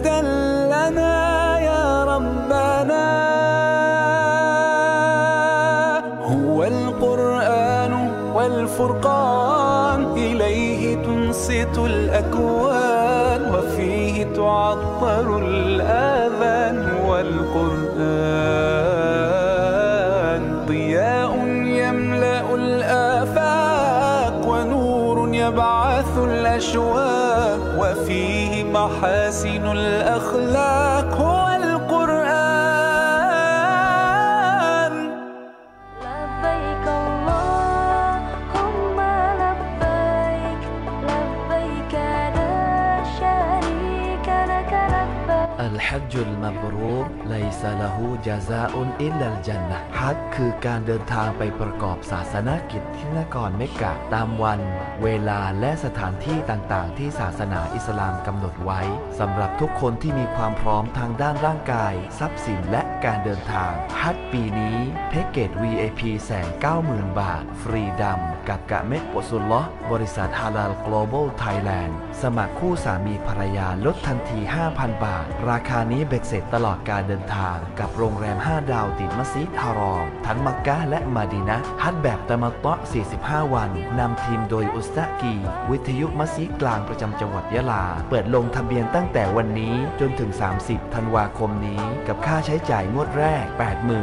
จาซาอุนอินดัลจันนะฮัจคือการเดินทางไปประกอบศาสนกิจที่นครเมกกะ ตามวัน เวลาและสถานที่ต่างๆที่ศาสนาอิสลามกำหนดไว้สำหรับทุกคนที่มีความพร้อมทางด้านร่างกาย ทรัพย์สินและการเดินทางฮัจปีนี้แพ็กเกจ VIP แสนเก้าหมื่นบาท ฟรีดำกักะเมกปสุลลอบริษัทฮาลาล Global Thailand สมัครคู่สามีภรรยาลดทันที 5,000 บาท ราคานี้เบ็ดเสร็จตลอดการเดินทาง กับโรงแรม 5 ดาวติดมัสยิดฮารอม ทั้งมักกะและมาดีนะฮัดแบบตะมาตะ45 วัน นำทีมโดยอุสตะกี วิทยุมัสยิดกลางประจำจังหวัดยะลา เปิดลงทะเบียนตั้งแต่วันนี้จนถึง 30 ธันวาคมนี้ กับค่าใช้จ่ายงวดแรก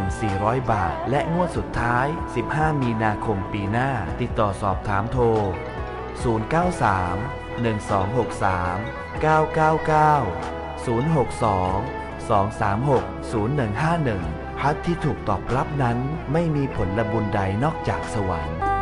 84,000 บาท และงวดสุดท้าย 15 มีนาคมปีหน้า ติดต่อสอบถามโทร 093 1263 999 062 236 0151 พัดที่ถูกตอบรับนั้นไม่มีผลบุญใดนอกจากสวรรค์